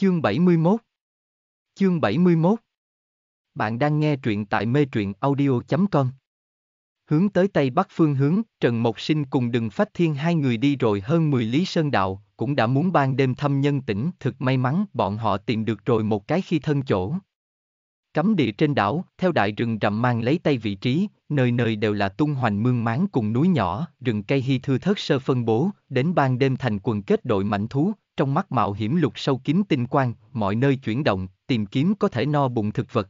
Chương 71 Chương 71 Bạn đang nghe truyện tại mê truyện audio.com Hướng tới Tây Bắc phương hướng, Trần Mộc Sinh cùng Đừng Phách Thiên hai người đi rồi hơn 10 lý sơn đạo, cũng đã muốn ban đêm thăm nhân tỉnh, thực may mắn bọn họ tìm được rồi một cái khi thân chỗ. Cấm địa trên đảo, theo đại rừng rậm mang lấy tay vị trí, nơi nơi đều là tung hoành mương máng cùng núi nhỏ, rừng cây hy thư thất sơ phân bố, đến ban đêm thành quần kết đội mạnh thú, trong mắt mạo hiểm lục sâu kiếm tinh quang, mọi nơi chuyển động, tìm kiếm có thể no bụng thực vật.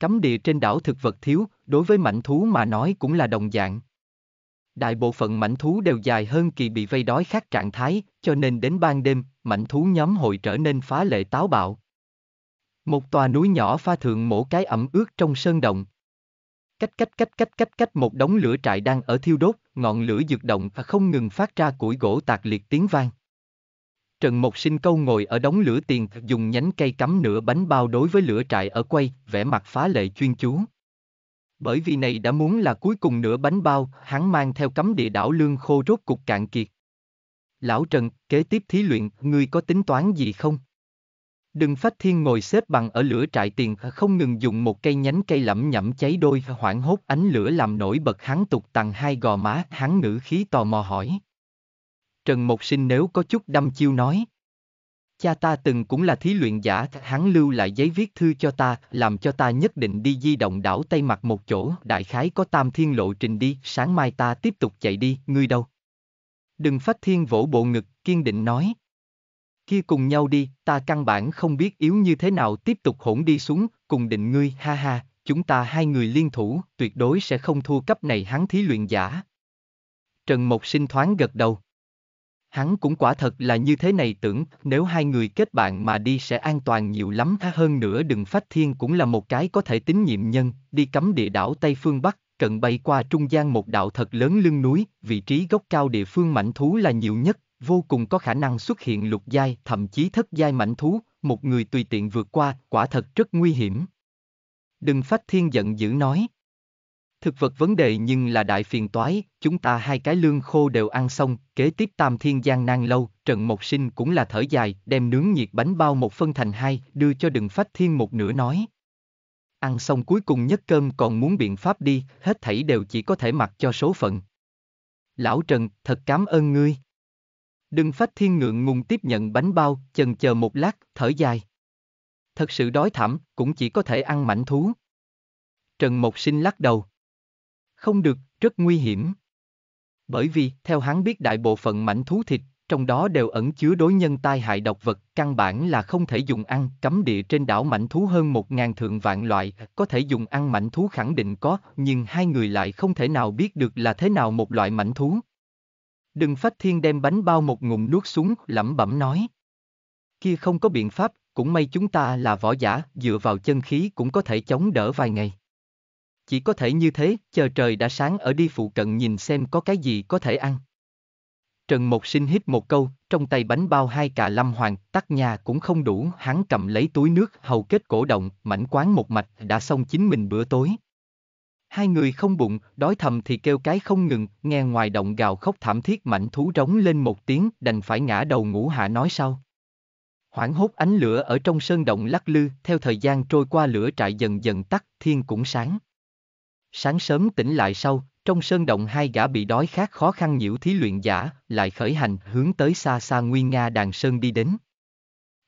Cấm địa trên đảo thực vật thiếu, đối với mảnh thú mà nói cũng là đồng dạng. Đại bộ phận mảnh thú đều dài hơn kỳ bị vây đói khác trạng thái, cho nên đến ban đêm, mảnh thú nhóm hội trở nên phá lệ táo bạo. Một tòa núi nhỏ pha thượng mổ cái ẩm ướt trong sơn động. Cách cách cách cách cách cách một đống lửa trại đang ở thiêu đốt, ngọn lửa dược động và không ngừng phát ra củi gỗ tạc liệt tiếng vang. Trần Mộc Sinh câu ngồi ở đống lửa tiền dùng nhánh cây cắm nửa bánh bao đối với lửa trại ở quay, vẻ mặt phá lệ chuyên chú. Bởi vì này đã muốn là cuối cùng nửa bánh bao, hắn mang theo cắm địa đảo lương khô rốt cục cạn kiệt. Lão Trần, kế tiếp thí luyện, ngươi có tính toán gì không? Đừng phát thiên ngồi xếp bằng ở lửa trại tiền không ngừng dùng một cây nhánh cây lẩm nhẩm cháy đôi hoảng hốt ánh lửa làm nổi bật hắn tục tằng hai gò má, hắn ngữ khí tò mò hỏi. Trần Mộc Sinh nếu có chút đâm chiêu nói. Cha ta từng cũng là thí luyện giả, hắn lưu lại giấy viết thư cho ta, làm cho ta nhất định đi di động đảo Tây Mặt một chỗ, đại khái có tam thiên lộ trình đi, sáng mai ta tiếp tục chạy đi, ngươi đâu? Đừng phát thiên vỗ bộ ngực, kiên định nói. Kia cùng nhau đi, ta căn bản không biết yếu như thế nào tiếp tục hỗn đi xuống, cùng định ngươi, ha ha, chúng ta hai người liên thủ, tuyệt đối sẽ không thua cấp này hắn thí luyện giả. Trần Mộc sinh thoáng gật đầu. Hắn cũng quả thật là như thế này tưởng, nếu hai người kết bạn mà đi sẽ an toàn nhiều lắm ha hơn nữa đừng phách thiên cũng là một cái có thể tín nhiệm nhân, đi cấm địa đảo Tây Phương Bắc, cận bay qua trung gian một đạo thật lớn lưng núi, vị trí gốc cao địa phương mảnh thú là nhiều nhất, vô cùng có khả năng xuất hiện lục giai, thậm chí thất giai mảnh thú, một người tùy tiện vượt qua, quả thật rất nguy hiểm. Đừng phách thiên giận dữ nói. Thực vật vấn đề nhưng là đại phiền toái, chúng ta hai cái lương khô đều ăn xong, kế tiếp tam thiên gian nan lâu, Trần Mộc Sinh cũng là thở dài, đem nướng nhiệt bánh bao một phân thành hai, đưa cho đừng phách thiên một nửa nói. Ăn xong cuối cùng nhất cơm còn muốn biện pháp đi, hết thảy đều chỉ có thể mặc cho số phận. Lão Trần, thật cảm ơn ngươi. Đừng phách thiên ngượng ngùng tiếp nhận bánh bao, chần chờ một lát, thở dài. Thật sự đói thảm, cũng chỉ có thể ăn mảnh thú. Trần Mộc Sinh lắc đầu. Không được, rất nguy hiểm. Bởi vì, theo hắn biết đại bộ phận mảnh thú thịt, trong đó đều ẩn chứa đối nhân tai hại độc vật, căn bản là không thể dùng ăn, cấm địa trên đảo mảnh thú hơn một ngàn thượng vạn loại, có thể dùng ăn mảnh thú khẳng định có, nhưng hai người lại không thể nào biết được là thế nào một loại mảnh thú. Đừng phách thiên đem bánh bao một ngụm nuốt xuống, lẩm bẩm nói. Kia không có biện pháp, cũng may chúng ta là võ giả, dựa vào chân khí cũng có thể chống đỡ vài ngày. Chỉ có thể như thế, chờ trời đã sáng ở đi phụ cận nhìn xem có cái gì có thể ăn. Trần Mộc Sinh hít một câu, trong tay bánh bao hai cà lâm hoàng, tắt nhà cũng không đủ, hắn cầm lấy túi nước, hầu kết cổ động, mảnh quán một mạch, đã xong chính mình bữa tối. Hai người không bụng, đói thầm thì kêu cái không ngừng, nghe ngoài động gào khóc thảm thiết mảnh thú rống lên một tiếng, đành phải ngã đầu ngủ hạ nói sau. Hoảng hốt ánh lửa ở trong sơn động lắc lư, theo thời gian trôi qua lửa trại dần dần tắt, thiên cũng sáng. Sáng sớm tỉnh lại sau, trong sơn động hai gã bị đói khát khó khăn nhiễu thí luyện giả, lại khởi hành hướng tới xa xa Nguyên Nga đàn sơn đi đến.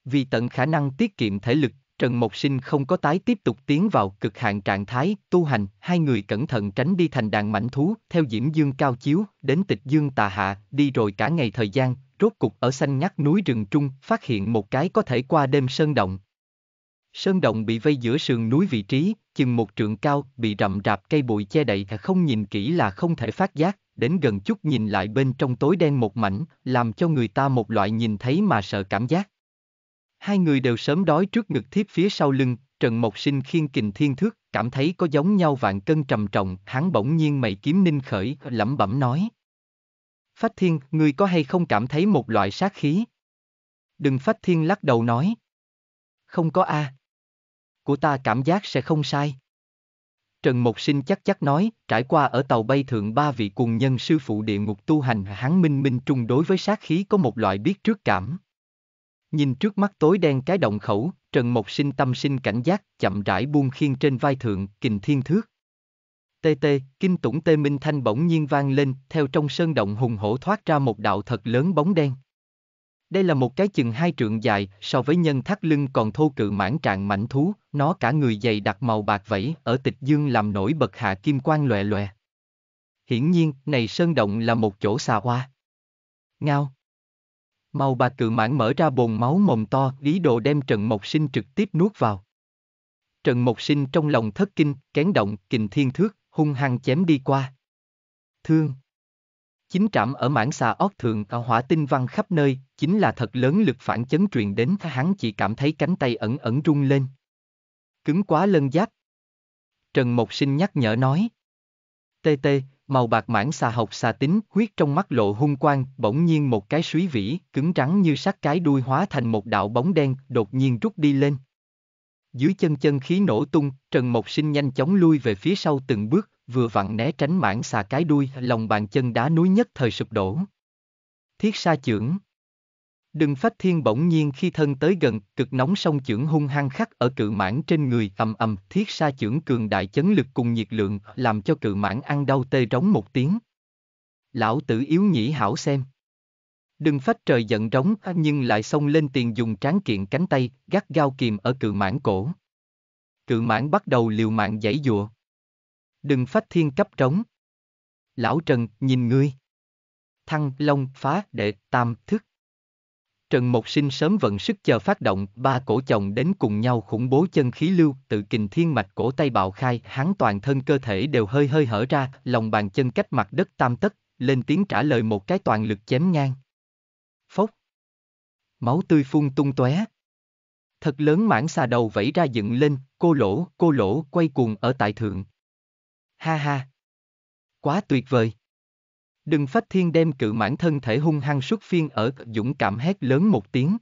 Vì tận khả năng tiết kiệm thể lực, Trần Mộc Sinh không có tái tiếp tục tiến vào cực hạn trạng thái, tu hành, hai người cẩn thận tránh đi thành đàn mảnh thú, theo Diễm Dương cao chiếu, đến tịch Dương tà hạ, đi rồi cả ngày thời gian, rốt cục ở xanh ngắt núi rừng trung, phát hiện một cái có thể qua đêm sơn động. Sơn động bị vây giữa sườn núi vị trí, chừng một trượng cao, bị rậm rạp cây bụi che đậy không nhìn kỹ là không thể phát giác, đến gần chút nhìn lại bên trong tối đen một mảnh, làm cho người ta một loại nhìn thấy mà sợ cảm giác. Hai người đều sớm đói trước ngực thiếp phía sau lưng, Trần Mộc Sinh khiên kình thiên thước, cảm thấy có giống nhau vạn cân trầm trọng, hắn bỗng nhiên mày kiếm ninh khởi, lẩm bẩm nói. Phách Thiên, ngươi có hay không cảm thấy một loại sát khí? Đừng Phách Thiên lắc đầu nói. Không có a, à, của ta cảm giác sẽ không sai. Trần Mộc Sinh chắc chắc nói, trải qua ở tàu bay thượng ba vị cùng nhân sư phụ địa ngục tu hành hắn minh minh trung đối với sát khí có một loại biết trước cảm. Nhìn trước mắt tối đen cái động khẩu, Trần Mộc Sinh tâm sinh cảnh giác, chậm rãi buông khiên trên vai thượng, kình thiên thước. Tê tê, kinh tủng tê minh thanh bỗng nhiên vang lên, theo trong sơn động hùng hổ thoát ra một đạo thật lớn bóng đen. Đây là một cái chừng hai trượng dài, so với nhân thắt lưng còn thô cự mãn trạng mảnh thú, nó cả người dày đặc màu bạc vẫy ở tịch dương làm nổi bật hạ kim quang lòe lòe. Hiển nhiên, này sơn động là một chỗ xà hoa. Ngao. Màu bạc cự mãn mở ra bồn máu mồm to, lý đồ đem Trần Mộc Sinh trực tiếp nuốt vào. Trần Mộc Sinh trong lòng thất kinh, kén động, kình thiên thước, hung hăng chém đi qua. Thương. Chính trạm ở mảng xà ót thường ở hỏa tinh văn khắp nơi, chính là thật lớn lực phản chấn truyền đến hắn chỉ cảm thấy cánh tay ẩn ẩn rung lên. Cứng quá lân giáp. Trần Mộc Sinh nhắc nhở nói. Tê tê, màu bạc mảng xà học xà tính, huyết trong mắt lộ hung quang, bỗng nhiên một cái suý vĩ, cứng rắn như sắt cái đuôi hóa thành một đạo bóng đen, đột nhiên rút đi lên. Dưới chân chân khí nổ tung, Trần Mộc Sinh nhanh chóng lui về phía sau từng bước, vừa vặn né tránh mảng xà cái đuôi, lòng bàn chân đá núi nhất thời sụp đổ. Thiết sa chưởng Đừng phát thiên bỗng nhiên khi thân tới gần, cực nóng sông chưởng hung hăng khắc ở cự mãn trên người ầm ầm, thiết sa chưởng cường đại chấn lực cùng nhiệt lượng, làm cho cự mãn ăn đau tê rống một tiếng. Lão tử yếu nhĩ hảo xem. Đừng phát trời giận rống, nhưng lại xông lên tiền dùng tráng kiện cánh tay, gắt gao kìm ở cự mãn cổ. Cự mãn bắt đầu liều mạng giãy dụa. Đừng phách thiên cấp trống. Lão Trần, nhìn ngươi. Thăng, long, phá, đệ, tam, thức. Trần Mộc Sinh sớm vận sức chờ phát động, ba cổ chồng đến cùng nhau khủng bố chân khí lưu, tự kình thiên mạch cổ tay bạo khai, hắn toàn thân cơ thể đều hơi hơi hở ra, lòng bàn chân cách mặt đất tam tất, lên tiếng trả lời một cái toàn lực chém ngang. Phốc. Máu tươi phun tung tóe. Thật lớn mãn xà đầu vẫy ra dựng lên, cô lỗ, cô lỗ quay cuồng ở tại thượng ha ha. Quá tuyệt vời. Đừng phách thiên đem cự mãn thân thể hung hăng xuất phiên ở dũng cảm hét lớn một tiếng.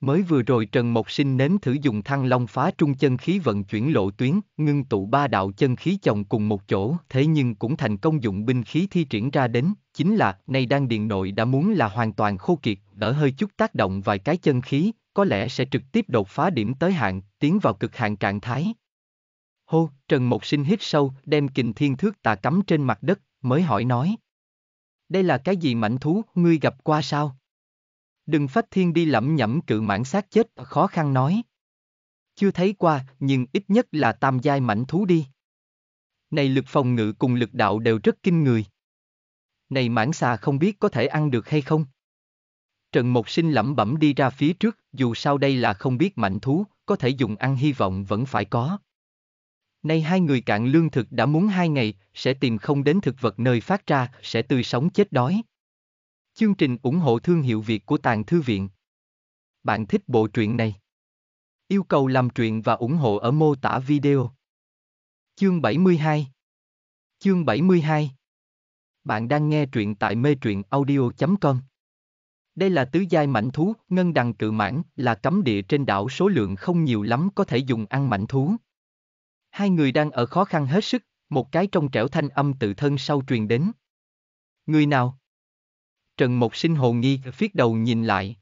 Mới vừa rồi Trần Mộc Sinh nếm thử dùng thăng long phá trung chân khí vận chuyển lộ tuyến, ngưng tụ ba đạo chân khí chồng cùng một chỗ, thế nhưng cũng thành công dụng binh khí thi triển ra đến, chính là, nay đang điện nội đã muốn là hoàn toàn khô kiệt, đỡ hơi chút tác động vài cái chân khí, có lẽ sẽ trực tiếp đột phá điểm tới hạn, tiến vào cực hạn trạng thái. Hô, Trần Mộc Sinh hít sâu, đem kình thiên thước tà cắm trên mặt đất, mới hỏi nói. Đây là cái gì mảnh thú, ngươi gặp qua sao? Đừng phát thiên đi lẩm nhẩm cự mãn xác chết, khó khăn nói. Chưa thấy qua, nhưng ít nhất là tam giai mảnh thú đi. Này lực phòng ngự cùng lực đạo đều rất kinh người. Này mãn xà không biết có thể ăn được hay không? Trần Mộc Sinh lẩm bẩm đi ra phía trước, dù sao đây là không biết mạnh thú, có thể dùng ăn hy vọng vẫn phải có. Nay hai người cạn lương thực đã muốn hai ngày, sẽ tìm không đến thực vật nơi phát ra, sẽ tươi sống chết đói. Chương trình ủng hộ thương hiệu Việt của Tàng Thư Viện. Bạn thích bộ truyện này? Yêu cầu làm truyện và ủng hộ ở mô tả video. Chương 72 Chương 72 Bạn đang nghe truyện tại mê truyện audio.com Đây là tứ giai mảnh thú, ngân đằng cự mãn, là cấm địa trên đảo số lượng không nhiều lắm có thể dùng ăn mảnh thú. Hai người đang ở khó khăn hết sức, một cái trong trẻo thanh âm tự thân sau truyền đến. Người nào? Trần Mộc Sinh hồ nghi, phiết đầu nhìn lại.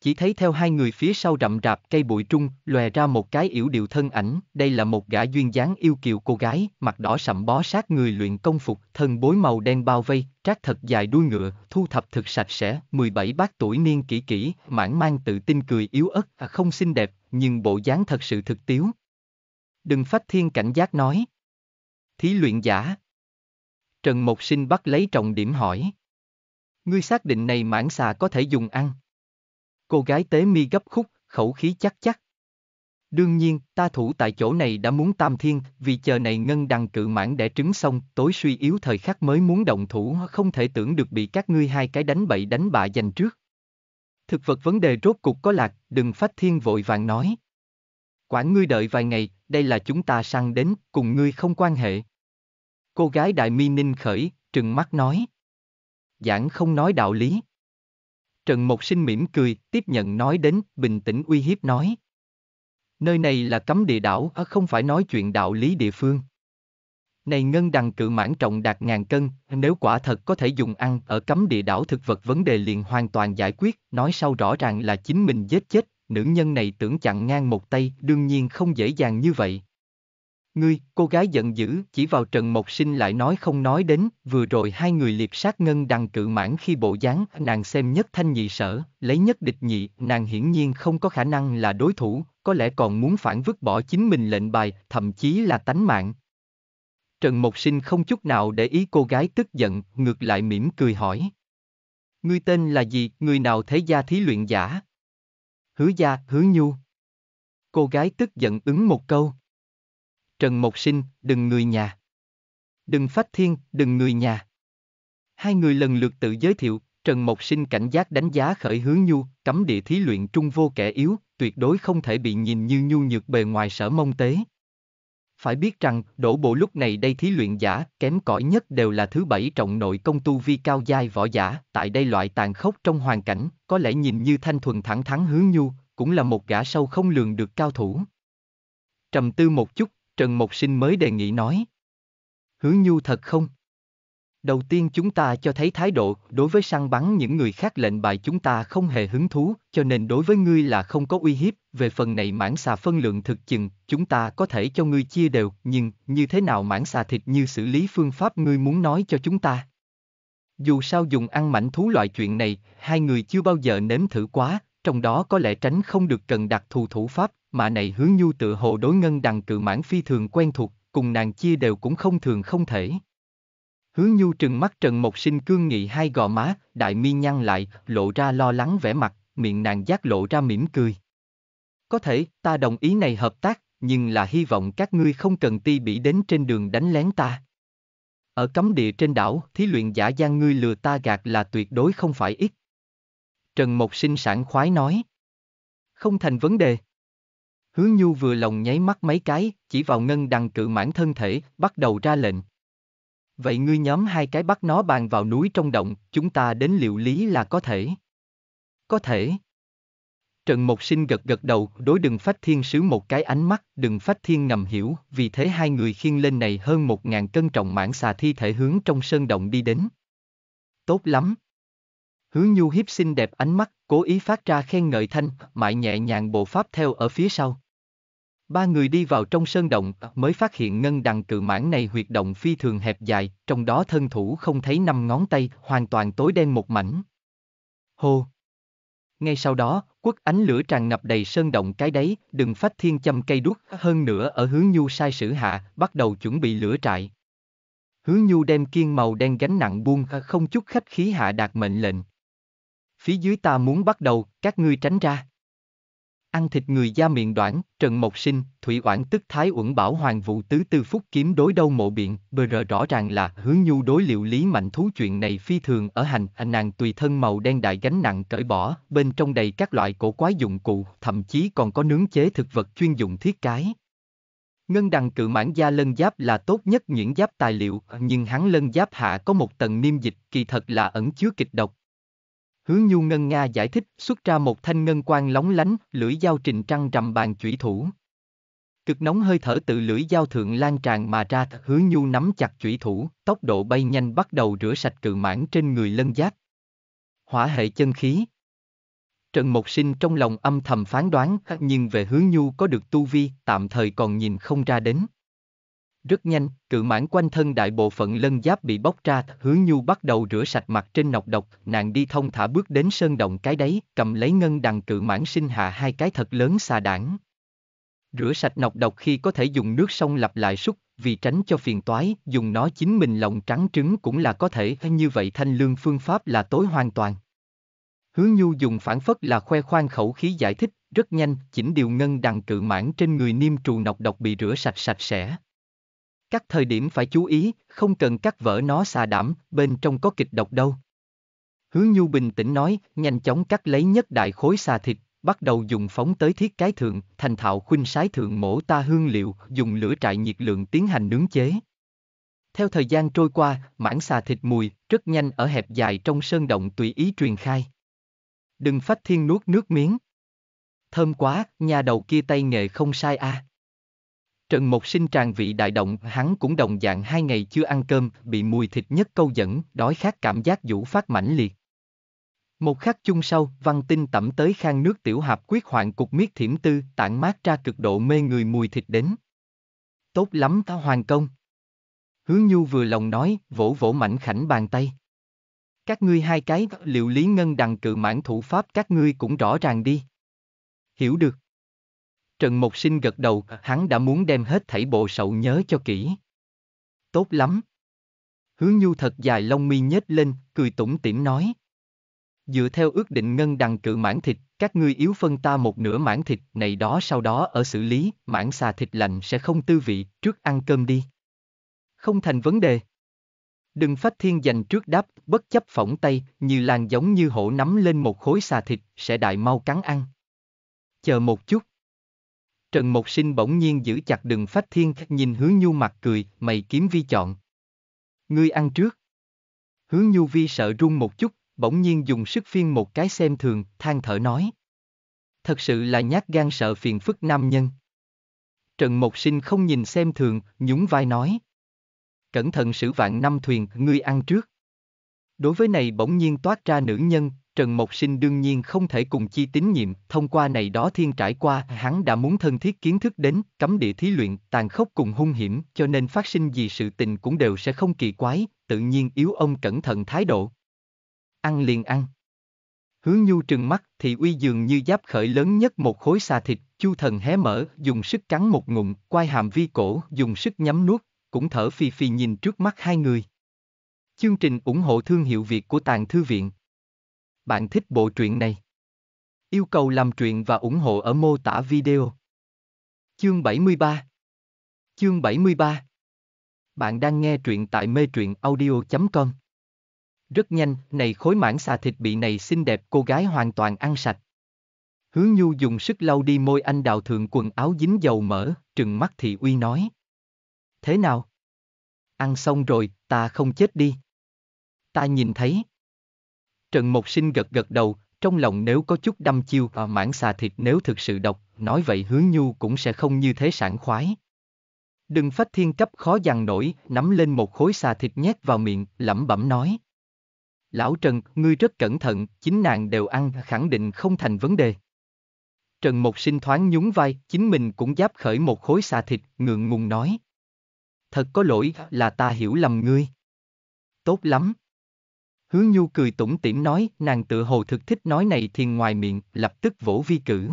Chỉ thấy theo hai người phía sau rậm rạp cây bụi trung, lòe ra một cái yểu điệu thân ảnh, đây là một gã duyên dáng yêu kiều cô gái, mặt đỏ sậm bó sát người luyện công phục, thân bối màu đen bao vây, trác thật dài đuôi ngựa, thu thập thực sạch sẽ, 17 bát tuổi niên kỹ kỹ, mãn mang tự tin cười yếu ớt, à không xinh đẹp, nhưng bộ dáng thật sự thực tiếu, Đừng phách thiên cảnh giác nói. Thí luyện giả. Trần Mộc Sinh bắt lấy trọng điểm hỏi. Ngươi xác định này mãn xà có thể dùng ăn. Cô gái tế mi gấp khúc, khẩu khí chắc chắc. Đương nhiên, ta thủ tại chỗ này đã muốn tam thiên, vì chờ này ngân đăng cự mãn đẻ trứng xong, tối suy yếu thời khắc mới muốn động thủ không thể tưởng được bị các ngươi hai cái đánh bậy đánh bạ giành trước. Thực vật vấn đề rốt cục có lạc, đừng phát thiên vội vàng nói quản ngươi đợi vài ngày, đây là chúng ta săn đến, cùng ngươi không quan hệ. Cô gái đại mi ninh khởi, trừng mắt nói. Giảng không nói đạo lý. Trần Mộc Sinh mỉm cười, tiếp nhận nói đến, bình tĩnh uy hiếp nói. Nơi này là cấm địa đảo, à, không phải nói chuyện đạo lý địa phương. Này ngân đằng cự mãn trọng đạt ngàn cân, nếu quả thật có thể dùng ăn ở cấm địa đảo thực vật vấn đề liền hoàn toàn giải quyết, nói sau rõ ràng là chính mình giết chết, nữ nhân này tưởng chặn ngang một tay đương nhiên không dễ dàng như vậy. Ngươi, cô gái giận dữ, chỉ vào Trần Mộc Sinh lại nói không nói đến, vừa rồi hai người liệt sát ngân đằng cự mãn khi bộ dáng, nàng xem nhất thanh nhị sở, lấy nhất địch nhị, nàng hiển nhiên không có khả năng là đối thủ, có lẽ còn muốn phản vứt bỏ chính mình lệnh bài, thậm chí là tánh mạng. Trần Mộc Sinh không chút nào để ý cô gái tức giận, ngược lại mỉm cười hỏi. Ngươi tên là gì, người nào thế gia thí luyện giả? hứa gia, hứa nhu. Cô gái tức giận ứng một câu. Trần Mộc Sinh, đừng người nhà. Đừng phát thiên, đừng người nhà. Hai người lần lượt tự giới thiệu, Trần Mộc Sinh cảnh giác đánh giá khởi hứa nhu, cấm địa thí luyện trung vô kẻ yếu, tuyệt đối không thể bị nhìn như nhu nhược bề ngoài sở mông tế. Phải biết rằng, đổ bộ lúc này đây thí luyện giả, kém cỏi nhất đều là thứ bảy trọng nội công tu vi cao giai võ giả, tại đây loại tàn khốc trong hoàn cảnh, có lẽ nhìn như thanh thuần thẳng thắn hướng nhu, cũng là một gã sâu không lường được cao thủ. Trầm tư một chút, Trần Mộc Sinh mới đề nghị nói. Hướng nhu thật không? Đầu tiên chúng ta cho thấy thái độ đối với săn bắn những người khác lệnh bài chúng ta không hề hứng thú, cho nên đối với ngươi là không có uy hiếp, về phần này mãn xà phân lượng thực chừng, chúng ta có thể cho ngươi chia đều, nhưng như thế nào mãn xà thịt như xử lý phương pháp ngươi muốn nói cho chúng ta. Dù sao dùng ăn mảnh thú loại chuyện này, hai người chưa bao giờ nếm thử quá, trong đó có lẽ tránh không được cần đặc thù thủ pháp, mà này hướng nhu tự hồ đối ngân đằng cự mãn phi thường quen thuộc, cùng nàng chia đều cũng không thường không thể. Hứa Nhu trừng mắt Trần Mộc Sinh cương nghị hai gò má, đại mi nhăn lại, lộ ra lo lắng vẻ mặt, miệng nàng giác lộ ra mỉm cười. Có thể, ta đồng ý này hợp tác, nhưng là hy vọng các ngươi không cần ti bị đến trên đường đánh lén ta. Ở cấm địa trên đảo, thí luyện giả gian ngươi lừa ta gạt là tuyệt đối không phải ít. Trần Mộc Sinh sảng khoái nói. Không thành vấn đề. Hứa Nhu vừa lòng nháy mắt mấy cái, chỉ vào ngân đằng cự mãn thân thể, bắt đầu ra lệnh. Vậy ngươi nhóm hai cái bắt nó bàn vào núi trong động, chúng ta đến liệu lý là có thể. Có thể. Trần Mộc Sinh gật gật đầu, đối đừng phách thiên sứ một cái ánh mắt, đừng phách thiên ngầm hiểu, vì thế hai người khiêng lên này hơn một ngàn cân trọng mãn xà thi thể hướng trong sơn động đi đến. Tốt lắm. Hứa nhu hiếp xinh đẹp ánh mắt, cố ý phát ra khen ngợi thanh, mại nhẹ nhàng bộ pháp theo ở phía sau. Ba người đi vào trong sơn động, mới phát hiện ngân đằng cự mãn này huyệt động phi thường hẹp dài, trong đó thân thủ không thấy năm ngón tay, hoàn toàn tối đen một mảnh. Hô! Ngay sau đó, quất ánh lửa tràn ngập đầy sơn động cái đấy, đừng phát thiên châm cây đuốc, hơn nữa ở hướng nhu sai sử hạ, bắt đầu chuẩn bị lửa trại. Hướng nhu đem kiên màu đen gánh nặng buông không chút khách khí hạ đạt mệnh lệnh. Phía dưới ta muốn bắt đầu, các ngươi tránh ra ăn thịt người da miệng đoạn Trần Mộc Sinh, Thủy Oản tức Thái Uẩn Bảo Hoàng Vũ Tứ Tư Phúc kiếm đối đâu mộ biện, bờ rờ rõ ràng là hướng nhu đối liệu lý mạnh thú chuyện này phi thường ở hành, à nàng tùy thân màu đen đại gánh nặng cởi bỏ, bên trong đầy các loại cổ quái dụng cụ, thậm chí còn có nướng chế thực vật chuyên dụng thiết cái. Ngân đằng cự mãn da lân giáp là tốt nhất nhuyễn giáp tài liệu, nhưng hắn lân giáp hạ có một tầng niêm dịch kỳ thật là ẩn chứa kịch độc, Hướng Nhu Ngân Nga giải thích, xuất ra một thanh ngân quan lóng lánh, lưỡi dao trình trăng rằm bàn chủy thủ. Cực nóng hơi thở từ lưỡi dao thượng lan tràn mà ra, Hướng Nhu nắm chặt chủy thủ, tốc độ bay nhanh bắt đầu rửa sạch cự mãn trên người lân giác. Hỏa hệ chân khí, Trần Mộc Sinh trong lòng âm thầm phán đoán, nhưng về hướng nhu có được tu vi, tạm thời còn nhìn không ra đến. Rất nhanh, cự mãn quanh thân đại bộ phận lân giáp bị bóc ra, hứa nhu bắt đầu rửa sạch mặt trên nọc độc, nàng đi thông thả bước đến sơn động cái đấy, cầm lấy ngân đằng cự mãn sinh hạ hai cái thật lớn xà đảng. Rửa sạch nọc độc khi có thể dùng nước sông lặp lại súc, vì tránh cho phiền toái, dùng nó chính mình lòng trắng trứng cũng là có thể, như vậy thanh lương phương pháp là tối hoàn toàn. hứa nhu dùng phản phất là khoe khoang khẩu khí giải thích, rất nhanh, chỉnh điều ngân đằng cự mãn trên người niêm trù nọc độc bị rửa sạch sạch sẽ. Các thời điểm phải chú ý, không cần cắt vỡ nó xà đảm, bên trong có kịch độc đâu. Hứa Nhu bình tĩnh nói, nhanh chóng cắt lấy nhất đại khối xà thịt, bắt đầu dùng phóng tới thiết cái thượng, thành thạo khuynh sái thượng mổ ta hương liệu, dùng lửa trại nhiệt lượng tiến hành nướng chế. Theo thời gian trôi qua, mảng xà thịt mùi, rất nhanh ở hẹp dài trong sơn động tùy ý truyền khai. Đừng phách thiên nuốt nước miếng. Thơm quá, nhà đầu kia tay nghề không sai a. À. Trần Mộc Sinh tràn vị đại động, hắn cũng đồng dạng hai ngày chưa ăn cơm, bị mùi thịt nhất câu dẫn, đói khát cảm giác vũ phát mãnh liệt. Một khắc chung sau, văn tinh tẩm tới khang nước tiểu hạp quyết hoạn cục miết thiểm tư, tản mát ra cực độ mê người mùi thịt đến. Tốt lắm ta hoàn công. Hướng Nhu vừa lòng nói, vỗ vỗ mảnh khảnh bàn tay. Các ngươi hai cái, liệu lý ngân đằng cự mãn thủ pháp các ngươi cũng rõ ràng đi. Hiểu được. Trần Mộc Sinh gật đầu, hắn đã muốn đem hết thảy bộ sậu nhớ cho kỹ. Tốt lắm. Hướng nhu thật dài lông mi nhếch lên, cười tủm tỉm nói. Dựa theo ước định ngân đằng cự mãn thịt, các ngươi yếu phân ta một nửa mãn thịt này đó sau đó ở xử lý, mãn xà thịt lạnh sẽ không tư vị, trước ăn cơm đi. Không thành vấn đề. Đừng phát thiên dành trước đáp, bất chấp phỏng tay, như làn giống như hổ nắm lên một khối xà thịt, sẽ đại mau cắn ăn. Chờ một chút. Trần Mộc Sinh bỗng nhiên giữ chặt đường phách thiên nhìn hướng nhu mặt cười, mày kiếm vi chọn. Ngươi ăn trước. Hướng nhu vi sợ run một chút, bỗng nhiên dùng sức phiên một cái xem thường, than thở nói. Thật sự là nhát gan sợ phiền phức nam nhân. Trần Mộc Sinh không nhìn xem thường, nhún vai nói. Cẩn thận sử vạn năm thuyền, ngươi ăn trước. Đối với này bỗng nhiên toát ra nữ nhân, Trần Mộc Sinh đương nhiên không thể cùng chi tín nhiệm, thông qua này đó thiên trải qua, hắn đã muốn thân thiết kiến thức đến, cấm địa thí luyện, tàn khốc cùng hung hiểm, cho nên phát sinh gì sự tình cũng đều sẽ không kỳ quái, tự nhiên yếu ông cẩn thận thái độ. Ăn liền ăn. Hướng nhu trừng mắt, thị uy dường như giáp khởi lớn nhất một khối xà thịt, chu thần hé mở, dùng sức cắn một ngụm, quai hàm vi cổ, dùng sức nhắm nuốt, cũng thở phì phì nhìn trước mắt hai người. Chương trình ủng hộ thương hiệu Việt của Tàng Thư Viện bạn thích bộ truyện này. Yêu cầu làm truyện và ủng hộ ở mô tả video. Chương 73 Chương 73 Bạn đang nghe truyện tại mê truyện audio.com Rất nhanh, này khối mảng xà thịt bị này xinh đẹp cô gái hoàn toàn ăn sạch. Hướng Nhu dùng sức lau đi môi anh đào thượng quần áo dính dầu mỡ, trừng mắt thị uy nói. Thế nào? Ăn xong rồi, ta không chết đi. Ta nhìn thấy. Trần Mộc Sinh gật gật đầu, trong lòng nếu có chút đâm chiêu và mảng xà thịt nếu thực sự độc, nói vậy hướng nhu cũng sẽ không như thế sảng khoái. Đừng phát thiên cấp khó dằn nổi, nắm lên một khối xà thịt nhét vào miệng, lẩm bẩm nói. Lão Trần, ngươi rất cẩn thận, chính nàng đều ăn, khẳng định không thành vấn đề. Trần Mộc Sinh thoáng nhún vai, chính mình cũng giáp khởi một khối xà thịt, ngượng ngùng nói. Thật có lỗi, là ta hiểu lầm ngươi. Tốt lắm. Hứa Nhu cười tủm tỉm nói, nàng tự hồ thực thích nói này thì ngoài miệng, lập tức vỗ vi cử.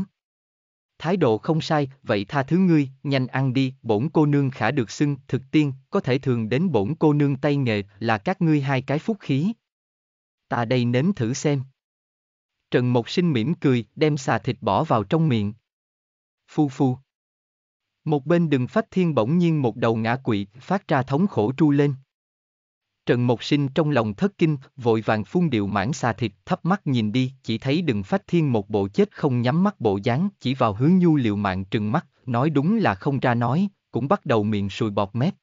Thái độ không sai, vậy tha thứ ngươi, nhanh ăn đi, bổn cô nương khả được xưng, thực tiên, có thể thường đến bổn cô nương tay nghề, là các ngươi hai cái phúc khí. Ta đây nếm thử xem. Trần Mộc Sinh mỉm cười, đem xà thịt bỏ vào trong miệng. Phu phu. Một bên đừng phách thiên bỗng nhiên một đầu ngã quỵ, phát ra thống khổ tru lên. Trần Mộc Sinh trong lòng thất kinh, vội vàng phun điệu mãn xà thịt, thấp mắt nhìn đi, chỉ thấy đừng phách thiên một bộ chết không nhắm mắt bộ dáng, chỉ vào hướng nhu liệu mạng trừng mắt, nói đúng là không ra nói, cũng bắt đầu miệng sùi bọt mép.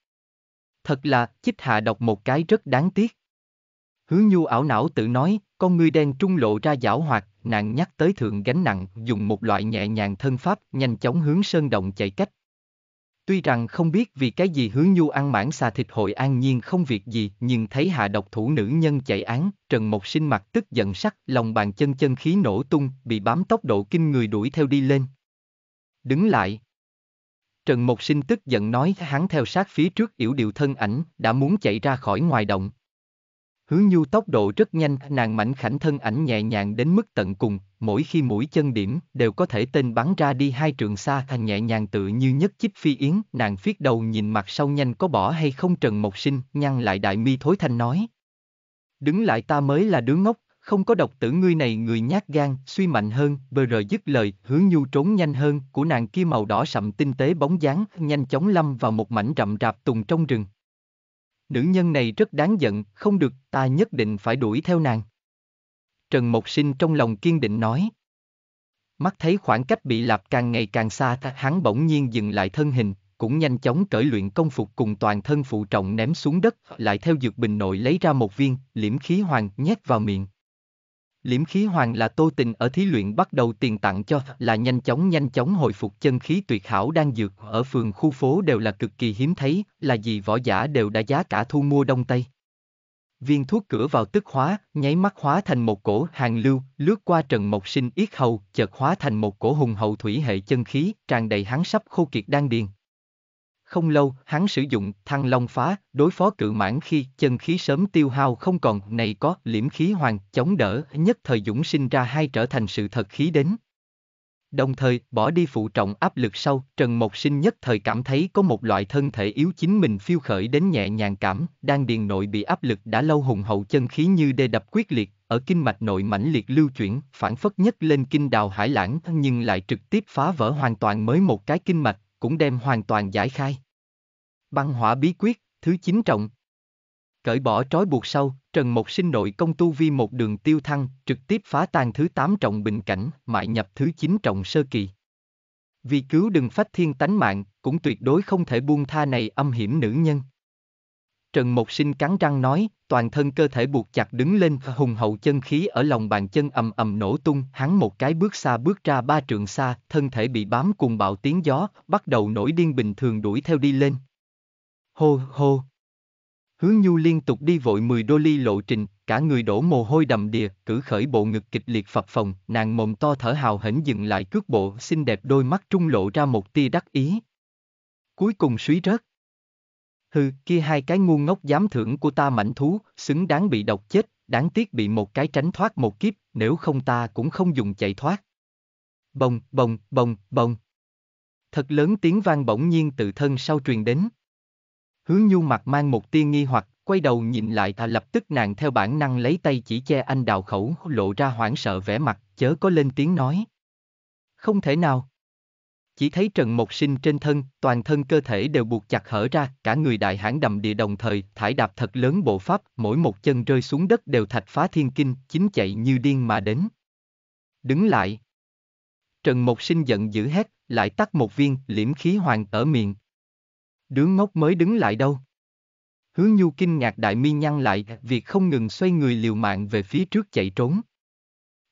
Thật là, chích hạ độc một cái rất đáng tiếc. Hướng nhu ảo não tự nói, con ngươi đen trung lộ ra giảo hoạt, nàng nhắc tới thượng gánh nặng, dùng một loại nhẹ nhàng thân pháp, nhanh chóng hướng sơn động chạy cách, Tuy rằng không biết vì cái gì hướng nhu ăn mãn xà thịt hội an nhiên không việc gì nhưng thấy hạ độc thủ nữ nhân chạy án, Trần Mộc sinh mặt tức giận sắc, lòng bàn chân chân khí nổ tung, bị bám tốc độ kinh người đuổi theo đi lên. Đứng lại. Trần Mộc sinh tức giận nói hắn theo sát phía trước yểu điệu thân ảnh, đã muốn chạy ra khỏi ngoài động. Hướng nhu tốc độ rất nhanh, nàng mảnh khảnh thân ảnh nhẹ nhàng đến mức tận cùng, mỗi khi mũi chân điểm đều có thể tên bắn ra đi hai trường xa thành nhẹ nhàng tự như nhất chích phi yến, nàng phiết đầu nhìn mặt sau nhanh có bỏ hay không trần mộc sinh, nhăn lại đại mi thối thanh nói. Đứng lại ta mới là đứa ngốc, không có độc tử ngươi này người nhát gan, suy mạnh hơn, bờ rờ dứt lời, hướng nhu trốn nhanh hơn, của nàng kia màu đỏ sậm tinh tế bóng dáng, nhanh chóng lâm vào một mảnh rậm rạp tùng trong rừng. Nữ nhân này rất đáng giận, không được, ta nhất định phải đuổi theo nàng. Trần Mộc Sinh trong lòng kiên định nói. Mắt thấy khoảng cách bị lạp càng ngày càng xa hắn bỗng nhiên dừng lại thân hình, cũng nhanh chóng cởi luyện công phục cùng toàn thân phụ trọng ném xuống đất, lại theo dược bình nội lấy ra một viên, liễm khí hoàng nhét vào miệng. Liễm khí hoàng là tô tình ở thí luyện bắt đầu tiền tặng cho, là nhanh chóng nhanh chóng hồi phục chân khí tuyệt hảo đang dược, ở phường khu phố đều là cực kỳ hiếm thấy, là gì võ giả đều đã giá cả thu mua đông tây viên thuốc cửa vào tức hóa, nháy mắt hóa thành một cổ hàng lưu, lướt qua Trần Mộc Sinh yết hầu, chợt hóa thành một cổ hùng hậu thủy hệ chân khí, tràn đầy hắn sắp khô kiệt đan điền. Không lâu, hắn sử dụng thăng long phá, đối phó cự mãn khi chân khí sớm tiêu hao không còn, này có liễm khí hoàng, chống đỡ, nhất thời dũng sinh ra hai trở thành sự thật khí đến. Đồng thời, bỏ đi phụ trọng áp lực sau, Trần Mộc Sinh nhất thời cảm thấy có một loại thân thể yếu chính mình phiêu khởi đến nhẹ nhàng cảm, đang điền nội bị áp lực đã lâu hùng hậu chân khí như đê đập quyết liệt, ở kinh mạch nội mãnh liệt lưu chuyển, phản phất nhất lên kinh đào hải lãng nhưng lại trực tiếp phá vỡ hoàn toàn mới một cái kinh mạch, cũng đem hoàn toàn giải khai. Băng hỏa bí quyết, thứ chín trọng. Cởi bỏ trói buộc sau, Trần Mộc Sinh nội công tu vi một đường tiêu thăng, trực tiếp phá tan thứ 8 trọng bình cảnh, mại nhập thứ 9 trọng sơ kỳ. Vì cứu đừng phách thiên tánh mạng, cũng tuyệt đối không thể buông tha này âm hiểm nữ nhân. Trần Mộc Sinh cắn răng nói, toàn thân cơ thể buộc chặt đứng lên, hùng hậu chân khí ở lòng bàn chân ầm ầm nổ tung, hắn một cái bước xa bước ra ba trượng xa, thân thể bị bám cùng bạo tiếng gió, bắt đầu nổi điên bình thường đuổi theo đi lên. Hô hô! Hứa Nhu liên tục đi vội 10 đô ly lộ trình, cả người đổ mồ hôi đầm đìa, cử khởi bộ ngực kịch liệt phập phồng, nàng mồm to thở hào hển dừng lại cước bộ xinh đẹp đôi mắt trung lộ ra một tia đắc ý. Cuối cùng suý rớt. Hừ, kia hai cái ngu ngốc dám thưởng của ta mảnh thú, xứng đáng bị độc chết, đáng tiếc bị một cái tránh thoát một kiếp, nếu không ta cũng không dùng chạy thoát. Bồng, bồng, bồng, bồng. Thật lớn tiếng vang bỗng nhiên từ thân sau truyền đến. Hướng nhu mặt mang một tia nghi hoặc, quay đầu nhìn lại thà lập tức nàng theo bản năng lấy tay chỉ che anh đào khẩu lộ ra hoảng sợ vẻ mặt, chớ có lên tiếng nói. Không thể nào. Chỉ thấy Trần Mộc Sinh trên thân, toàn thân cơ thể đều buộc chặt hở ra, cả người đại hãn đầm địa đồng thời, thải đạp thật lớn bộ pháp, mỗi một chân rơi xuống đất đều thạch phá thiên kinh, chính chạy như điên mà đến. Đứng lại. Trần Mộc Sinh giận dữ hét, lại tắt một viên, liễm khí hoàng ở miệng, đứa ngốc mới đứng lại đâu. Hứa Nhu kinh ngạc đại mi nhăn lại, việc không ngừng xoay người liều mạng về phía trước chạy trốn.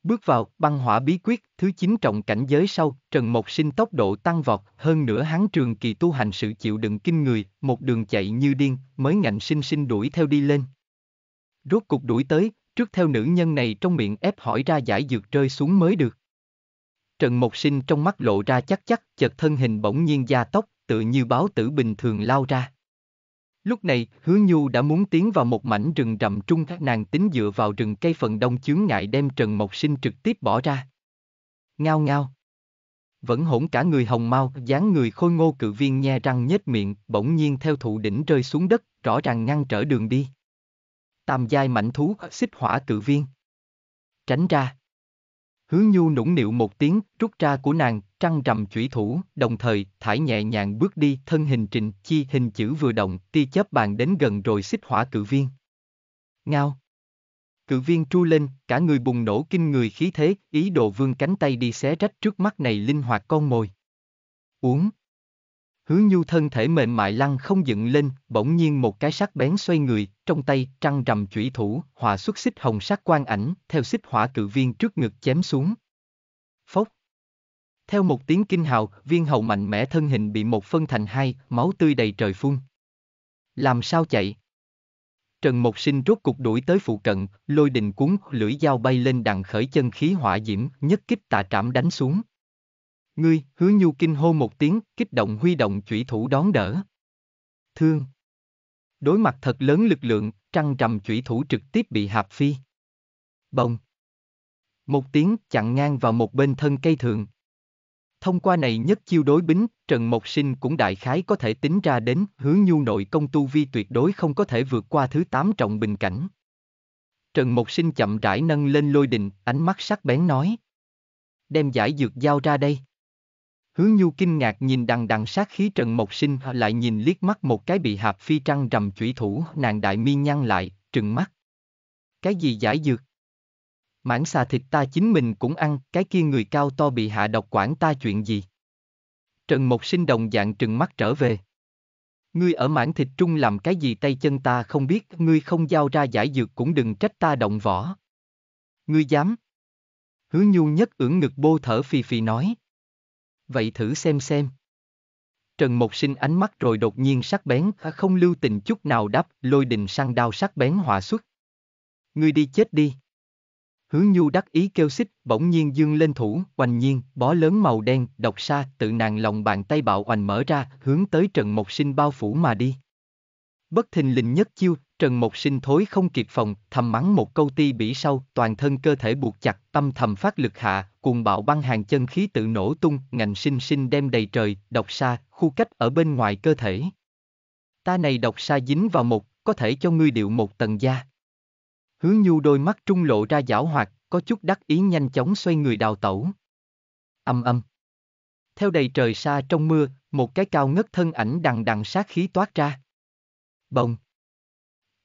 Bước vào, băng hỏa bí quyết, thứ chín trọng cảnh giới sau, Trần Mộc Sinh tốc độ tăng vọt, hơn nữa hắn trường kỳ tu hành sự chịu đựng kinh người, một đường chạy như điên, mới ngạnh sinh sinh đuổi theo đi lên. Rốt cục đuổi tới, trước theo nữ nhân này trong miệng ép hỏi ra giải dược rơi xuống mới được. Trần Mộc Sinh trong mắt lộ ra chắc chắc, chợt thân hình bỗng nhiên gia tốc, tựa như báo tử bình thường lao ra. Lúc này, hứa nhu đã muốn tiến vào một mảnh rừng rậm trung các nàng tính dựa vào rừng cây phần đông chướng ngại đem Trần Mộc Sinh trực tiếp bỏ ra. Ngao ngao. Vẫn hỗn cả người hồng mau, dáng người khôi ngô cự viên nhe răng nhếch miệng, bỗng nhiên theo thụ đỉnh rơi xuống đất, rõ ràng ngăn trở đường đi. Tam giai mạnh thú, xích hỏa cự viên. Tránh ra. Hứa Nhu nũng nịu một tiếng, rút ra của nàng, trăng rằm chủy thủ, đồng thời, thải nhẹ nhàng bước đi, thân hình trình, chi hình chữ vừa động, ti chớp bàn đến gần rồi xích hỏa cử viên. Ngao. cử viên tru lên, cả người bùng nổ kinh người khí thế, ý đồ vương cánh tay đi xé rách trước mắt này linh hoạt con mồi. Uống. Hứa nhu thân thể mềm mại lăn không dựng lên, bỗng nhiên một cái sắc bén xoay người, trong tay trăng rằm chủy thủ, hòa xuất xích hồng sắc quang ảnh, theo xích hỏa cự viên trước ngực chém xuống. Phốc. Theo một tiếng kinh hào, viên hầu mạnh mẽ thân hình bị một phân thành hai, máu tươi đầy trời phun. Làm sao chạy? Trần Mộc Sinh rốt cục đuổi tới phụ cận, lôi đình cuốn, lưỡi dao bay lên đằng khởi chân khí hỏa diễm, nhất kích tạ trảm đánh xuống. Ngươi, hứa nhu kinh hô một tiếng, kích động huy động chủy thủ đón đỡ. Thương. Đối mặt thật lớn lực lượng, trăng trầm chủy thủ trực tiếp bị hạp phi. Bồng, Một tiếng chặn ngang vào một bên thân cây thượng. Thông qua này nhất chiêu đối bính, Trần Mộc Sinh cũng đại khái có thể tính ra đến hứa nhu nội công tu vi tuyệt đối không có thể vượt qua thứ tám trọng bình cảnh. Trần Mộc Sinh chậm rãi nâng lên lôi đình, ánh mắt sắc bén nói. Đem giải dược giao ra đây. Hứa Nhu kinh ngạc nhìn đằng đằng sát khí Trần Mộc Sinh lại nhìn liếc mắt một cái bị hạp phi trăng rầm chủy thủ nàng đại mi nhăn lại, trừng mắt. Cái gì giải dược? Mãn xà thịt ta chính mình cũng ăn, cái kia người cao to bị hạ độc quản ta chuyện gì? Trần Mộc Sinh đồng dạng trừng mắt trở về. Ngươi ở mãn thịt trung làm cái gì tay chân ta không biết, ngươi không giao ra giải dược cũng đừng trách ta động võ. Ngươi dám. Hứa nhu nhất ưỡng ngực bô thở phì phì nói vậy thử xem xem. Trần Mộc Sinh ánh mắt rồi đột nhiên sắc bén, à, không lưu tình chút nào đáp, lôi đình sang đao sắc bén họa xuất. Ngươi đi chết đi. Hứa Nhu đắc ý kêu xích, bỗng nhiên dương lên thủ, oanh nhiên, bó lớn màu đen, độc sa, tự nàng lòng bàn tay bạo oành mở ra, hướng tới Trần Mộc Sinh bao phủ mà đi. Bất thình lình nhất chiêu, Trần Mộc Sinh thối không kịp phòng, thầm mắng một câu ti bỉ sau, toàn thân cơ thể buộc chặt, tâm thầm phát lực hạ, cuồng bạo băng hàng chân khí tự nổ tung, ngành sinh sinh đem đầy trời, độc sa, khu cách ở bên ngoài cơ thể. Ta này độc sa dính vào một, có thể cho ngươi điệu một tầng da. Hướng nhu đôi mắt trung lộ ra giảo hoạt, có chút đắc ý nhanh chóng xoay người đào tẩu. Âm âm. Theo đầy trời xa trong mưa, một cái cao ngất thân ảnh đằng đằng sát khí toát ra. Bồng.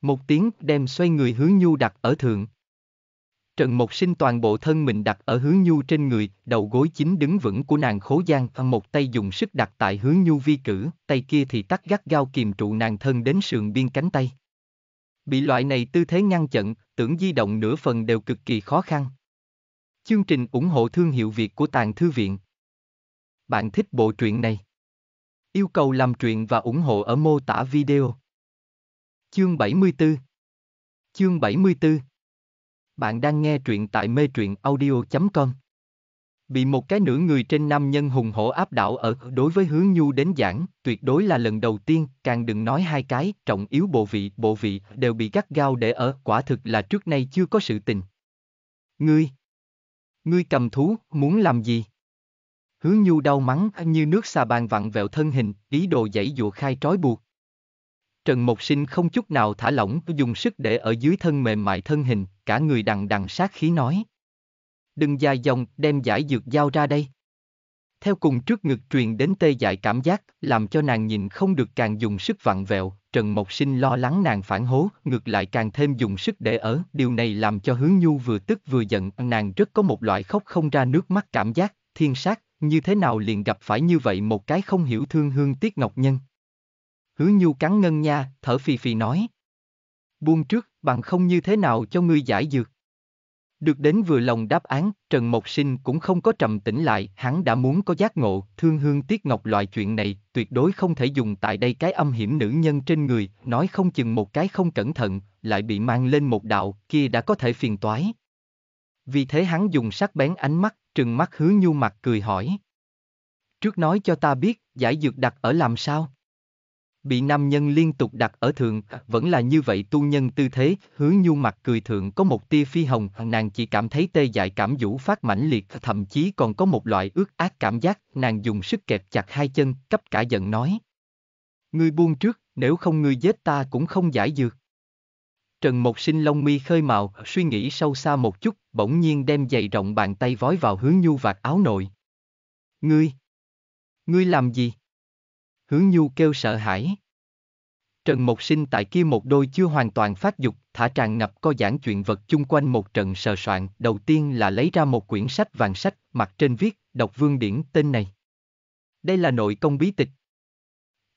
Một tiếng đem xoay người hướng nhu đặt ở thượng. Trần Mộc Sinh toàn bộ thân mình đặt ở hướng nhu trên người, đầu gối chính đứng vững của nàng khố giang, một tay dùng sức đặt tại hướng nhu vi cử, tay kia thì tắt gắt gao kiềm trụ nàng thân đến sườn biên cánh tay. Bị loại này tư thế ngăn chặn, tưởng di động nửa phần đều cực kỳ khó khăn. Chương trình ủng hộ thương hiệu Việt của Tàng Thư Viện. Bạn thích bộ truyện này? Yêu cầu làm truyện và ủng hộ ở mô tả video. Chương 74 Chương 74 Bạn đang nghe truyện tại mê truyện audio.com Bị một cái nửa người trên nam nhân hùng hổ áp đảo ở đối với hướng nhu đến giảng, tuyệt đối là lần đầu tiên, càng đừng nói hai cái, trọng yếu bộ vị, bộ vị, đều bị gắt gao để ở, quả thực là trước nay chưa có sự tình. Ngươi Ngươi cầm thú, muốn làm gì? Hướng nhu đau mắng như nước xà bàn vặn vẹo thân hình, ý đồ dãy dụa khai trói buộc Trần Mộc Sinh không chút nào thả lỏng dùng sức để ở dưới thân mềm mại thân hình, cả người đằng đằng sát khí nói. Đừng dài dòng, đem giải dược giao ra đây. Theo cùng trước ngực truyền đến tê dại cảm giác, làm cho nàng nhìn không được càng dùng sức vặn vẹo, Trần Mộc Sinh lo lắng nàng phản hố, ngược lại càng thêm dùng sức để ở, điều này làm cho hướng nhu vừa tức vừa giận, nàng rất có một loại khóc không ra nước mắt cảm giác, thiên sát, như thế nào liền gặp phải như vậy một cái không hiểu thương hương tiếc ngọc nhân hứa nhu cắn ngân nha, thở phì phì nói. Buông trước, bằng không như thế nào cho ngươi giải dược. Được đến vừa lòng đáp án, Trần Mộc Sinh cũng không có trầm tĩnh lại, hắn đã muốn có giác ngộ, thương hương tiếc ngọc loại chuyện này, tuyệt đối không thể dùng tại đây cái âm hiểm nữ nhân trên người, nói không chừng một cái không cẩn thận, lại bị mang lên một đạo, kia đã có thể phiền toái. Vì thế hắn dùng sắc bén ánh mắt, trừng mắt hứa nhu mặt cười hỏi. Trước nói cho ta biết, giải dược đặt ở làm sao? bị nam nhân liên tục đặt ở thượng, vẫn là như vậy tu nhân tư thế, hứa nhu mặt cười thượng có một tia phi hồng, nàng chỉ cảm thấy tê dại cảm vũ phát mãnh liệt, thậm chí còn có một loại ước ác cảm giác, nàng dùng sức kẹp chặt hai chân, cấp cả giận nói. Ngươi buông trước, nếu không ngươi giết ta cũng không giải dược. Trần Mộc Sinh lông mi khơi màu, suy nghĩ sâu xa một chút, bỗng nhiên đem giày rộng bàn tay vói vào hướng nhu vạt áo nội. Ngươi! Ngươi làm gì? Hướng Nhu kêu sợ hãi. Trần Mộc Sinh tại kia một đôi chưa hoàn toàn phát dục, thả tràn ngập co giảng chuyện vật chung quanh một trận sờ soạn, đầu tiên là lấy ra một quyển sách vàng sách, mặt trên viết, đọc vương điển tên này. Đây là nội công bí tịch.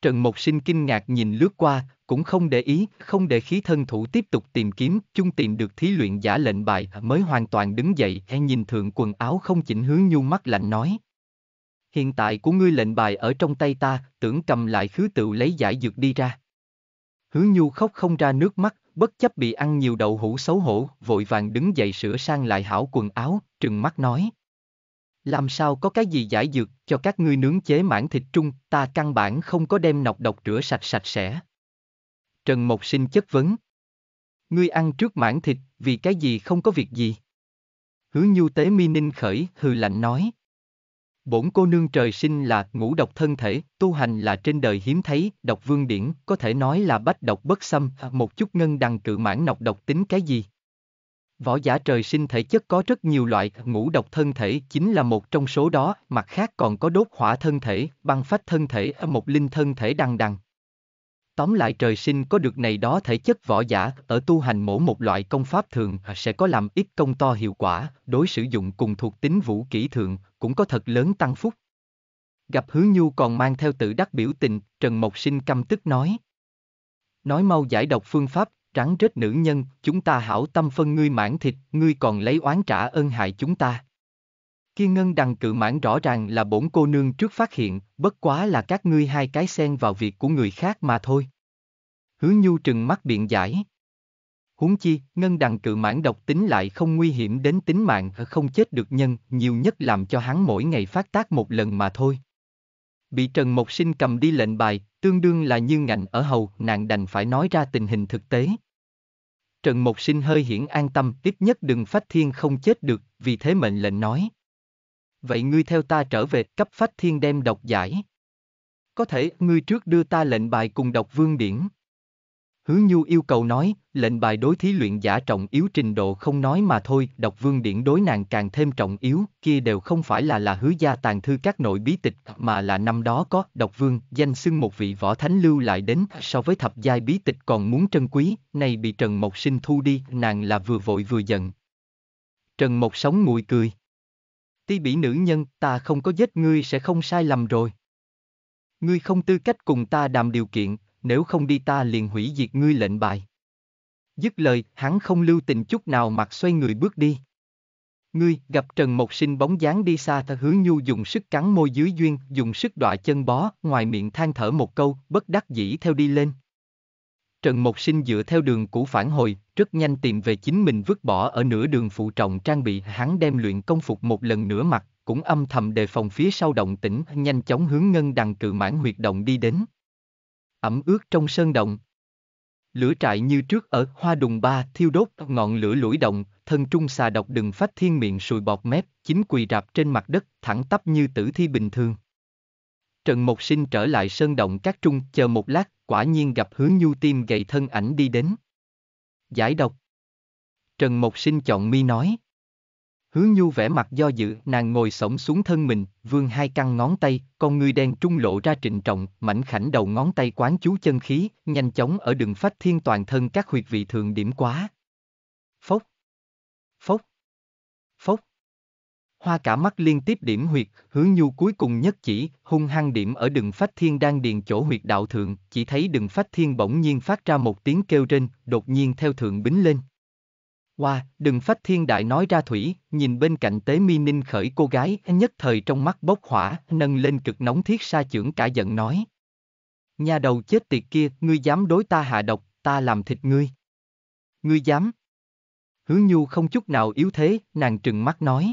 Trần Mộc Sinh kinh ngạc nhìn lướt qua, cũng không để ý, không để khí thân thủ tiếp tục tìm kiếm, chung tìm được thí luyện giả lệnh bài mới hoàn toàn đứng dậy hay nhìn thượng quần áo không chỉnh hướng nhu mắt lạnh nói. Hiện tại của ngươi lệnh bài ở trong tay ta, tưởng cầm lại khứ tự lấy giải dược đi ra. Hứa nhu khóc không ra nước mắt, bất chấp bị ăn nhiều đậu hũ xấu hổ, vội vàng đứng dậy sửa sang lại hảo quần áo, trừng mắt nói. Làm sao có cái gì giải dược cho các ngươi nướng chế mãn thịt trung, ta căn bản không có đem nọc độc rửa sạch sạch sẽ. Trần Mộc Sinh chất vấn. Ngươi ăn trước mãn thịt, vì cái gì không có việc gì? Hứa nhu tế mi ninh khởi, hừ lạnh nói. Bổn cô nương trời sinh là ngũ độc thân thể, tu hành là trên đời hiếm thấy, độc vương điển, có thể nói là bách độc bất xâm, một chút ngân đằng cự mãn nọc độc tính cái gì. Võ giả trời sinh thể chất có rất nhiều loại, ngũ độc thân thể chính là một trong số đó, mặt khác còn có đốt hỏa thân thể, băng phách thân thể, một linh thân thể đằng đằng. Tóm lại trời sinh có được này đó thể chất võ giả, ở tu hành mỗi một loại công pháp thường à, sẽ có làm ít công to hiệu quả, đối sử dụng cùng thuộc tính vũ kỹ thường, cũng có thật lớn tăng phúc. Gặp hứa nhu còn mang theo tự đắc biểu tình, Trần Mộc Sinh căm tức nói. Nói mau giải độc phương pháp, trắng rết nữ nhân, chúng ta hảo tâm phân ngươi mãn thịt, ngươi còn lấy oán trả ơn hại chúng ta. Kia ngân đằng cự mãn rõ ràng là bổn cô nương trước phát hiện, bất quá là các ngươi hai cái xen vào việc của người khác mà thôi. Hứa nhu trừng mắt biện giải. Huống chi, ngân đằng cự mãn độc tính lại không nguy hiểm đến tính mạng, không chết được nhân, nhiều nhất làm cho hắn mỗi ngày phát tác một lần mà thôi. Bị Trần Mộc Sinh cầm đi lệnh bài, tương đương là như ngạnh ở hầu, nàng đành phải nói ra tình hình thực tế. Trần Mộc Sinh hơi hiển an tâm, ít nhất đừng phát thiên không chết được, vì thế mệnh lệnh nói vậy ngươi theo ta trở về cấp phách thiên đem độc giải. Có thể ngươi trước đưa ta lệnh bài cùng độc vương điển. Hứa Nhu yêu cầu nói, lệnh bài đối thí luyện giả trọng yếu trình độ không nói mà thôi, độc vương điển đối nàng càng thêm trọng yếu, kia đều không phải là là hứa gia tàn thư các nội bí tịch, mà là năm đó có, độc vương, danh xưng một vị võ thánh lưu lại đến, so với thập giai bí tịch còn muốn trân quý, nay bị Trần Mộc Sinh thu đi, nàng là vừa vội vừa giận. Trần Mộc sống nguội cười ti bỉ nữ nhân, ta không có giết ngươi sẽ không sai lầm rồi. Ngươi không tư cách cùng ta đàm điều kiện, nếu không đi ta liền hủy diệt ngươi lệnh bài. Dứt lời, hắn không lưu tình chút nào mặt xoay người bước đi. Ngươi, gặp Trần Mộc Sinh bóng dáng đi xa theo hứa nhu dùng sức cắn môi dưới duyên, dùng sức đọa chân bó, ngoài miệng than thở một câu, bất đắc dĩ theo đi lên. Trần Mộc Sinh dựa theo đường cũ phản hồi, rất nhanh tìm về chính mình vứt bỏ ở nửa đường phụ trọng trang bị hắn đem luyện công phục một lần nữa mặt, cũng âm thầm đề phòng phía sau động tĩnh nhanh chóng hướng ngân đằng cự mãn huyệt động đi đến. Ẩm ướt trong sơn động. Lửa trại như trước ở hoa đùng ba thiêu đốt ngọn lửa lũi động, thân trung xà độc đừng phát thiên miệng sùi bọt mép, chính quỳ rạp trên mặt đất, thẳng tắp như tử thi bình thường. Trần Mộc Sinh trở lại sơn động các trung, chờ một lát, quả nhiên gặp hướng nhu tim gầy thân ảnh đi đến. Giải độc. Trần Mộc Sinh chọn mi nói. Hướng nhu vẻ mặt do dự, nàng ngồi sổng xuống thân mình, vương hai căn ngón tay, con ngươi đen trung lộ ra trịnh trọng, mảnh khảnh đầu ngón tay quán chú chân khí, nhanh chóng ở đường phách thiên toàn thân các huyệt vị thường điểm quá. Phốc. Phốc. Phốc hoa cả mắt liên tiếp điểm huyệt, hướng nhu cuối cùng nhất chỉ, hung hăng điểm ở đường phách thiên đang điền chỗ huyệt đạo thượng, chỉ thấy đường phách thiên bỗng nhiên phát ra một tiếng kêu trên, đột nhiên theo thượng bính lên. Hoa, wow, đừng phách thiên đại nói ra thủy, nhìn bên cạnh tế mi ninh khởi cô gái, nhất thời trong mắt bốc hỏa, nâng lên cực nóng thiết sa trưởng cả giận nói. Nhà đầu chết tiệt kia, ngươi dám đối ta hạ độc, ta làm thịt ngươi. Ngươi dám. Hứa nhu không chút nào yếu thế, nàng trừng mắt nói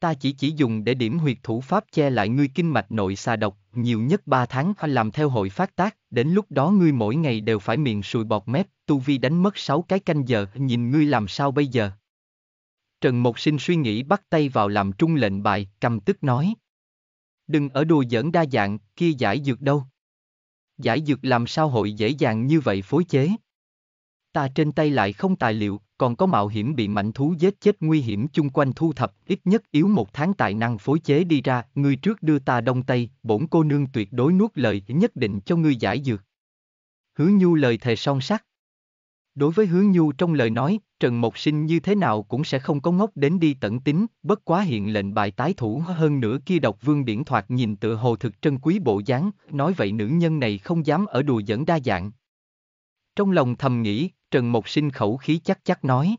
ta chỉ chỉ dùng để điểm huyệt thủ pháp che lại ngươi kinh mạch nội xà độc, nhiều nhất 3 tháng phải làm theo hội phát tác, đến lúc đó ngươi mỗi ngày đều phải miệng sùi bọt mép, tu vi đánh mất 6 cái canh giờ, nhìn ngươi làm sao bây giờ. Trần Mộc Sinh suy nghĩ bắt tay vào làm trung lệnh bài, cầm tức nói. Đừng ở đùa giỡn đa dạng, kia giải dược đâu. Giải dược làm sao hội dễ dàng như vậy phối chế. Ta trên tay lại không tài liệu, còn có mạo hiểm bị mạnh thú giết chết nguy hiểm chung quanh thu thập, ít nhất yếu một tháng tài năng phối chế đi ra, người trước đưa ta đông tây, bổn cô nương tuyệt đối nuốt lời nhất định cho ngươi giải dược. Hứa Nhu lời thề son sắc. Đối với Hứa Nhu trong lời nói, Trần Mộc Sinh như thế nào cũng sẽ không có ngốc đến đi tận tính, bất quá hiện lệnh bài tái thủ hơn nữa kia độc vương điển thoạt nhìn tựa hồ thực trân quý bộ dáng, nói vậy nữ nhân này không dám ở đùa dẫn đa dạng. Trong lòng thầm nghĩ, Trần Mộc Sinh khẩu khí chắc chắc nói.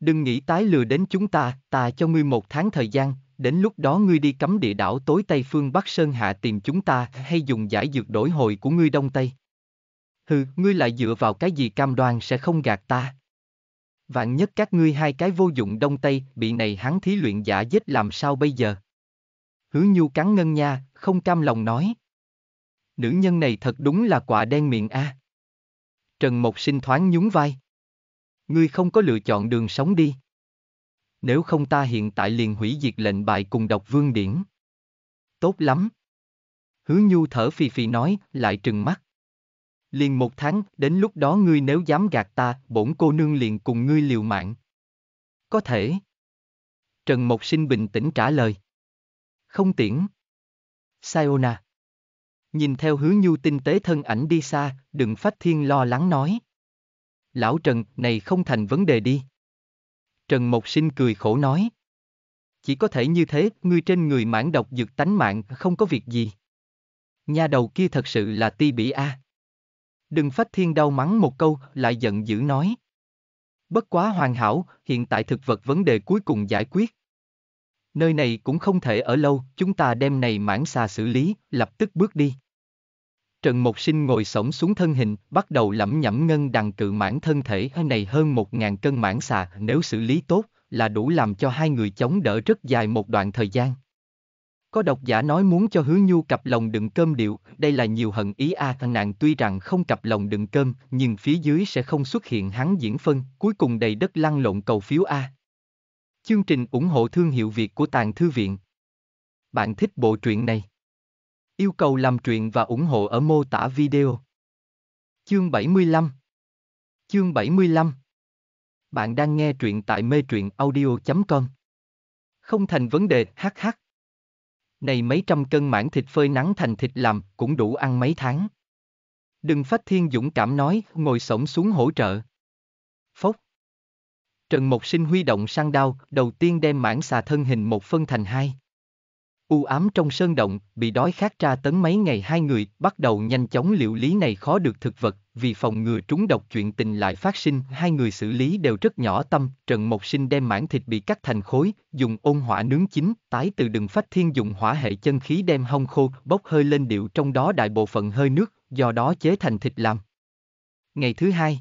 Đừng nghĩ tái lừa đến chúng ta, ta cho ngươi một tháng thời gian, đến lúc đó ngươi đi cấm địa đảo tối Tây Phương Bắc Sơn Hạ tìm chúng ta hay dùng giải dược đổi hồi của ngươi Đông Tây. Hừ, ngươi lại dựa vào cái gì cam đoan sẽ không gạt ta. Vạn nhất các ngươi hai cái vô dụng Đông Tây bị này hắn thí luyện giả giết làm sao bây giờ? Hứa nhu cắn ngân nha, không cam lòng nói. Nữ nhân này thật đúng là quả đen miệng a. À. Trần Mộc Sinh thoáng nhún vai. Ngươi không có lựa chọn đường sống đi. Nếu không ta hiện tại liền hủy diệt lệnh bại cùng độc vương điển. Tốt lắm. Hứa Nhu thở phì phì nói, lại trừng mắt. Liền một tháng, đến lúc đó ngươi nếu dám gạt ta, bổn cô nương liền cùng ngươi liều mạng. Có thể. Trần Mộc Sinh bình tĩnh trả lời. Không tiễn. Sayona nhìn theo hứa nhu tinh tế thân ảnh đi xa, đừng phát thiên lo lắng nói. Lão Trần, này không thành vấn đề đi. Trần Mộc Sinh cười khổ nói. Chỉ có thể như thế, ngươi trên người mãn độc dược tánh mạng, không có việc gì. Nhà đầu kia thật sự là ti bỉ a. Đừng phát thiên đau mắng một câu, lại giận dữ nói. Bất quá hoàn hảo, hiện tại thực vật vấn đề cuối cùng giải quyết. Nơi này cũng không thể ở lâu, chúng ta đem này mãn xà xử lý, lập tức bước đi. Trần Mộc Sinh ngồi sổng xuống thân hình, bắt đầu lẩm nhẩm ngân đằng cự mãn thân thể này hơn một ngàn cân mãn xà nếu xử lý tốt, là đủ làm cho hai người chống đỡ rất dài một đoạn thời gian. Có độc giả nói muốn cho hứa nhu cặp lòng đựng cơm điệu, đây là nhiều hận ý a à, thằng tuy rằng không cặp lòng đựng cơm, nhưng phía dưới sẽ không xuất hiện hắn diễn phân, cuối cùng đầy đất lăn lộn cầu phiếu a. Chương trình ủng hộ thương hiệu Việt của Tàng Thư Viện. Bạn thích bộ truyện này? Yêu cầu làm truyện và ủng hộ ở mô tả video. Chương 75 Chương 75 Bạn đang nghe truyện tại mê truyện audio.com Không thành vấn đề, hắc hắc. Này mấy trăm cân mảng thịt phơi nắng thành thịt làm, cũng đủ ăn mấy tháng. Đừng phát thiên dũng cảm nói, ngồi sổng xuống hỗ trợ. Phốc. Trần Mộc Sinh huy động sang đao, đầu tiên đem mảng xà thân hình một phân thành hai. U ám trong sơn động, bị đói khát tra tấn mấy ngày hai người bắt đầu nhanh chóng liệu lý này khó được thực vật, vì phòng ngừa trúng độc chuyện tình lại phát sinh, hai người xử lý đều rất nhỏ tâm, Trần Mộc Sinh đem mảng thịt bị cắt thành khối, dùng ôn hỏa nướng chín, tái từ đừng phách thiên dùng hỏa hệ chân khí đem hong khô, bốc hơi lên điệu trong đó đại bộ phận hơi nước, do đó chế thành thịt làm. Ngày thứ hai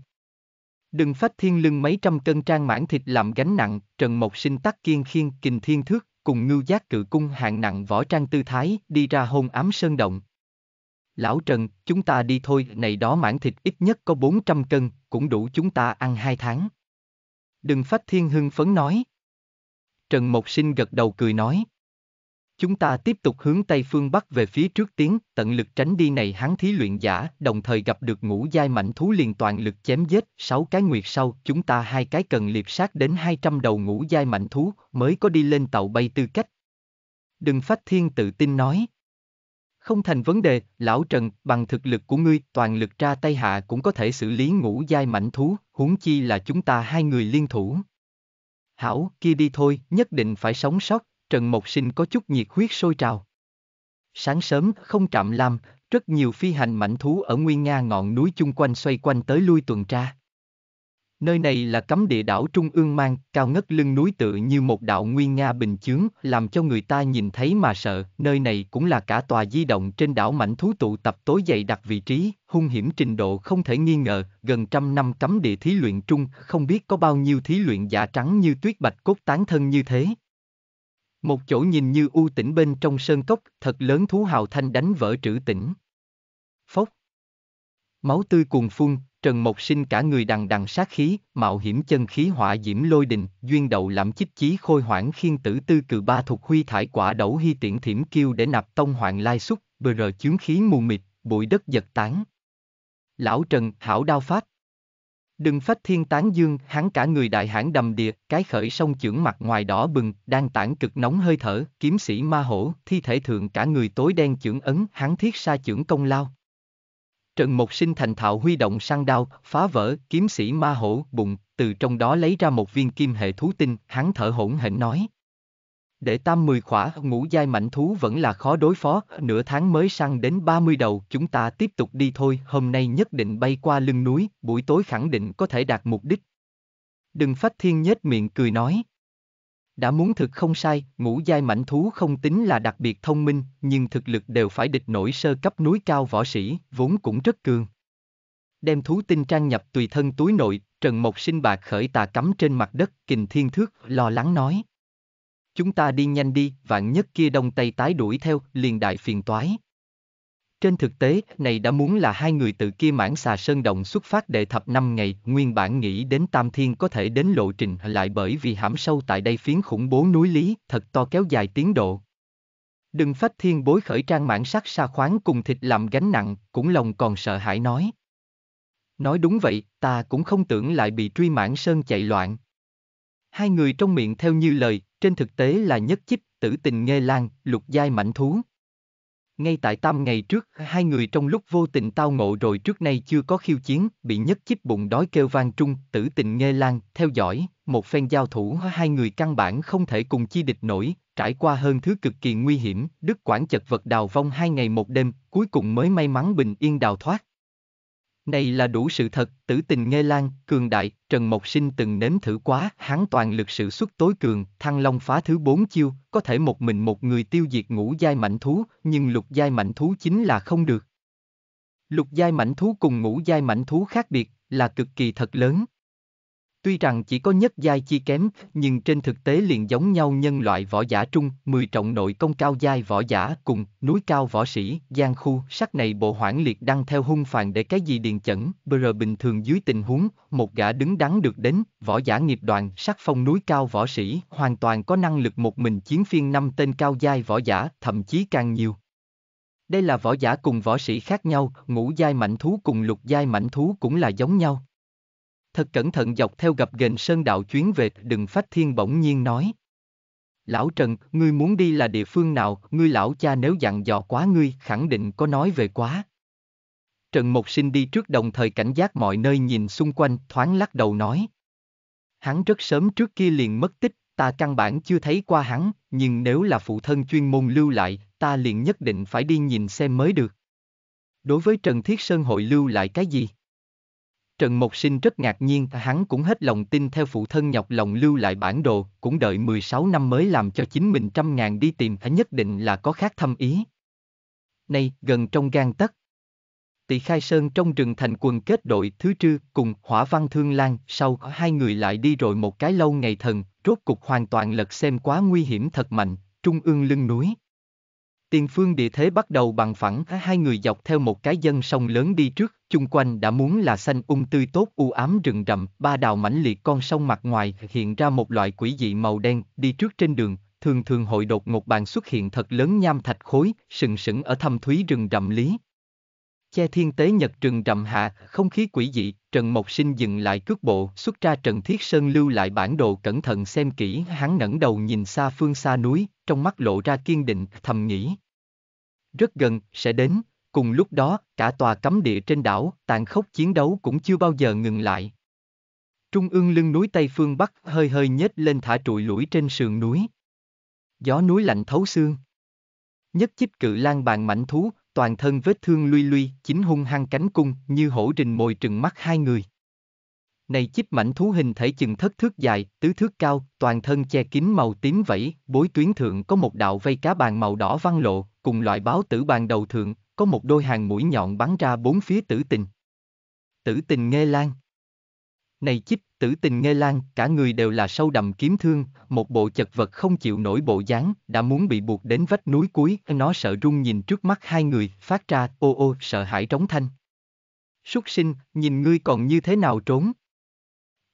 Đừng phách thiên lưng mấy trăm cân trang mãn thịt làm gánh nặng, Trần Mộc Sinh tắc kiên khiên kình thiên thước, cùng ngưu giác cự cung hạng nặng võ trang tư thái đi ra hôn ám sơn động. Lão Trần, chúng ta đi thôi, này đó mảng thịt ít nhất có 400 cân, cũng đủ chúng ta ăn hai tháng. Đừng phát thiên hưng phấn nói. Trần Mộc Sinh gật đầu cười nói. Chúng ta tiếp tục hướng Tây Phương Bắc về phía trước tiến, tận lực tránh đi này hắn thí luyện giả, đồng thời gặp được ngũ giai mạnh thú liền toàn lực chém giết, sáu cái nguyệt sau, chúng ta hai cái cần liệp sát đến 200 đầu ngũ giai mạnh thú, mới có đi lên tàu bay tư cách. Đừng phát thiên tự tin nói. Không thành vấn đề, lão Trần, bằng thực lực của ngươi, toàn lực ra tay hạ cũng có thể xử lý ngũ giai mạnh thú, huống chi là chúng ta hai người liên thủ. Hảo, kia đi thôi, nhất định phải sống sót, Trần Mộc Sinh có chút nhiệt huyết sôi trào. Sáng sớm, không trạm lam, rất nhiều phi hành mảnh thú ở nguyên Nga ngọn núi chung quanh xoay quanh tới lui tuần tra. Nơi này là cấm địa đảo Trung ương mang, cao ngất lưng núi tự như một đạo nguyên Nga bình chướng, làm cho người ta nhìn thấy mà sợ, nơi này cũng là cả tòa di động trên đảo mảnh thú tụ tập tối dày đặc vị trí, hung hiểm trình độ không thể nghi ngờ, gần trăm năm cấm địa thí luyện trung, không biết có bao nhiêu thí luyện giả trắng như tuyết bạch cốt tán thân như thế. Một chỗ nhìn như u tỉnh bên trong sơn cốc, thật lớn thú hào thanh đánh vỡ trữ tỉnh. Phốc. Máu tươi cuồng phun, Trần Mộc Sinh cả người đằng đằng sát khí, mạo hiểm chân khí hỏa diễm lôi đình, duyên đậu lãm chích chí khôi hoảng khiên tử tư cự ba thuộc huy thải quả đẩu hy tiện thiểm kiêu để nạp tông hoạn lai xúc, bờ rờ chướng khí mù mịt, bụi đất giật tán. Lão Trần, hảo đao pháp. Đừng phách thiên tán dương, hắn cả người đại hãn đầm đìa, cái khởi sông chưởng mặt ngoài đỏ bừng, đang tản cực nóng hơi thở, kiếm sĩ ma hổ, thi thể thượng cả người tối đen chưởng ấn, hắn thiết sa chưởng công lao. Trần Mộc Sinh thành thạo huy động sang đao, phá vỡ, kiếm sĩ ma hổ, bụng, từ trong đó lấy ra một viên kim hệ thú tinh, hắn thở hổn hển nói. Để tam mười khỏa ngũ giai mạnh thú vẫn là khó đối phó, nửa tháng mới săn đến 30 đầu, chúng ta tiếp tục đi thôi, hôm nay nhất định bay qua lưng núi, buổi tối khẳng định có thể đạt mục đích. Đừng phách thiên nhếch miệng cười nói. Đã muốn thực không sai, ngũ giai mạnh thú không tính là đặc biệt thông minh, nhưng thực lực đều phải địch nổi sơ cấp núi cao võ sĩ, vốn cũng rất cường. Đem thú tinh trang nhập tùy thân túi nội, Trần Mộc sinh bạc khởi tà cắm trên mặt đất, kình thiên thước, lo lắng nói. Chúng ta đi nhanh đi, vạn nhất kia đông tây tái đuổi theo, liền đại phiền toái. Trên thực tế, này đã muốn là hai người tự kia mãn xà sơn động xuất phát đệ thập năm ngày, nguyên bản nghĩ đến Tam Thiên có thể đến lộ trình lại bởi vì hãm sâu tại đây phiến khủng bố núi lý, thật to kéo dài tiến độ. Đừng phách thiên bối khởi trang mãn sắc sa khoáng cùng thịt làm gánh nặng, cũng lòng còn sợ hãi nói. Nói đúng vậy, ta cũng không tưởng lại bị truy mãn sơn chạy loạn. Hai người trong miệng theo như lời, trên thực tế là nhất chích, tử tình nghe lan, lục giai mảnh thú. Ngay tại tam ngày trước, hai người trong lúc vô tình tao ngộ rồi trước nay chưa có khiêu chiến, bị nhất chích bụng đói kêu vang trung, tử tình nghe lan, theo dõi, một phen giao thủ hai người căn bản không thể cùng chi địch nổi, trải qua hơn thứ cực kỳ nguy hiểm, Đức quản chật vật đào vong hai ngày một đêm, cuối cùng mới may mắn bình yên đào thoát. Này là đủ sự thật, tử tình Nghê Lan, cường đại, Trần Mộc Sinh từng nếm thử quá, hắn toàn lực sự xuất tối cường, thăng long phá thứ bốn chiêu, có thể một mình một người tiêu diệt ngũ giai mạnh thú, nhưng lục giai mạnh thú chính là không được. Lục giai mạnh thú cùng ngũ giai mạnh thú khác biệt, là cực kỳ thật lớn. Tuy rằng chỉ có nhất giai chi kém, nhưng trên thực tế liền giống nhau nhân loại võ giả trung, mười trọng nội công cao giai võ giả cùng núi cao võ sĩ, gian khu, sắc này bộ hoãn liệt đang theo hung phàn để cái gì điền chẩn, bờ bình thường dưới tình huống, một gã đứng đắn được đến, võ giả nghiệp đoàn, sắc phong núi cao võ sĩ, hoàn toàn có năng lực một mình chiến phiên năm tên cao giai võ giả, thậm chí càng nhiều. Đây là võ giả cùng võ sĩ khác nhau, ngũ giai mạnh thú cùng lục giai mạnh thú cũng là giống nhau thật cẩn thận dọc theo gặp gền sơn đạo chuyến về đừng phát thiên bỗng nhiên nói. Lão Trần, ngươi muốn đi là địa phương nào, ngươi lão cha nếu dặn dò quá ngươi, khẳng định có nói về quá. Trần Mộc Sinh đi trước đồng thời cảnh giác mọi nơi nhìn xung quanh, thoáng lắc đầu nói. Hắn rất sớm trước kia liền mất tích, ta căn bản chưa thấy qua hắn, nhưng nếu là phụ thân chuyên môn lưu lại, ta liền nhất định phải đi nhìn xem mới được. Đối với Trần Thiết Sơn hội lưu lại cái gì? Trần Mộc Sinh rất ngạc nhiên, hắn cũng hết lòng tin theo phụ thân nhọc lòng lưu lại bản đồ, cũng đợi 16 năm mới làm cho chính mình trăm ngàn đi tìm, nhất định là có khác thâm ý. Nay, gần trong gan tấc. Tỷ Khai Sơn trong rừng thành quần kết đội thứ trư cùng Hỏa Văn Thương Lan, sau hai người lại đi rồi một cái lâu ngày thần, rốt cục hoàn toàn lật xem quá nguy hiểm thật mạnh, trung ương lưng núi. Tiền phương địa thế bắt đầu bằng phẳng hai người dọc theo một cái dân sông lớn đi trước, chung quanh đã muốn là xanh ung um tươi tốt u ám rừng rậm, ba đào mãnh liệt con sông mặt ngoài hiện ra một loại quỷ dị màu đen, đi trước trên đường, thường thường hội đột ngột bàn xuất hiện thật lớn nham thạch khối, sừng sững ở thâm thúy rừng rậm lý, che thiên tế nhật rừng rậm hạ, không khí quỷ dị, Trần Mộc Sinh dừng lại cước bộ, xuất ra Trần Thiết Sơn lưu lại bản đồ cẩn thận xem kỹ, hắn ngẩng đầu nhìn xa phương xa núi, trong mắt lộ ra kiên định, thầm nghĩ. Rất gần, sẽ đến, cùng lúc đó, cả tòa cấm địa trên đảo, tàn khốc chiến đấu cũng chưa bao giờ ngừng lại. Trung ương lưng núi Tây Phương Bắc hơi hơi nhếch lên thả trụi lũi trên sườn núi. Gió núi lạnh thấu xương. Nhất chích cự lan bàn mảnh thú, toàn thân vết thương luy luy, chính hung hăng cánh cung, như hổ rình mồi trừng mắt hai người. Này chíp mảnh thú hình thể chừng thất thước dài, tứ thước cao, toàn thân che kín màu tím vẫy, bối tuyến thượng có một đạo vây cá bàn màu đỏ văn lộ, cùng loại báo tử bàn đầu thượng, có một đôi hàng mũi nhọn bắn ra bốn phía tử tình. Tử tình nghe lan. Này chíp Tử tình Nghê Lan, cả người đều là sâu đầm kiếm thương, một bộ chật vật không chịu nổi bộ dáng, đã muốn bị buộc đến vách núi cuối, nó sợ run nhìn trước mắt hai người, phát ra ô ô sợ hãi trống thanh. Súc sinh, nhìn ngươi còn như thế nào trốn?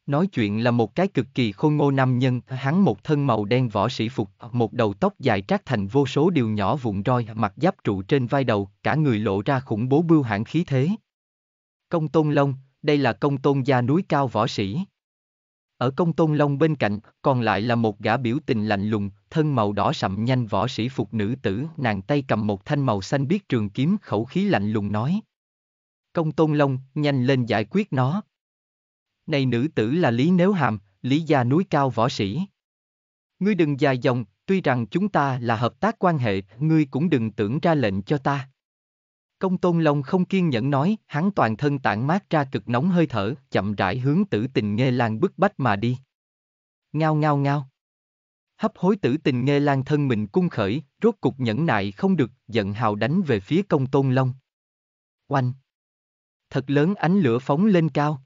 Nói chuyện là một cái cực kỳ khôn ngô nam nhân, hắn một thân màu đen võ sĩ phục, một đầu tóc dài trát thành vô số điều nhỏ vụn roi, mặt giáp trụ trên vai đầu, cả người lộ ra khủng bố bưu hãn khí thế. Công Tôn Long, đây là công tôn gia núi cao võ sĩ. Ở công tôn long bên cạnh, còn lại là một gã biểu tình lạnh lùng, thân màu đỏ sậm nhanh võ sĩ phục nữ tử, nàng tay cầm một thanh màu xanh biết trường kiếm khẩu khí lạnh lùng nói. Công tôn long, nhanh lên giải quyết nó. Này nữ tử là Lý Nếu Hàm, Lý gia núi cao võ sĩ. Ngươi đừng dài dòng, tuy rằng chúng ta là hợp tác quan hệ, ngươi cũng đừng tưởng ra lệnh cho ta. Công Tôn Long không kiên nhẫn nói, hắn toàn thân tản mát ra cực nóng hơi thở, chậm rãi hướng tử tình nghe lan bức bách mà đi. Ngao ngao ngao. Hấp hối tử tình nghe lan thân mình cung khởi, rốt cục nhẫn nại không được, giận hào đánh về phía công Tôn Long. Oanh. Thật lớn ánh lửa phóng lên cao.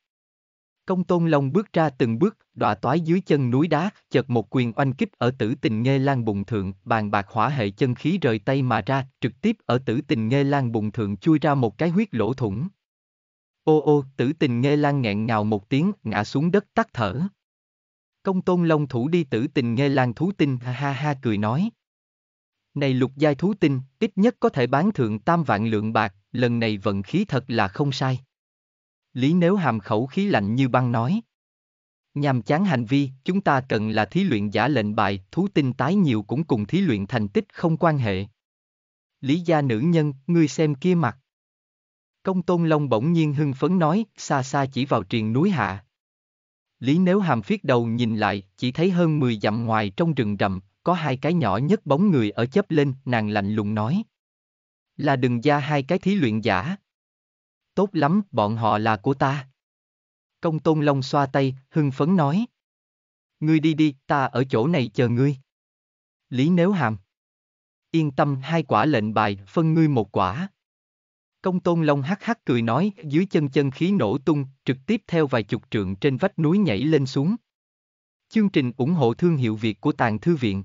Công tôn lòng bước ra từng bước, đọa toái dưới chân núi đá, chợt một quyền oanh kích ở tử tình nghe lan bùng thượng, bàn bạc hỏa hệ chân khí rời tay mà ra, trực tiếp ở tử tình nghe lan bùng thượng chui ra một cái huyết lỗ thủng. Ô ô, tử tình nghe lan nghẹn ngào một tiếng, ngã xuống đất tắt thở. Công tôn long thủ đi tử tình nghe lan thú tinh ha ha ha cười nói. Này lục giai thú tinh, ít nhất có thể bán thượng tam vạn lượng bạc, lần này vận khí thật là không sai. Lý Nếu Hàm khẩu khí lạnh như băng nói. Nhằm chán hành vi, chúng ta cần là thí luyện giả lệnh bài, thú tinh tái nhiều cũng cùng thí luyện thành tích không quan hệ. Lý gia nữ nhân, ngươi xem kia mặt. Công Tôn Long bỗng nhiên hưng phấn nói, xa xa chỉ vào triền núi hạ. Lý Nếu Hàm phiết đầu nhìn lại, chỉ thấy hơn 10 dặm ngoài trong rừng rậm, có hai cái nhỏ nhất bóng người ở chớp lên, nàng lạnh lùng nói. Là đừng gia hai cái thí luyện giả tốt lắm, bọn họ là của ta. Công tôn long xoa tay, hưng phấn nói. Ngươi đi đi, ta ở chỗ này chờ ngươi. Lý nếu hàm. Yên tâm hai quả lệnh bài, phân ngươi một quả. Công tôn long hắc hắc cười nói, dưới chân chân khí nổ tung, trực tiếp theo vài chục trượng trên vách núi nhảy lên xuống. Chương trình ủng hộ thương hiệu Việt của Tàng Thư Viện.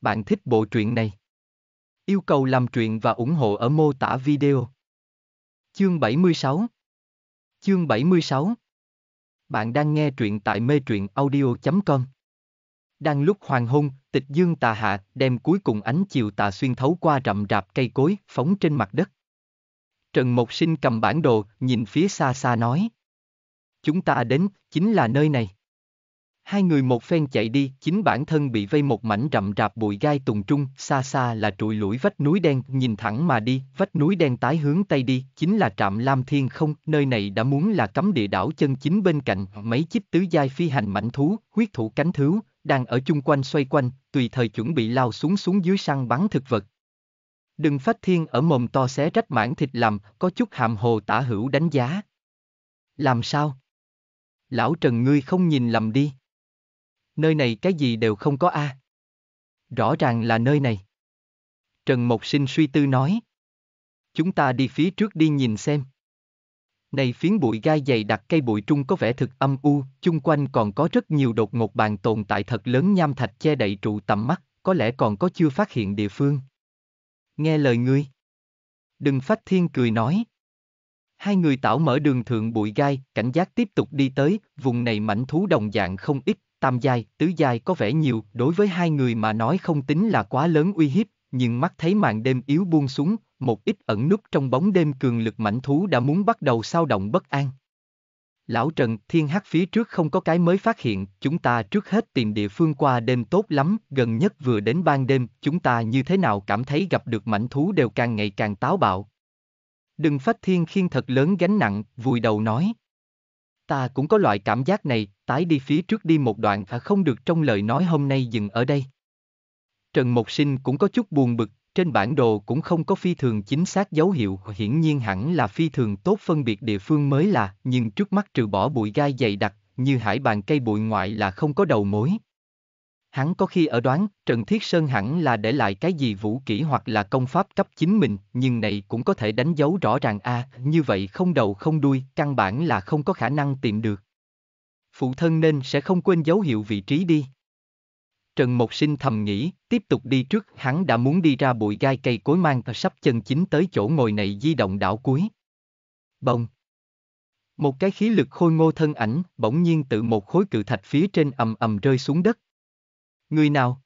Bạn thích bộ truyện này? Yêu cầu làm truyện và ủng hộ ở mô tả video. Chương 76 Chương 76 Bạn đang nghe truyện tại mê truyện audio.com Đang lúc hoàng hôn, tịch dương tà hạ đem cuối cùng ánh chiều tà xuyên thấu qua rậm rạp cây cối phóng trên mặt đất. Trần Mộc Sinh cầm bản đồ, nhìn phía xa xa nói. Chúng ta đến, chính là nơi này. Hai người một phen chạy đi, chính bản thân bị vây một mảnh rậm rạp bụi gai tùng trung, xa xa là trụi lũi vách núi đen, nhìn thẳng mà đi, vách núi đen tái hướng tây đi, chính là trạm Lam Thiên không, nơi này đã muốn là cấm địa đảo chân chính bên cạnh, mấy chiếc tứ giai phi hành mảnh thú, huyết thủ cánh thú, đang ở chung quanh xoay quanh, tùy thời chuẩn bị lao xuống xuống dưới săn bắn thực vật. Đừng phát thiên ở mồm to xé rách mảng thịt làm, có chút hàm hồ tả hữu đánh giá. Làm sao? Lão Trần ngươi không nhìn lầm đi nơi này cái gì đều không có a. À. Rõ ràng là nơi này. Trần Mộc Sinh suy tư nói. Chúng ta đi phía trước đi nhìn xem. Này phiến bụi gai dày đặc cây bụi trung có vẻ thực âm u, chung quanh còn có rất nhiều đột ngột bàn tồn tại thật lớn nham thạch che đậy trụ tầm mắt, có lẽ còn có chưa phát hiện địa phương. Nghe lời ngươi. Đừng phát thiên cười nói. Hai người tảo mở đường thượng bụi gai, cảnh giác tiếp tục đi tới, vùng này mảnh thú đồng dạng không ít, Tam giai, tứ giai có vẻ nhiều, đối với hai người mà nói không tính là quá lớn uy hiếp, nhưng mắt thấy màn đêm yếu buông xuống, một ít ẩn núp trong bóng đêm cường lực mảnh thú đã muốn bắt đầu sao động bất an. Lão Trần, thiên hắc phía trước không có cái mới phát hiện, chúng ta trước hết tìm địa phương qua đêm tốt lắm, gần nhất vừa đến ban đêm, chúng ta như thế nào cảm thấy gặp được mảnh thú đều càng ngày càng táo bạo. Đừng phát thiên khiên thật lớn gánh nặng, vùi đầu nói. Ta cũng có loại cảm giác này, tái đi phía trước đi một đoạn à không được trong lời nói hôm nay dừng ở đây. Trần Mộc Sinh cũng có chút buồn bực, trên bản đồ cũng không có phi thường chính xác dấu hiệu, hiển nhiên hẳn là phi thường tốt phân biệt địa phương mới là, nhưng trước mắt trừ bỏ bụi gai dày đặc, như hải bàn cây bụi ngoại là không có đầu mối. Hắn có khi ở đoán, Trần Thiết Sơn hẳn là để lại cái gì vũ kỹ hoặc là công pháp cấp chính mình, nhưng này cũng có thể đánh dấu rõ ràng a à, như vậy không đầu không đuôi, căn bản là không có khả năng tìm được phụ thân nên sẽ không quên dấu hiệu vị trí đi. Trần Mộc Sinh thầm nghĩ, tiếp tục đi trước, hắn đã muốn đi ra bụi gai cây cối mang và sắp chân chính tới chỗ ngồi này di động đảo cuối. Bông. Một cái khí lực khôi ngô thân ảnh, bỗng nhiên tự một khối cự thạch phía trên ầm ầm rơi xuống đất. Người nào?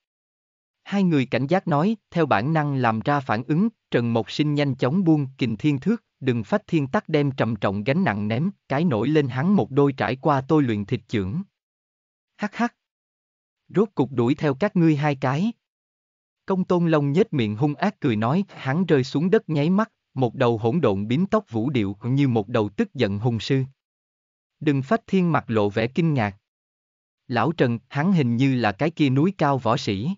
Hai người cảnh giác nói, theo bản năng làm ra phản ứng, Trần Mộc Sinh nhanh chóng buông kình thiên thước, đừng phách thiên tắc đem trầm trọng gánh nặng ném, cái nổi lên hắn một đôi trải qua tôi luyện thịt trưởng. Hắc hắc. Rốt cục đuổi theo các ngươi hai cái. Công tôn long nhếch miệng hung ác cười nói, hắn rơi xuống đất nháy mắt, một đầu hỗn độn bím tóc vũ điệu như một đầu tức giận hùng sư. Đừng phách thiên mặt lộ vẻ kinh ngạc. Lão Trần, hắn hình như là cái kia núi cao võ sĩ.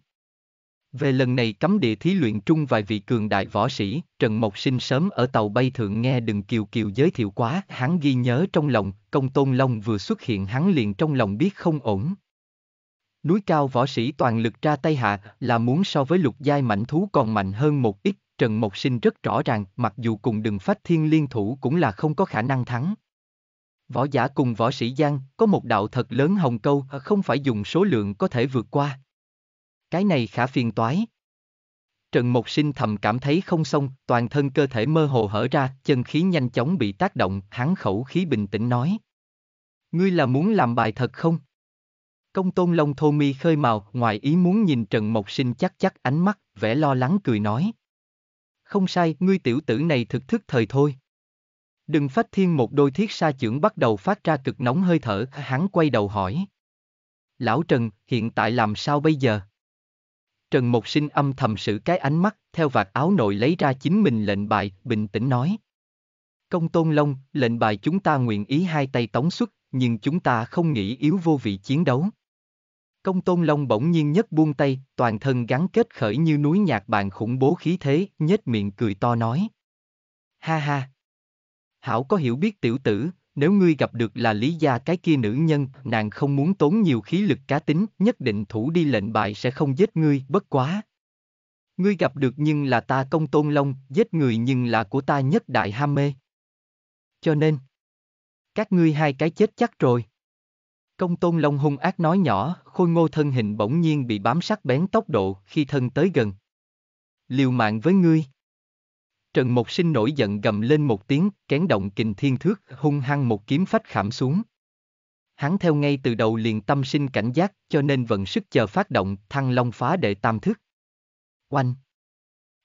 Về lần này cấm địa thí luyện trung vài vị cường đại võ sĩ, Trần Mộc Sinh sớm ở tàu bay thượng nghe Đừng Kiều Kiều giới thiệu quá, hắn ghi nhớ trong lòng, công tôn long vừa xuất hiện hắn liền trong lòng biết không ổn. Núi cao võ sĩ toàn lực ra tay hạ là muốn so với lục giai mạnh thú còn mạnh hơn một ít, Trần Mộc Sinh rất rõ ràng, mặc dù cùng đừng phách thiên liên thủ cũng là không có khả năng thắng. Võ giả cùng võ sĩ Giang, có một đạo thật lớn hồng câu không phải dùng số lượng có thể vượt qua, cái này khả phiền toái. Trần Mộc Sinh thầm cảm thấy không xong, toàn thân cơ thể mơ hồ hở ra, chân khí nhanh chóng bị tác động, hắn khẩu khí bình tĩnh nói. Ngươi là muốn làm bài thật không? Công tôn Long Thô Mi khơi màu, ngoài ý muốn nhìn Trần Mộc Sinh chắc chắc ánh mắt, vẻ lo lắng cười nói. Không sai, ngươi tiểu tử này thực thức thời thôi. Đừng phát thiên một đôi thiết sa trưởng bắt đầu phát ra cực nóng hơi thở, hắn quay đầu hỏi. Lão Trần, hiện tại làm sao bây giờ? Trần Mộc Sinh âm thầm sự cái ánh mắt, theo vạt áo nội lấy ra chính mình lệnh bài, bình tĩnh nói. Công Tôn Long, lệnh bài chúng ta nguyện ý hai tay tống xuất, nhưng chúng ta không nghĩ yếu vô vị chiến đấu. Công Tôn Long bỗng nhiên nhấc buông tay, toàn thân gắn kết khởi như núi nhạc bàn khủng bố khí thế, nhếch miệng cười to nói. Ha ha! Hảo có hiểu biết tiểu tử, nếu ngươi gặp được là lý gia cái kia nữ nhân, nàng không muốn tốn nhiều khí lực cá tính, nhất định thủ đi lệnh bại sẽ không giết ngươi, bất quá. Ngươi gặp được nhưng là ta công tôn long, giết người nhưng là của ta nhất đại ham mê. Cho nên, các ngươi hai cái chết chắc rồi. Công tôn long hung ác nói nhỏ, khôi ngô thân hình bỗng nhiên bị bám sắc bén tốc độ khi thân tới gần. Liều mạng với ngươi. Trần Mộc Sinh nổi giận gầm lên một tiếng, kén động kình thiên thước, hung hăng một kiếm phách khảm xuống. Hắn theo ngay từ đầu liền tâm sinh cảnh giác, cho nên vận sức chờ phát động, thăng long phá đệ tam thức. Oanh!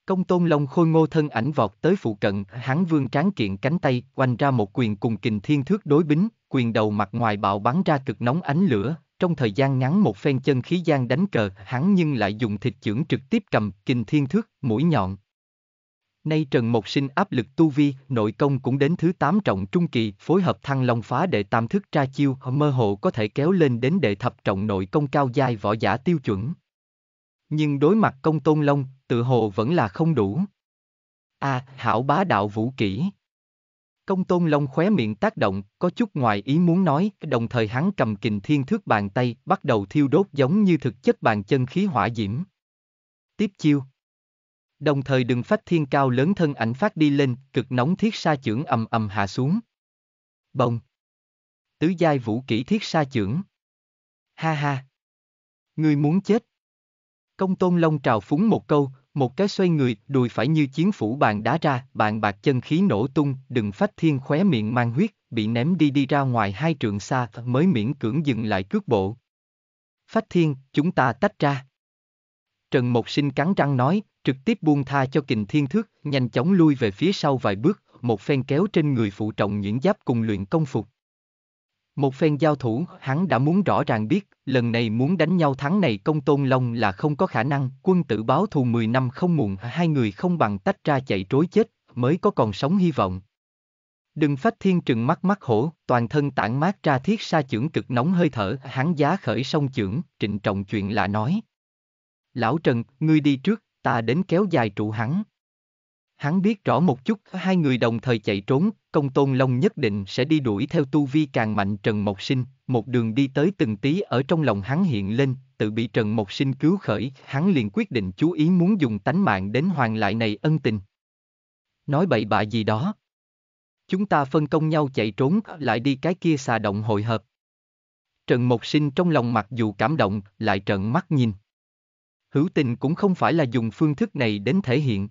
Công tôn long khôi ngô thân ảnh vọt tới phụ cận, hắn vương tráng kiện cánh tay, oanh ra một quyền cùng kình thiên thước đối bính, quyền đầu mặt ngoài bạo bắn ra cực nóng ánh lửa, trong thời gian ngắn một phen chân khí gian đánh cờ, hắn nhưng lại dùng thịt chưởng trực tiếp cầm, kình thiên thước, mũi nhọn, Nay Trần Mộc Sinh áp lực tu vi, nội công cũng đến thứ 8 trọng trung kỳ, phối hợp thăng long phá để tam thức tra chiêu, mơ hồ có thể kéo lên đến đệ thập trọng nội công cao giai võ giả tiêu chuẩn. Nhưng đối mặt công tôn long, tự hồ vẫn là không đủ. A, à, hảo bá đạo vũ kỹ. Công tôn long khóe miệng tác động, có chút ngoài ý muốn nói, đồng thời hắn cầm kình thiên thước bàn tay, bắt đầu thiêu đốt giống như thực chất bàn chân khí hỏa diễm. Tiếp chiêu Đồng thời đừng phách thiên cao lớn thân ảnh phát đi lên, cực nóng thiết sa chưởng ầm ầm hạ xuống. Bồng. Tứ giai vũ kỹ thiết sa chưởng. Ha ha. người muốn chết. Công tôn long trào phúng một câu, một cái xoay người, đùi phải như chiến phủ bàn đá ra, bàn bạc chân khí nổ tung, đừng phách thiên khóe miệng mang huyết, bị ném đi đi ra ngoài hai trượng xa mới miễn cưỡng dừng lại cước bộ. Phách thiên, chúng ta tách ra. Trần Mộc Sinh cắn răng nói, trực tiếp buông tha cho kình thiên thước, nhanh chóng lui về phía sau vài bước, một phen kéo trên người phụ trọng nhuyễn giáp cùng luyện công phục. Một phen giao thủ, hắn đã muốn rõ ràng biết, lần này muốn đánh nhau thắng này công tôn long là không có khả năng, quân tử báo thù 10 năm không muộn, hai người không bằng tách ra chạy trối chết, mới có còn sống hy vọng. Đừng phách thiên trừng mắt mắt hổ, toàn thân tản mát ra thiết sa chưởng cực nóng hơi thở, hắn giá khởi sông chưởng, trịnh trọng chuyện lạ nói. Lão Trần, ngươi đi trước, ta đến kéo dài trụ hắn. Hắn biết rõ một chút, hai người đồng thời chạy trốn, công tôn long nhất định sẽ đi đuổi theo tu vi càng mạnh Trần Mộc Sinh, một đường đi tới từng tí ở trong lòng hắn hiện lên, tự bị Trần Mộc Sinh cứu khởi, hắn liền quyết định chú ý muốn dùng tánh mạng đến hoàng lại này ân tình. Nói bậy bạ gì đó. Chúng ta phân công nhau chạy trốn, lại đi cái kia xà động hội hợp. Trần Mộc Sinh trong lòng mặc dù cảm động, lại trợn mắt nhìn hữu tình cũng không phải là dùng phương thức này đến thể hiện.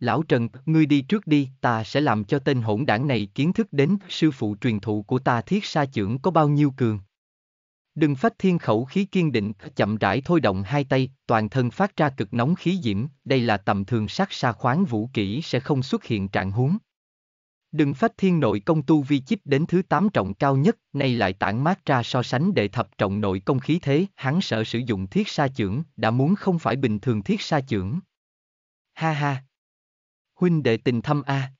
Lão Trần, ngươi đi trước đi, ta sẽ làm cho tên hỗn đảng này kiến thức đến sư phụ truyền thụ của ta thiết sa trưởng có bao nhiêu cường. Đừng phát thiên khẩu khí kiên định, chậm rãi thôi động hai tay, toàn thân phát ra cực nóng khí diễm, đây là tầm thường sát sa khoáng vũ kỹ sẽ không xuất hiện trạng huống. Đừng phách thiên nội công tu vi chip đến thứ 8 trọng cao nhất, nay lại tản mát ra so sánh đệ thập trọng nội công khí thế, hắn sợ sử dụng thiết sa trưởng, đã muốn không phải bình thường thiết sa trưởng. Ha ha! Huynh đệ tình thâm a. À.